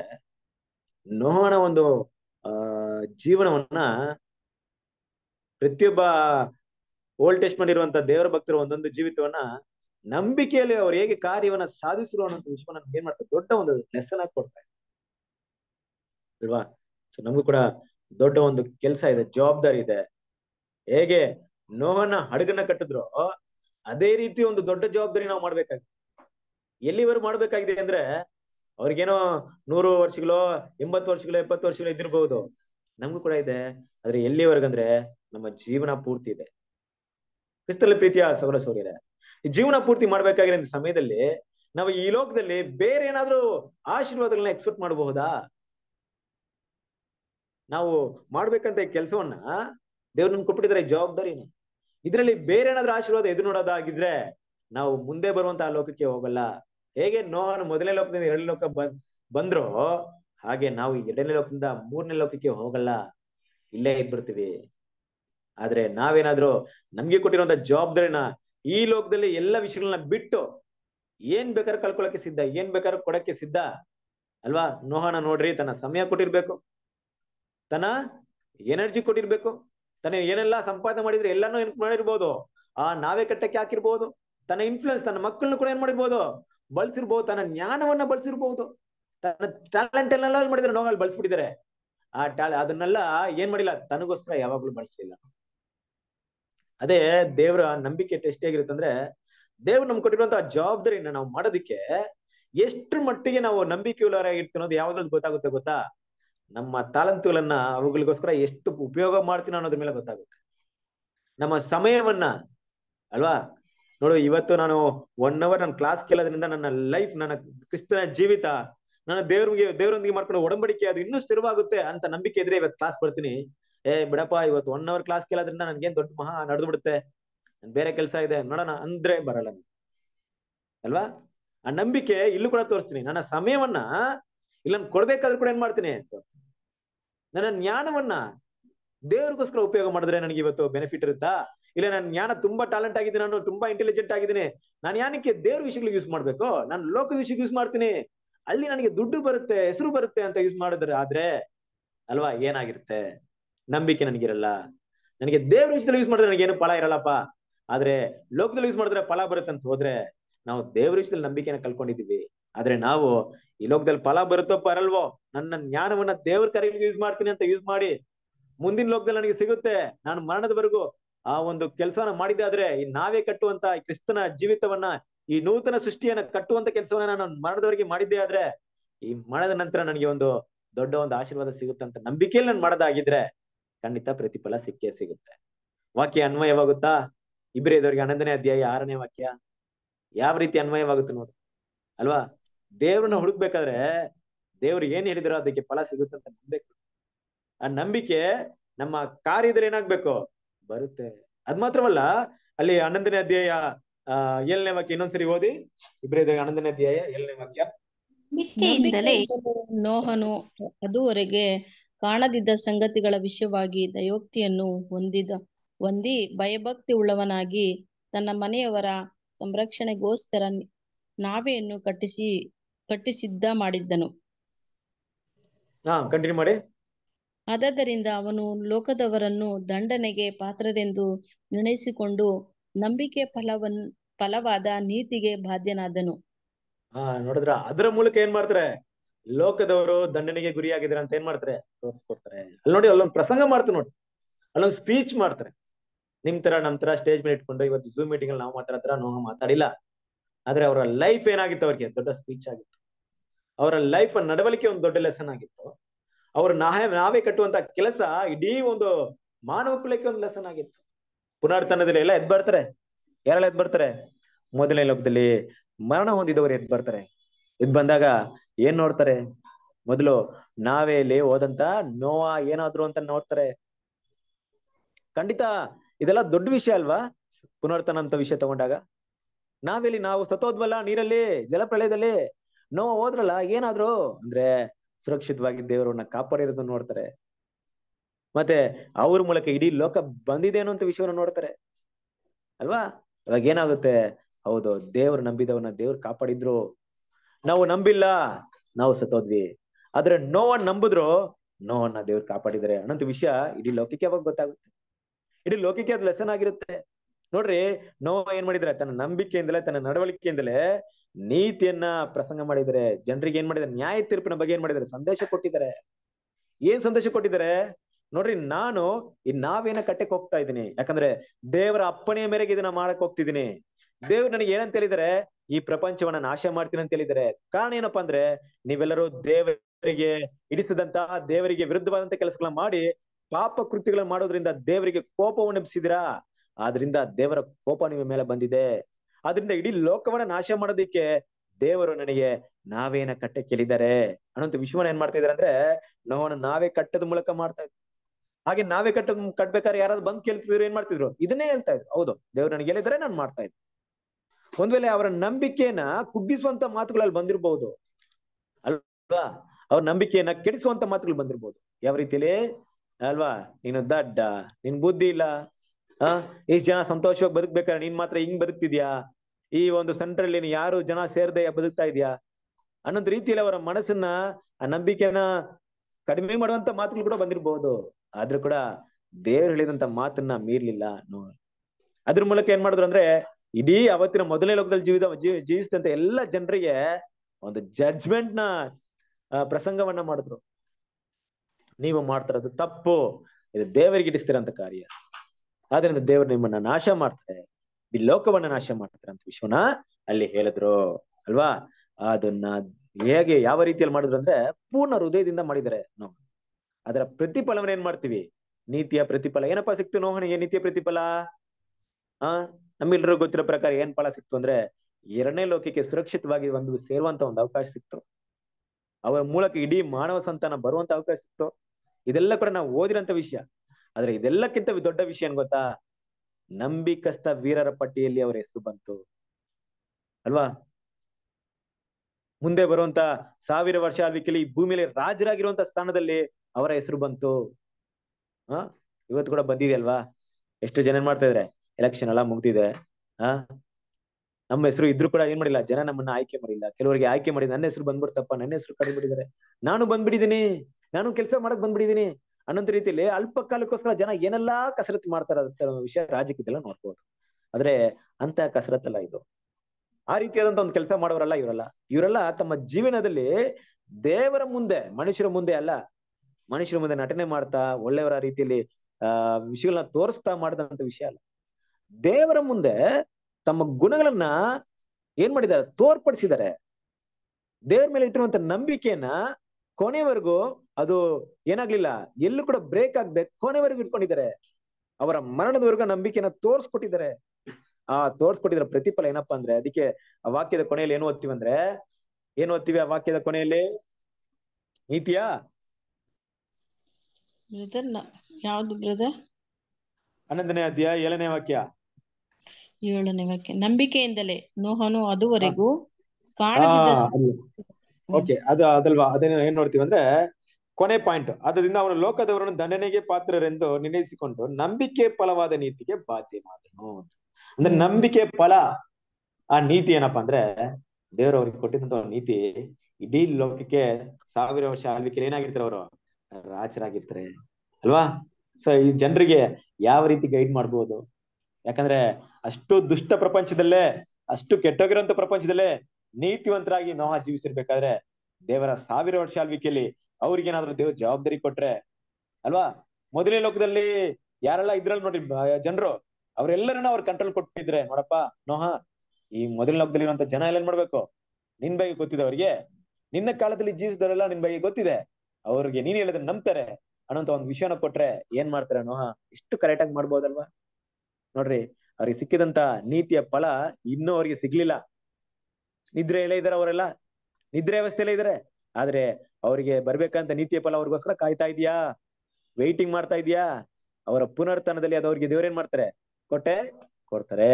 ನೋಹನ ಒಂದು ಜೀವನವನ್ನ ಪ್ರತಿಯೊಬ್ಬ ಓಲ್ಡ್ ಟೆಸ್ಟ್ ಮಾಡಿರುವಂತ ದೇವರ ಭಕ್ತರು ಒಂದೊಂದು ಜೀವಿತವನ್ನ ನಂಬಿಕೆಯಲ್ಲಿ ಅವ್ರು ಹೇಗೆ ಕಾರ್ಯವನ್ನ ಸಾಧಿಸಿರು ಅನ್ನೋ ವಿಷಯ ನಮ್ಗೆ ಏನ್ ಮಾಡ್ತಾರೆ ದೊಡ್ಡ ಒಂದು ಲೆಸನ್ ಆಗಿ ಕೊಡ್ತಾ ಅಲ್ವಾ ಸೊ ನಮ್ಗೂ ಕೂಡ ದೊಡ್ಡ ಒಂದು ಕೆಲಸ ಇದೆ ಜವಾಬ್ದಾರಿ ಇದೆ ಹೇಗೆ ನೋಹನ ಹಡಗನ್ನ ಕಟ್ಟಿದ್ರು ಅದೇ ರೀತಿ ಒಂದು ದೊಡ್ಡ ಜವಾಬ್ದಾರಿ ನಾವು ಮಾಡ್ಬೇಕಾಗಿದೆ ಎಲ್ಲಿವರೆಗೂ ಮಾಡ್ಬೇಕಾಗಿದೆ ಅಂದ್ರೆ ಅವ್ರಿಗೇನೋ ನೂರು ವರ್ಷಗಳು ಎಂಬತ್ತು ವರ್ಷಗಳು ಎಪ್ಪತ್ತು ವರ್ಷಗಳು ಇದ್ದಿರ್ಬಹುದು ನಮ್ಗೂ ಕೂಡ ಇದೆ ಆದ್ರೆ ಎಲ್ಲಿವರೆಗಂದ್ರೆ ನಮ್ಮ ಜೀವನ ಪೂರ್ತಿ ಇದೆ ಕ್ರಿಸ್ತಲ ಪ್ರೀತಿಯ ಸೌರ ಸೌರ್ಯರೇ ಜೀವನ ಪೂರ್ತಿ ಮಾಡ್ಬೇಕಾಗಿರೋ ಸಮಯದಲ್ಲಿ ನಾವು ಈ ಲೋಕದಲ್ಲಿ ಬೇರೆ ಏನಾದ್ರೂ ಆಶೀರ್ವಾದಗಳನ್ನ ಎಕ್ಸ್ಪೆಕ್ಟ್ ಮಾಡಬಹುದಾ ನಾವು ಮಾಡ್ಬೇಕಂತ ಈ ಕೆಲಸವನ್ನ ದೇವ್ರ ನಮ್ಗೆ ಕೊಟ್ಬಿಟ್ಟಿದ್ರೆ ಜವಾಬ್ದಾರಿನೇ ಇದರಲ್ಲಿ ಬೇರೆ ಏನಾದ್ರು ಆಶೀರ್ವಾದ ಎದು ನೋಡೋದಾಗಿದ್ರೆ ನಾವು ಮುಂದೆ ಬರುವಂತಹ ಲೋಕಕ್ಕೆ ಹೋಗಲ್ಲ ಹೇಗೆ ನೋಹನು ಮೊದಲನೇ ಲೋಕದಿಂದ ಎರಡನೇ ಲೋಕ ಬಂದ್ ಬಂದ್ರೋ ಹಾಗೆ ನಾವು ಎರಡನೇ ಲೋಕದಿಂದ ಮೂರನೇ ಲೋಕಕ್ಕೆ ಹೋಗಲ್ಲ ಇಲ್ಲೇ ಇದ್ಬಿಡ್ತೀವಿ ಆದ್ರೆ ನಾವೇನಾದ್ರೂ ನಮ್ಗೆ ಕೊಟ್ಟಿರುವಂತ ಜವಾಬ್ದಾರಿನ ಈ ಲೋಕದಲ್ಲಿ ಎಲ್ಲ ವಿಷಯಗಳನ್ನ ಬಿಟ್ಟು ಏನ್ ಬೇಕಾದ್ರೆ ಕಳ್ಕೊಳಕ್ಕೆ ಸಿದ್ಧ ಏನ್ ಬೇಕಾದ್ರೆ ಕೊಡಕ್ಕೆ ಸಿದ್ಧ ಅಲ್ವಾ ನೋಹನ ನೋಡ್ರಿ ತನ್ನ ಸಮಯ ಕೊಟ್ಟಿರ್ಬೇಕು ತನ್ನ ಎನರ್ಜಿ ಕೊಟ್ಟಿರ್ಬೇಕು ತನ್ನ ಏನೆಲ್ಲ ಸಂಪಾದನೆ ಮಾಡಿದ್ರೆ ಎಲ್ಲಾನು ಮಾಡಿರ್ಬೋದು ಆ ನಾವೇ ಕಟ್ಟಕ್ಕೆ ಹಾಕಿರ್ಬೋದು ತನ್ನ ಇನ್ಫ್ಲುಯೆನ್ಸ್ ತನ್ನ ಮಕ್ಕಳನ್ನು ಕೂಡ ಏನ್ ಮಾಡಿರ್ಬೋದು ಬಳಸಿರ್ಬೋದು ತನ್ನ ಜ್ಞಾನವನ್ನ ಬಳಸಿರ್ಬಹುದು ತನ್ನ ಟ್ಯಾಲೆಂಟ್ ಎಲ್ಲ ಮಾಡಿದ್ರೆ ನೋವಲ್ಲಿ ಬಳಸ್ಬಿಟ್ಟಿದ್ದಾರೆ ಆ ಟ್ಯಾಲೆ ಅದನ್ನೆಲ್ಲ ಏನ್ ಮಾಡಿಲ್ಲ ತನಗೋಸ್ಕರ ಯಾವಾಗ್ಲೂ ಬಳಸಲಿಲ್ಲ ಅದೇ ದೇವರ ನಂಬಿಕೆ ಟೆಸ್ಟ್ ಅಂದ್ರೆ ದೇವ್ರು ನಮ್ಗೆ ಕೊಟ್ಟಿರುವಂತಹ ಜವಾಬ್ದಾರಿಯನ್ನ ನಾವು ಮಾಡೋದಕ್ಕೆ ಎಷ್ಟು ಮಟ್ಟಿಗೆ ನಾವು ನಂಬಿಕೆ ಅನ್ನೋದು ಯಾವ್ದ್ರಲ್ಲಿ ಗೊತ್ತಾಗುತ್ತೆ ಗೊತ್ತಾ ನಮ್ಮ ತಾಲಂತುಗಳನ್ನ ಅವುಗಳಿಗೋಸ್ಕರ ಎಷ್ಟು ಉಪಯೋಗ ಮಾಡ್ತೀನೋ ಅನ್ನೋದ್ರ ಮೇಲೆ ಗೊತ್ತಾಗುತ್ತೆ ನಮ್ಮ ಸಮಯವನ್ನ ಅಲ್ವಾ ನೋಡು ಇವತ್ತು ನಾನು ಒನ್ ಅವರ್ ನನ್ನ ಕ್ಲಾಸ್ ಕೇಳೋದ್ರಿಂದ ನನ್ನ ಲೈಫ್ ನನ್ನ ಕ್ರಿಸ್ತನ ಜೀವಿತ ನನ್ನ ದೇವ್ರಿಗೆ ದೇವರೊಂದಿಗೆ ಮಾಡ್ಕೊಂಡು ಒಡಂಬಡಿಕೆ ಅದು ಇನ್ನೂ ಸ್ಥಿರವಾಗುತ್ತೆ ಅಂತ ನಂಬಿಕೆ ಇದ್ರೆ ಇವತ್ತು ಕ್ಲಾಸ್ ಬರ್ತೀನಿ ಏ ಬಿಡಪ್ಪ ಇವತ್ತು ಒನ್ ಅವರ್ ಕ್ಲಾಸ್ ಕೇಳೋದ್ರಿಂದ ಏನ್ ದೊಡ್ಡ ಮಹಾ ನಡೆದು ಬಿಡುತ್ತೆ ಬೇರೆ ಕೆಲಸ ಇದೆ ನೋಡೋಣ ಅಂದ್ರೆ ಬರಲ್ಲ ಅಲ್ವಾ ಆ ನಂಬಿಕೆ ಇಲ್ಲೂ ಕೂಡ ತೋರಿಸ್ತೀನಿ ನನ್ನ ಸಮಯವನ್ನ ಇಲ್ಲ ಕೊಡ್ಬೇಕಾದ್ರೂ ಕೂಡ ಏನ್ ಮಾಡ್ತೀನಿ ನನ್ನ ಜ್ಞಾನವನ್ನ ದೇವ್ರಿಗೋಸ್ಕರ ಉಪಯೋಗ ಮಾಡಿದ್ರೆ ನನಗೆ ಇವತ್ತು ಬೆನಿಫಿಟ್ ಇರುತ್ತಾ ಇಲ್ಲ ನಾನು ಜ್ಞಾನ ತುಂಬಾ ಟ್ಯಾಲೆಂಟ್ ಆಗಿದ್ದೀನಿ ನಾನು ತುಂಬಾ ಇಂಟೆಲಿಜೆಂಟ್ ಆಗಿದ್ದೀನಿ ನಾನು ಯಾನಕ್ಕೆ ದೇವ್ರ ವಿಷಯಗಳಿಗೆ ಯೂಸ್ ಮಾಡ್ಬೇಕು ನಾನು ಲೋಕ ವಿಷಯಕ್ಕೆ ಯೂಸ್ ಮಾಡ್ತೀನಿ ಅಲ್ಲಿ ನನಗೆ ದುಡ್ಡು ಬರುತ್ತೆ ಹೆಸರು ಬರುತ್ತೆ ಅಂತ ಯೂಸ್ ಮಾಡಿದ್ರೆ ಆದ್ರೆ ಅಲ್ವಾ ಏನಾಗಿರುತ್ತೆ ನಂಬಿಕೆ ನನಗಿರಲ್ಲ ನನಗೆ ದೇವ್ರ ವಿಷಯದಲ್ಲಿ ಯೂಸ್ ಮಾಡಿದ್ರೆ ನನಗೇನು ಫಲ ಇರಲ್ಲಪ್ಪ ಆದ್ರೆ ಲೋಕದಲ್ಲಿ ಯೂಸ್ ಮಾಡಿದ್ರೆ ಫಲ ಬರುತ್ತೆ ಅಂತ ಹೋದ್ರೆ ನಾವು ದೇವ್ರ ವಿಷಯದಲ್ಲಿ ನಂಬಿಕೆನ ಕಳ್ಕೊಂಡಿದೀವಿ ಆದ್ರೆ ನಾವು ಈ ಲೋಕದಲ್ಲಿ ಫಲ ಬರುತ್ತೋ ಅರಲ್ವೋ ನನ್ನ ಜ್ಞಾನವನ್ನ ದೇವ್ರ ಕರೆಯಲ್ಲಿ ಯೂಸ್ ಮಾಡ್ತೀನಿ ಅಂತ ಯೂಸ್ ಮಾಡಿ ಮುಂದಿನ ಲೋಕದಲ್ಲಿ ನನಗೆ ಸಿಗುತ್ತೆ ನಾನು ಮರಣದವರೆಗೂ ಆ ಒಂದು ಕೆಲಸವನ್ನ ಈ ನಾವೇ ಕಟ್ಟುವಂತ ಕ್ರಿಸ್ತನ ಜೀವಿತವನ್ನ ಈ ನೂತನ ಸೃಷ್ಟಿಯನ್ನ ಕಟ್ಟುವಂತ ಕೆಲಸವನ್ನ ನಾನು ಮಾಡಿದವರಿಗೆ ಮಾಡಿದ್ದೆ ಆದ್ರೆ ಈ ಮಾಡಿದ ನಂತರ ನನಗೆ ಒಂದು ದೊಡ್ಡ ಒಂದು ಆಶೀರ್ವಾದ ಸಿಗುತ್ತೆ ಅಂತ ನಂಬಿಕೆಯಲ್ಲಿ ನಾನು ಮಾಡದಾಗಿದ್ರೆ ಖಂಡಿತ ಪ್ರತಿಫಲ ಸಿಕ್ಕೇ ಸಿಗುತ್ತೆ ವಾಕ್ಯ ಅನ್ವಯವಾಗುತ್ತಾ ಇಬ್ಬರೇ ಇದ್ರಿಗೆ ಹನ್ನೊಂದನೇ ಅಧ್ಯಾಯ ಆರನೇ ವಾಕ್ಯ ಯಾವ ರೀತಿ ಅನ್ವಯವಾಗುತ್ತೆ ನೋಡಿ ಅಲ್ವಾ ದೇವ್ರನ್ನ ಹುಡುಕ್ಬೇಕಾದ್ರೆ ದೇವ್ರು ಏನ್ ಹೇಳಿದ್ರೋ ಅದಕ್ಕೆ ಫಲ ಸಿಗುತ್ತೆ ಅಂತ ನಂಬಬೇಕು ಆ ನಂಬಿಕೆ ನಮ್ಮ ಕಾರ್ಯದಲ್ಲಿ ಏನಾಗ್ಬೇಕು ಬರುತ್ತೆ ಅದ್ ಮಾತ್ರವಲ್ಲ ಅಲ್ಲಿ ಹನ್ನೊಂದನೇ ಅಧ್ಯಾಯ ಏಳನೇ ವಾಕ್ಯ ಇನ್ನೊಂದ್ಸರಿ ಓದಿ ಇಬ್ಬರೇ ಹನ್ನೊಂದನೇ ಅಧ್ಯಾಯ ಏಳನೇ ವಾಕ್ಯ ನೋಹನು ಅದುವರೆಗೆ ಕಾಣದಿದ್ದ ಸಂಗತಿಗಳ ವಿಷಯವಾಗಿ ದಯೋಕ್ತಿಯನ್ನು ಹೊಂದಿದ ಹೊಂದಿ ಭಯಭಕ್ತಿ ಉಳ್ಳವನಾಗಿ ತನ್ನ ಮನೆಯವರ ಸಂರಕ್ಷಣೆಗೋಸ್ಕರ ನಾವೆಯನ್ನು ಕಟ್ಟಿಸಿ ಕಟ್ಟಿಸಿದ್ದ ಮಾಡಿದ್ದನು ಹಾ ಕಂಟಿನ್ಯೂ ಮಾಡಿ ಆದ್ದರಿಂದ ಅವನು ಲೋಕದವರನ್ನು ದಂಡನೆಗೆ ಪಾತ್ರರೆಂದು ನಿರ್ಣಯಿಸಿಕೊಂಡು ನಂಬಿಕೆ ಫಲವನ್ ಫಲವಾದ ನೀತಿಗೆ ಬಾಧ್ಯನಾದನು ಹಾ ನೋಡಿದ್ರ ಅದರ ಮೂಲಕ ಏನ್ ಮಾಡ್ತಾರೆ ಲೋಕದವರು ದಂಡನೆಗೆ ಗುರಿಯಾಗಿದ್ರೆ ಅಂತ ಏನ್ ಮಾಡ್ತಾರೆ ತೋರಿಸ್ಕೊಡ್ತಾರೆ ಅಲ್ಲಿ ನೋಡಿ ಅಲ್ಲೊಂದು ಪ್ರಸಂಗ ಮಾಡ್ತಾರೆ ನೋಡಿ ಅಲ್ಲೊಂದು ಸ್ಪೀಚ್ ಮಾಡ್ತಾರೆ ನಿಮ್ ತರ ನಮ್ ತರ ಸ್ಟೇಜ್ ಮೇಲೆ ಇಟ್ಕೊಂಡು ಇವತ್ತು ಝೂಮ್ ಮೀಟಿಂಗ್ ಅಲ್ಲಿ ನಾವು ಮಾತಾಡತ್ರ ನೋ ಮಾತಾಡಿಲ್ಲ ಆದ್ರೆ ಅವರ ಲೈಫ್ ಏನಾಗಿತ್ತು ಅವ್ರಿಗೆ ದೊಡ್ಡ ಸ್ಪೀಚ್ ಆಗಿತ್ತು ಅವರ ಲೈಫ್ ನಡವಳಿಕೆ ಒಂದು ದೊಡ್ಡ ಲೆಸನ್ ಆಗಿತ್ತು ಅವರು ನಾವೇ ನಾವೇ ಕಟ್ಟುವಂತ ಕೆಲಸ ಇಡೀ ಒಂದು ಮಾನವ ಕುಲಕ್ಕೆ ಒಂದು ಲೆಸನ್ ಆಗಿತ್ತು ಪುನರ್ತನದಲ್ಲಿ ಎಲ್ಲ ಎದ್ ಬರ್ತಾರೆ ಯಾರೆಲ್ಲ ಎದ್ ಬರ್ತಾರೆ ಮೊದಲನೇ ಲೋಕದಲ್ಲಿ ಮರಣ ಹೊಂದಿದವರು ಎದ್ ಬರ್ತಾರೆ ಎದ್ ಬಂದಾಗ ಏನ್ ನೋಡ್ತಾರೆ ಮೊದಲು ನಾವೇ ಇಲ್ಲಿ ಹೋದಂತ ನೋವಾ ಏನಾದ್ರು ಅಂತ ನೋಡ್ತಾರೆ ಖಂಡಿತ ಇದೆಲ್ಲ ದೊಡ್ಡ ವಿಷಯ ಅಲ್ವಾ ಪುನರ್ತನ ಅಂತ ವಿಷಯ ತಗೊಂಡಾಗ ನಾವೇಲಿ ನಾವು ಸತ್ತೋದ್ವಲ್ಲ ನೀರಲ್ಲಿ ಜಲಪ್ರಳಯದಲ್ಲಿ ನೋವು ಹೋದ್ರಲ್ಲ ಏನಾದ್ರು ಅಂದ್ರೆ ಸುರಕ್ಷಿತವಾಗಿ ದೇವರನ್ನ ಕಾಪಾಡಿರೋದನ್ನ ನೋಡ್ತಾರೆ ಮತ್ತೆ ಅವ್ರ ಮೂಲಕ ಇಡೀ ಲೋಕ ಬಂದಿದೆ ಅನ್ನೋಂತ ವಿಷಯವನ್ನ ನೋಡ್ತಾರೆ ಅಲ್ವಾ ಇವಾಗ ಏನಾಗುತ್ತೆ ಹೌದು ದೇವ್ರ ನಂಬಿದವನ್ನ ದೇವ್ರು ಕಾಪಾಡಿದ್ರು ನಾವು ನಂಬಿಲ್ಲ ನಾವು ಸತ್ತೋದ್ವಿ ಆದ್ರೆ ನೋವನ್ನ ನಂಬಿದ್ರು ನೋವನ್ನ ದೇವ್ರು ಕಾಪಾಡಿದ್ರೆ ಅನ್ನೋಂತ ವಿಷಯ ಇಡೀ ಲೋಕಕ್ಕೆ ಯಾವಾಗ ಗೊತ್ತಾಗುತ್ತೆ ಇಡೀ ಲೋಕಕ್ಕೆ ಅದ್ ಲೆಸನ್ ಆಗಿರುತ್ತೆ ನೋಡ್ರಿ ನೋವ ಏನ್ ಮಾಡಿದ್ರೆ ತನ್ನ ನಂಬಿಕೆಯಿಂದಲೇ ತನ್ನ ನಡವಳಿಕೆಯಿಂದಲೇ ನೀತಿಯನ್ನ ಪ್ರಸಂಗ ಮಾಡಿದರೆ ಜನರಿಗೆ ಏನ್ ಮಾಡಿದ್ದಾರೆ ನ್ಯಾಯ ತೀರ್ಪಿನ ಬಗ್ಗೆ ಏನ್ ಮಾಡಿದ್ದಾರೆ ಸಂದೇಶ ಕೊಟ್ಟಿದ್ದಾರೆ ಏನ್ ಸಂದೇಶ ಕೊಟ್ಟಿದ್ದಾರೆ ನೋಡ್ರಿ ನಾನು ಈ ನಾವೇನ ಕಟ್ಟಕ್ಕೆ ಹೋಗ್ತಾ ಇದ್ದೀನಿ ಯಾಕಂದ್ರೆ ದೇವರ ಅಪ್ಪಣೆಯ ಮೇರೆಗೆ ಇದನ್ನ ಮಾಡಕ್ ಹೋಗ್ತಿದ್ದೀನಿ ದೇವ್ರು ನನಗೆ ಏನಂತ ಹೇಳಿದರೆ ಈ ಪ್ರಪಂಚವನ್ನ ನಾಶ ಮಾಡ್ತೀನಿ ಅಂತ ಹೇಳಿದರೆ ಕಾರಣ ಏನಪ್ಪಾ ಅಂದ್ರೆ ನೀವೆಲ್ಲರೂ ದೇವರಿಗೆ ಇಡಿಸಿದಂತಹ ದೇವರಿಗೆ ವಿರುದ್ಧವಾದಂತ ಕೆಲಸಗಳನ್ನ ಮಾಡಿ ಪಾಪ ಕೃತಿಗಳನ್ನ ಮಾಡೋದ್ರಿಂದ ದೇವರಿಗೆ ಕೋಪವನ್ನು ಎಬ್ಸಿದಿರಾ ಆದ್ರಿಂದ ದೇವರ ಕೋಪ ನಿಮ್ಮ ಮೇಲೆ ಬಂದಿದೆ ಆದ್ರಿಂದ ಇಡೀ ಲೋಕವನ್ನ ನಾಶ ಮಾಡೋದಿಕ್ಕೆ ದೇವರು ನನಗೆ ನಾವೇನ ಕಟ್ಟೆ ಕೇಳಿದ್ದಾರೆ ಅನ್ನೋಂತ ವಿಶ್ವನ ಏನ್ ಮಾಡ್ತಾ ಇದಾರೆ ಅಂದ್ರೆ ನಾವನ್ನ ನಾವೇ ಕಟ್ಟದ ಮೂಲಕ ಮಾಡ್ತಾ ಇದ್ವಿ ಹಾಗೆ ನಾವೇ ಕಟ್ಟ ಕಟ್ಬೇಕಾದ್ರೆ ಯಾರಾದ್ರೂ ಬಂದ್ ಕೇಳ್ತಿದ್ರು ಏನ್ ಮಾಡ್ತಿದ್ರು ಇದನ್ನೇ ಹೇಳ್ತಾ ಇದ್ರು ಹೌದು ದೇವ್ರು ನನಗೆ ಹೇಳಿದ್ರೆ ನಾನು ಮಾಡ್ತಾ ಇದ್ದೆ ಒಂದ್ ವೇಳೆ ಅವರ ನಂಬಿಕೆಯನ್ನ ಕುಗ್ಗಿಸುವಂತ ಮಾತುಗಳಲ್ಲಿ ಬಂದಿರಬಹುದು ಅಲ್ವಾ ಅವ್ರ ನಂಬಿಕೆಯನ್ನ ಕೆಡಿಸುವಂತ ಮಾತುಗಳು ಬಂದಿರ್ಬೋದು ಯಾವ ರೀತಿಲಿ ಅಲ್ವಾ ನೀನು ದಡ್ಡ ನಿನ್ ಬುದ್ಧಿ ಇಲ್ಲ ಆ ಇಷ್ಟ್ ಜನ ಸಂತೋಷವಾಗಿ ಬದುಕ್ಬೇಕಾದ್ರೆ ನೀನ್ ಮಾತ್ರ ಹಿಂಗ್ ಬದುಕ್ತಿದ್ಯಾ ಈ ಒಂದು ಸೆಂಟ್ರಲ್ಲಿ ನೀನು ಯಾರು ಜನ ಸೇರದೆ ಬದುಕ್ತಾ ಇದೆಯಾ ಅನ್ನೋದ್ ರೀತಿಯಲ್ಲಿ ಅವರ ಮನಸ್ಸನ್ನ ಆ ನಂಬಿಕೆನ ಕಡಿಮೆ ಮಾಡುವಂತ ಮಾತುಗಳು ಕೂಡ ಬಂದಿರಬಹುದು ಆದ್ರೂ ಕೂಡ ದೇವ್ರು ಹೇಳಿದಂತ ಮಾತನ್ನ ಮೀರ್ಲಿಲ್ಲ ಅದ್ರ ಮೂಲಕ ಏನ್ ಮಾಡಿದ್ರು ಅಂದ್ರೆ ಇಡೀ ಅವತ್ತಿನ ಮೊದಲನೇ ಲೋಕದಲ್ಲಿ ಜೀವಿತ ಜೀವಿಸಿದಂತ ಎಲ್ಲ ಜನರಿಗೆ ಒಂದು ಜಜ್ಮೆಂಟ್ ನ ಪ್ರಸಂಗವನ್ನ ಮಾಡಿದ್ರು ನೀವು ಮಾಡ್ತಾರದು ತಪ್ಪು ಇದು ದೇವರಿಗೆ ಇಡಿಸ್ತೀರಂತ ಕಾರ್ಯ ಆದ್ರಿಂದ ದೇವರು ನಿಮ್ಮನ್ನ ನಾಶ ಮಾಡ್ತಾರೆ ಈ ಲೋಕವನ್ನ ನಾಶ ಮಾಡ್ತಾರೆ ಅಂತ ವಿಶ್ವನ ಅಲ್ಲಿ ಹೇಳಿದ್ರು ಅಲ್ವಾ ಅದನ್ನ ಹೇಗೆ ಯಾವ ರೀತಿಯಲ್ಲಿ ಮಾಡಿದ್ರು ಅಂದ್ರೆ ಪೂರ್ಣ ಹೃದಯದಿಂದ ಮಾಡಿದರೆ ನಾವು ಅದರ ಪ್ರತಿಫಲವನ್ನ ಏನ್ ಮಾಡ್ತೀವಿ ನೀತಿಯ ಪ್ರತಿಫಲ ಏನಪ್ಪಾ ಸಿಕ್ತು ನೋಹನಿಗೆ ನೀತಿಯ ಪ್ರತಿಫಲ ಆ ನಮ್ಮೆಲ್ಲರಿಗೂ ಗೊತ್ತಿರೋ ಪ್ರಕಾರ ಏನ್ ಫಲ ಸಿಕ್ತು ಅಂದ್ರೆ ಎರಡನೇ ಲೋಕಕ್ಕೆ ಸುರಕ್ಷಿತವಾಗಿ ಒಂದು ಸೇರುವಂತ ಒಂದು ಅವಕಾಶ ಸಿಕ್ತು ಅವರ ಮೂಲಕ ಇಡೀ ಮಾನವ ಸಂತಾನ ಬರುವಂತ ಅವಕಾಶ ಸಿಕ್ತು ಇದೆಲ್ಲ ಕೂಡ ನಾವು ಓದಿರಂತ ವಿಷಯ ಆದ್ರೆ ಇದೆಲ್ಲಕ್ಕಿಂತ ದೊಡ್ಡ ವಿಷಯ ಏನ್ ಗೊತ್ತಾ ನಂಬಿಕಸ್ಥ ವೀರರ ಪಟ್ಟಿಯಲ್ಲಿ ಅವರ ಹೆಸರು ಬಂತು ಅಲ್ವಾ ಮುಂದೆ ಬರುವಂತ ಸಾವಿರ ವರ್ಷ ಆಳ್ವಿಕೆಯಲ್ಲಿ ಈ ಭೂಮಿಯಲ್ಲಿ ರಾಜರಾಗಿರುವಂತ ಸ್ಥಾನದಲ್ಲಿ ಅವರ ಹೆಸರು ಬಂತು ಹ ಇವತ್ತು ಕೂಡ ಬಂದಿದೆ ಅಲ್ವಾ ಎಷ್ಟು ಜನ ಏನ್ ಮಾಡ್ತಾ ಇದ್ರೆ ಎಲೆಕ್ಷನ್ ಎಲ್ಲ ಮುಗ್ದಿದೆ ಆ ನಮ್ಮ ಹೆಸರು ಇದ್ರು ಕೂಡ ಏನ್ ಮಾಡಿಲ್ಲ ಜನ ನಮ್ಮನ್ನ ಆಯ್ಕೆ ಮಾಡಿಲ್ಲ ಕೆಲವರಿಗೆ ಆಯ್ಕೆ ಮಾಡಿ ನನ್ನ ಹೆಸರು ಬಂದ್ಬಿಡ್ತಪ್ಪ ನನ್ನ ಹೆಸರು ಕಡಿಬಿಟ್ಟಿದ್ದಾರೆ ನಾನು ಬಂದ್ಬಿಟ್ಟಿದ್ದೀನಿ ನಾನು ಕೆಲಸ ಮಾಡಕ್ ಬಂದ್ಬಿಟ್ಟಿದ್ದೀನಿ ಅನ್ನೋದ್ ರೀತಿಯಲ್ಲಿ ಅಲ್ಪ ಕಾಲಕ್ಕೋಸ್ಕರ ಜನ ಏನೆಲ್ಲಾ ಕಸರತ್ತು ಮಾಡ್ತಾರ ವಿಷಯ ರಾಜಕೀಯದೆಲ್ಲ ನೋಡ್ಬೋದು ಆದ್ರೆ ಅಂತ ಕಸರತ್ತಲ್ಲ ಇದು ಆ ರೀತಿಯಾದಂತ ಒಂದು ಕೆಲಸ ಮಾಡೋರಲ್ಲ ಇವರಲ್ಲ ಇವರೆಲ್ಲ ತಮ್ಮ ಜೀವನದಲ್ಲಿ ದೇವರ ಮುಂದೆ ಮನುಷ್ಯರ ಮುಂದೆ ಅಲ್ಲ ಮನುಷ್ಯರ ಮುಂದೆ ನಟನೆ ಮಾಡ್ತಾ ಒಳ್ಳೆಯವರ ರೀತಿಯಲ್ಲಿ ಆ ವಿಷಯಗಳನ್ನ ತೋರಿಸ್ತಾ ಮಾಡಿದಂತ ವಿಷಯ ಅಲ್ಲ ದೇವರ ಮುಂದೆ ತಮ್ಮ ಗುಣಗಳನ್ನ ಏನ್ ಮಾಡಿದ್ದಾರೆ ತೋರ್ಪಡಿಸಿದ್ದಾರೆ ದೇವರ ಮೇಲೆ ಇಟ್ಟಿರುವಂತ ನಂಬಿಕೆಯನ್ನ ಕೊನೆವರೆಗೂ ಅದು ಏನಾಗ್ಲಿಲ್ಲ ಎಲ್ಲೂ ಕೂಡ ಬ್ರೇಕ್ ಆಗದೆ ಕೊನೆವರೆಗೂ ಇಟ್ಕೊಂಡಿದ್ದಾರೆ ಅವರ ಮರಣದವರೆಗೂ ನಂಬಿಕೆನ ತೋರಿಸ್ಕೊಟ್ಟಿದ್ದಾರೆ ಆ ತೋರ್ಸ್ಕೊಟ್ಟಿದ್ರ ಪ್ರತಿಫಲ ಏನಪ್ಪಾ ಅಂದ್ರೆ ಅದಕ್ಕೆ ಆ ವಾಕ್ಯದ ಕೊನೆಯಲ್ಲಿ ಏನು ಓದ್ತೀವಿ ಅಂದ್ರೆ ಏನ್ ಓದ್ತೀವಿ ಆ ವಾಕ್ಯದ ಕೊನೆಯಲ್ಲಿ ನೀತಿಯಾ ಯಾವ್ದು ಹನ್ನೊಂದನೇ ಅಧ್ಯಾಯ ಏಳನೇ ವಾಕ್ಯ ಏಳನೇ ವಾಕ್ಯ ನಂಬಿಕೆಯಿಂದಲೇ ನೋಹನು ಅದುವರೆಗೂ ಓಕೆ ಅದು ಅದಲ್ವಾ ಅದನ್ನ ಏನ್ ನೋಡ್ತೀವಿ ಅಂದ್ರೆ ಕೊನೆ ಪಾಯಿಂಟ್ ಆದ್ದರಿಂದ ಅವನು ಲೋಕದವರನ್ನು ದಂಡನೆಗೆ ಪಾತ್ರರೆಂದು ನಿರ್ಣಯಿಸಿಕೊಂಡು ನಂಬಿಕೆ ಫಲವಾದ ನೀತಿಗೆ ಬಾಧ್ಯ ಅಂದ್ರೆ ನಂಬಿಕೆ ಫಲ ಆ ನೀತಿ ಏನಪ್ಪಾ ಅಂದ್ರೆ ದೇವರವ್ರಿಗೆ ಕೊಟ್ಟಿದ್ದಂತ ನೀತಿ ಇಡೀ ಲೋಕಕ್ಕೆ ಸಾವಿರ ವರ್ಷ ಆಳ್ವಿಕೆಲಿ ಏನಾಗಿರ್ತಾರೆ ಅವರು ರಾಜರಾಗಿರ್ತಾರೆ ಅಲ್ವಾ ಸೊ ಈ ಜನರಿಗೆ ಯಾವ ರೀತಿ ಗೈಡ್ ಮಾಡ್ಬೋದು ಯಾಕಂದ್ರೆ ಅಷ್ಟು ದುಷ್ಟ ಪ್ರಪಂಚದಲ್ಲೇ ಅಷ್ಟು ಕೆಟ್ಟೋಗಿರೋಂತ ಪ್ರಪಂಚದಲ್ಲೇ ನೀತಿವಂತರಾಗಿ ನೋಹ ಜೀವಿಸಿರ್ಬೇಕಾದ್ರೆ ದೇವರ ಸಾವಿರ ವರ್ಷ ಆಳ್ವಿಕೆಯಲ್ಲಿ ಅವ್ರಿಗೇನಾದ್ರೂ ದೇವ್ರ ಜವಾಬ್ದಾರಿ ಕೊಟ್ರೆ ಅಲ್ವಾ ಮೊದಲನೇ ಲೋಕದಲ್ಲಿ ಯಾರೆಲ್ಲ ಇದ್ರಲ್ಲಿ ನೋಡ್ರಿ ಜನರು ಅವ್ರೆಲ್ಲರನ್ನ ಅವ್ರ ಕಂಟ್ರೋಲ್ ಕೊಟ್ಟಿದ್ರೆ ನೋಡಪ್ಪ ನೋಹ ಈ ಮೊದಲ ಲೋಕದಲ್ಲಿ ಇರುವಂತ ಜನ ಎಲ್ಲ ಏನ್ ಮಾಡ್ಬೇಕು ನಿನ್ ಬಗ್ಗೆ ಗೊತ್ತಿದೆ ಅವ್ರಿಗೆ ನಿನ್ನ ಕಾಲದಲ್ಲಿ ಜೀವಿಸಿದವರೆಲ್ಲ ನಿನ್ ಬಗ್ಗೆ ಗೊತ್ತಿದೆ ಅವ್ರಿಗೆ ನೀನ್ ಹೇಳಿದ್ರೆ ನಂಬ್ತಾರೆ ಅನ್ನೋಂತ ಒಂದ್ ವಿಷಯನ ಕೊಟ್ರೆ ಏನ್ ಮಾಡ್ತಾರೆ ನೋಹ ಇಷ್ಟು ಕರೆಕ್ಟ್ ಆಗಿ ಮಾಡ್ಬೋದಲ್ವಾ ನೋಡ್ರಿ ಅವ್ರಿಗೆ ಸಿಕ್ಕಿದಂತ ನೀತಿಯ ಫಲ ಇನ್ನೂ ಅವ್ರಿಗೆ ಸಿಗ್ಲಿಲ್ಲ ನಿದ್ರೆ ಎಲ್ಲ ಇದಾರೆ ಅವರೆಲ್ಲ ನಿದ್ರೆ ವ್ಯವಸ್ಥೆ ಎಲ್ಲ ಇದಾರೆ ಆದ್ರೆ ಅವರಿಗೆ ಬರ್ಬೇಕಂತ ನೀತಿಯ ಫಲ ಅವ್ರಿಗೋಸ್ಕರ ಕಾಯ್ತಾ ಇದೀಯಾ ವೈಟಿಂಗ್ ಮಾಡ್ತಾ ಇದೀಯಾ ಅವರ ಪುನರ್ತನದಲ್ಲಿ ಅದು ಅವ್ರಿಗೆ ದೇವ್ರೇನ್ ಮಾಡ್ತಾರೆ ಕೊಟ್ಟೆ ಕೊಡ್ತಾರೆ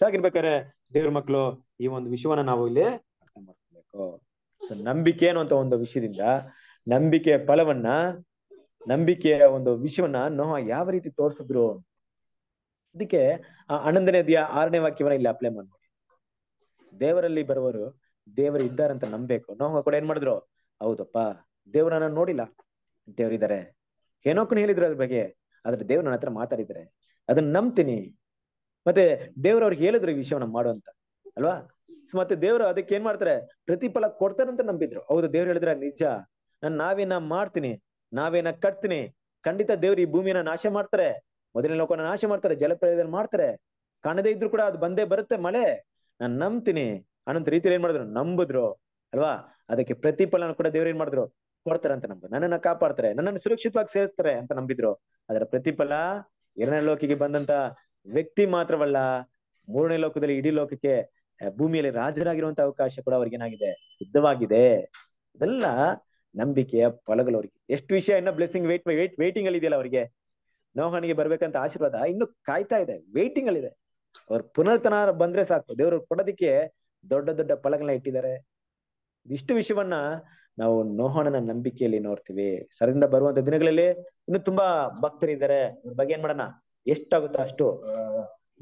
ಸಾಗಿರ್ಬೇಕಾರೆ ದೇವ್ರ ಮಕ್ಕಳು ಈ ಒಂದು ವಿಷಯವನ್ನ ನಾವು ಇಲ್ಲಿ ಅರ್ಥ ಮಾಡ್ಕೊಬೇಕು ಸೊ ನಂಬಿಕೆ ಅನ್ನುವಂತ ಒಂದು ವಿಷಯದಿಂದ ನಂಬಿಕೆಯ ಫಲವನ್ನ ನಂಬಿಕೆಯ ಒಂದು ವಿಷಯವನ್ನ ನೋಹ ಯಾವ ರೀತಿ ತೋರಿಸಿದ್ರು ಅದಕ್ಕೆ ಆ ಹನ್ನೊಂದನೇ ಆರನೇ ವಾಕ್ಯವನ್ನ ಇಲ್ಲಿ ಅಪ್ಲೈ ಮಾಡ್ಬೋದು ದೇವರಲ್ಲಿ ಬರುವರು ದೇವರು ಇದ್ದಾರಂತ ನಂಬಬೇಕು ನೋಹ ಕೂಡ ಏನ್ ಮಾಡಿದ್ರು ಹೌದಪ್ಪ ದೇವ್ರನ್ನ ನೋಡಿಲ್ಲ ದೇವ್ರಿದ್ದಾರೆ ಏನೋಕನು ಹೇಳಿದ್ರು ಅದ್ರ ಬಗ್ಗೆ ಆದ್ರೆ ದೇವ್ರ ನನ್ನ ಹತ್ರ ಮಾತಾಡಿದ್ರೆ ಅದನ್ನ ನಂಬ್ತೀನಿ ಮತ್ತೆ ದೇವ್ರ ಅವ್ರಿಗೆ ಹೇಳಿದ್ರು ಈ ವಿಷಯವನ್ನ ಮಾಡುವಂತ ಅಲ್ವಾ ಮತ್ತೆ ದೇವ್ರು ಅದಕ್ಕೆ ಏನ್ ಮಾಡ್ತಾರೆ ಪ್ರತಿಫಲ ಕೊಡ್ತಾರಂತ ನಂಬಿದ್ರು ಹೌದು ದೇವ್ರು ಹೇಳಿದ್ರೆ ನಿಜ ನಾನ್ ನಾವೇನ ಮಾಡ್ತೀನಿ ನಾವೇನ ಕಟ್ತೀನಿ ಖಂಡಿತ ದೇವ್ರು ಈ ಭೂಮಿಯನ್ನ ನಾಶ ಮಾಡ್ತಾರೆ ಮೊದಲಿನ ಲೋಕನ ನಾಶ ಮಾಡ್ತಾರೆ ಜಲಪ್ರಳಯದಲ್ಲಿ ಮಾಡ್ತಾರೆ ಕಾಣದೇ ಇದ್ರು ಕೂಡ ಅದು ಬಂದೇ ಬರುತ್ತೆ ಮಳೆ ನಾನ್ ನಂಬ್ತೀನಿ ಅನ್ನೊಂದ್ ರೀತಿಯಲ್ಲಿ ಏನ್ ಮಾಡಿದ್ರು ನಂಬಿದ್ರು ಅಲ್ವಾ ಅದಕ್ಕೆ ಪ್ರತಿಫಲನ ಕೂಡ ದೇವ್ರು ಏನ್ ಮಾಡಿದ್ರು ಕೊಡ್ತಾರೆ ಅಂತ ನಮ್ದು ನನ್ನನ್ನ ಕಾಪಾಡ್ತಾರೆ ನನ್ನನ್ನು ಸುರಕ್ಷಿತವಾಗಿ ಸೇರಿಸ್ತಾರೆ ಅಂತ ನಂಬಿದ್ರು ಅದರ ಪ್ರತಿಫಲ ಎರಡನೇ ಲೋಕಿಗೆ ಬಂದಂತ ವ್ಯಕ್ತಿ ಮಾತ್ರವಲ್ಲ ಮೂರನೇ ಲೋಕದಲ್ಲಿ ಇಡೀ ಲೋಕಕ್ಕೆ ಭೂಮಿಯಲ್ಲಿ ರಾಜರಾಗಿರುವಂತ ಅವಕಾಶ ಕೂಡ ಅವ್ರಿಗೆ ಏನಾಗಿದೆ ಸಿದ್ಧವಾಗಿದೆ ಇದೆಲ್ಲ ನಂಬಿಕೆಯ ಫಲಗಳು ಅವ್ರಿಗೆ ಎಷ್ಟು ವಿಷಯ ಇನ್ನ ಬ್ಲೆಸ್ಸಿಂಗ್ ವೇಟ್ ವೇಟ್ ವೇಟಿಂಗ್ ಅಲ್ಲಿ ಇದೆಯಲ್ಲ ಅವರಿಗೆ ನೋಹಣಿಗೆ ಬರ್ಬೇಕಂತ ಆಶೀರ್ವಾದ ಇನ್ನು ಕಾಯ್ತಾ ಇದೆ ವೇಟಿಂಗ್ ಅಲ್ಲಿ ಇದೆ ಅವ್ರ ಪುನರ್ತನ ಬಂದ್ರೆ ಸಾಕು ದೇವರು ಕೊಡೋದಿಕ್ಕೆ ದೊಡ್ಡ ದೊಡ್ಡ ಫಲಗಳನ್ನ ಇಟ್ಟಿದ್ದಾರೆ ಇಷ್ಟು ವಿಷಯವನ್ನ ನಾವು ನೋಹಣನ ನಂಬಿಕೆಯಲ್ಲಿ ನೋಡ್ತೀವಿ ಸರದಿಂದ ಬರುವಂತ ದಿನಗಳಲ್ಲಿ ಇನ್ನು ತುಂಬಾ ಭಕ್ತರಿದ್ದಾರೆ ಇದ್ದಾರೆ ಬಗ್ಗೆ ಏನ್ ಮಾಡೋಣ ಎಷ್ಟಾಗುತ್ತೋ ಅಷ್ಟು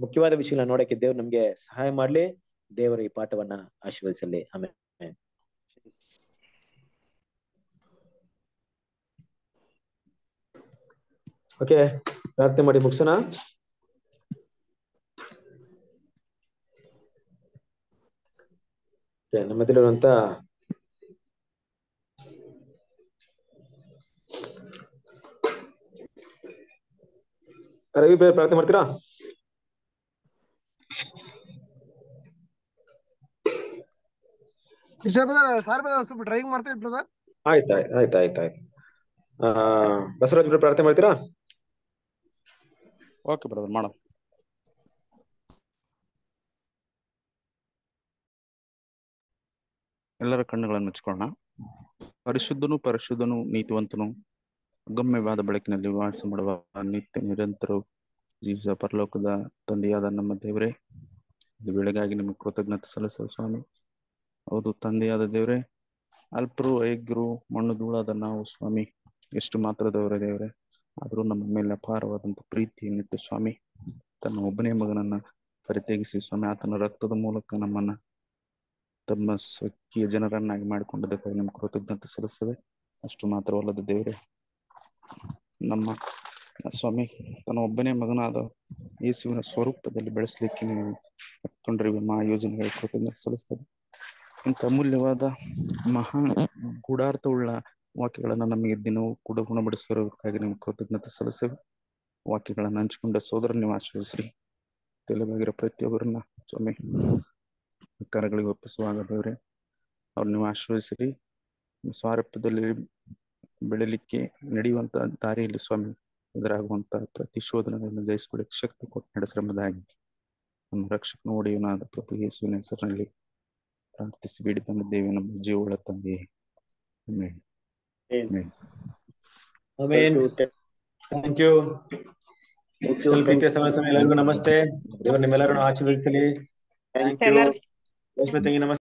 ಮುಖ್ಯವಾದ ವಿಷಯಗಳನ್ನ ನೋಡಕ್ಕೆ ದೇವ್ರು ನಮ್ಗೆ ಸಹಾಯ ಮಾಡ್ಲಿ ದೇವರ ಈ ಪಾಠವನ್ನ ಆಶೀರ್ವದಿಸಲಿ ಆಮೇಲೆ ಓಕೆ ಪ್ರಾರ್ಥನೆ ಮಾಡಿ ಮುಗಿಸೋಣ ಮತ್ತೆ ನಮ್ಮಲ್ಲಿರುವಂತ ರವಿ ಬೇರೆ ಪ್ರಾರ್ಥನೆ ಮಾಡ್ತೀರಾ ಸ್ವಲ್ಪ ಡ್ರೈವಿಂಗ್ ಮಾಡ್ತಾ ಇದ್ ಬ್ರದರ್ ಆಯ್ತು ಆಯ್ತು ಆಯ್ತು ಆ ಬಸವರಾಜ್ ಪ್ರಾರ್ಥನೆ ಮಾಡ್ತೀರಾ ಓಕೆ ಬ್ರದರ್ ಮಾಡೋಣ ಎಲ್ಲರ ಕಣ್ಣುಗಳನ್ನು ಮುಚ್ಕೊಳ್ಳೋಣ ಪರಿಶುದ್ಧನು ಪರಿಶುದ್ಧನು ನೀತಿವಂತನು ಗಮ್ಯವಾದ ಬೆಳಕಿನಲ್ಲಿ ವಾಸ ಮಾಡುವ ನಿತ್ಯ ನಿರಂತರ ಜೀವಿಸ ಪರಲೋಕದ ತಂದೆಯಾದ ನಮ್ಮ ದೇವರೇ ಬೆಳಗಾಗಿ ನಿಮಗೆ ಕೃತಜ್ಞತೆ ಸಲ್ಲಿಸಲು ಸ್ವಾಮಿ ಹೌದು ತಂದೆಯಾದ ದೇವರೇ ಅಲ್ಪರು ಐಗ್ರು ಮಣ್ಣು ಧೂಳಾದ ನಾವು ಸ್ವಾಮಿ ಎಷ್ಟು ಮಾತ್ರದವರೇ ದೇವರೇ ಆದರೂ ನಮ್ಮ ಮೇಲೆ ಅಪಾರವಾದಂತ ಪ್ರೀತಿಯನ್ನಿಟ್ಟು ಸ್ವಾಮಿ ತನ್ನ ಒಬ್ಬನೇ ಮಗನನ್ನ ಪರಿತ್ಯಗಿಸಿ ಸ್ವಾಮಿ ಆತನ ರಕ್ತದ ಮೂಲಕ ನಮ್ಮನ್ನ ತಮ್ಮ ಸ್ವಕೀಯ ಜನರನ್ನಾಗಿ ಮಾಡಿಕೊಂಡದಕ್ಕಾಗಿ ನಿಮ್ ಕೃತಜ್ಞತೆ ಸಲ್ಲಿಸ್ತೇವೆ ಅಷ್ಟು ಮಾತ್ರವಲ್ಲದ ದೇವರೇ ನಮ್ಮ ಸ್ವಾಮಿ ತನ್ನ ಒಬ್ಬನೇ ಮಗನಾದ ಯೇಸುವಿನ ಸ್ವರೂಪದಲ್ಲಿ ಬೆಳೆಸಲಿಕ್ಕೆ ನೀವು ಹತ್ಕೊಂಡಿರುವ ಮಾ ಯೋಜನೆಗಳ ಕೃತಜ್ಞತೆ ಸಲ್ಲಿಸ್ತೇವೆ ಇಂಥ ಅಮೂಲ್ಯವಾದ ಮಹಾ ಗೂಢಾರ್ಥವುಳ್ಳ ವಾಕ್ಯಗಳನ್ನ ನಮಗೆ ದಿನವೂ ಕೂಡ ಗುಣಪಡಿಸಿರೋದಕ್ಕಾಗಿ ನಿಮ್ಗೆ ಕೃತಜ್ಞತೆ ಸಲ್ಲಿಸ್ತೇವೆ ವಾಕ್ಯಗಳನ್ನ ಹಂಚಿಕೊಂಡ ಸೋದರ ನೀವು ಆಶ್ರಯಿಸ್ರಿ ಪ್ರತಿಯೊಬ್ಬರನ್ನ ಸ್ವಾಮಿ ಕರಗಳಿಗೆ ಒಪ್ಪಿಸುವಾಗ ದೇವ್ರೆ ಅವ್ರು ನೀವು ಆಶ್ರಯಿಸಿರಿ ಸ್ವಾರಪ್ಯದಲ್ಲಿ ಬೆಳಲಿಕ್ಕೆ ನಡೆಯುವಂತ ದಾರಿಯಲ್ಲಿ ಸ್ವಾಮಿ ಎದುರಾಗುವಂತ ಪ್ರತಿ ಶೋಧನೆಗಳನ್ನು ಜಯಿಸಿಕೊಳ್ಳಿ ಶಕ್ತಿ ಕೊಟ್ಟು ನಡೆಸರಮದಾಗಿ ನಮ್ಮ ರಕ್ಷಕ ಒಡೆಯನಾದ ಪ್ರಭು ಯೇಸುವಿನ ಹೆಸರಿನಲ್ಲಿ ಪ್ರಾರ್ಥಿಸಿ ಬೇಡಿ ಬಂದಿದ್ದೇವೆ ನಮ್ಮ ಜೀವಳ ತಂದೆ ಯು ಸ್ವಲ್ಪ ಸಮಯ ಎಲ್ಲರಿಗೂ ನಮಸ್ತೆ ದೇವರು ನಿಮ್ಮೆಲ್ಲರನ್ನು ಆಶೀರ್ವದಿಸಲಿ thank you A gente vai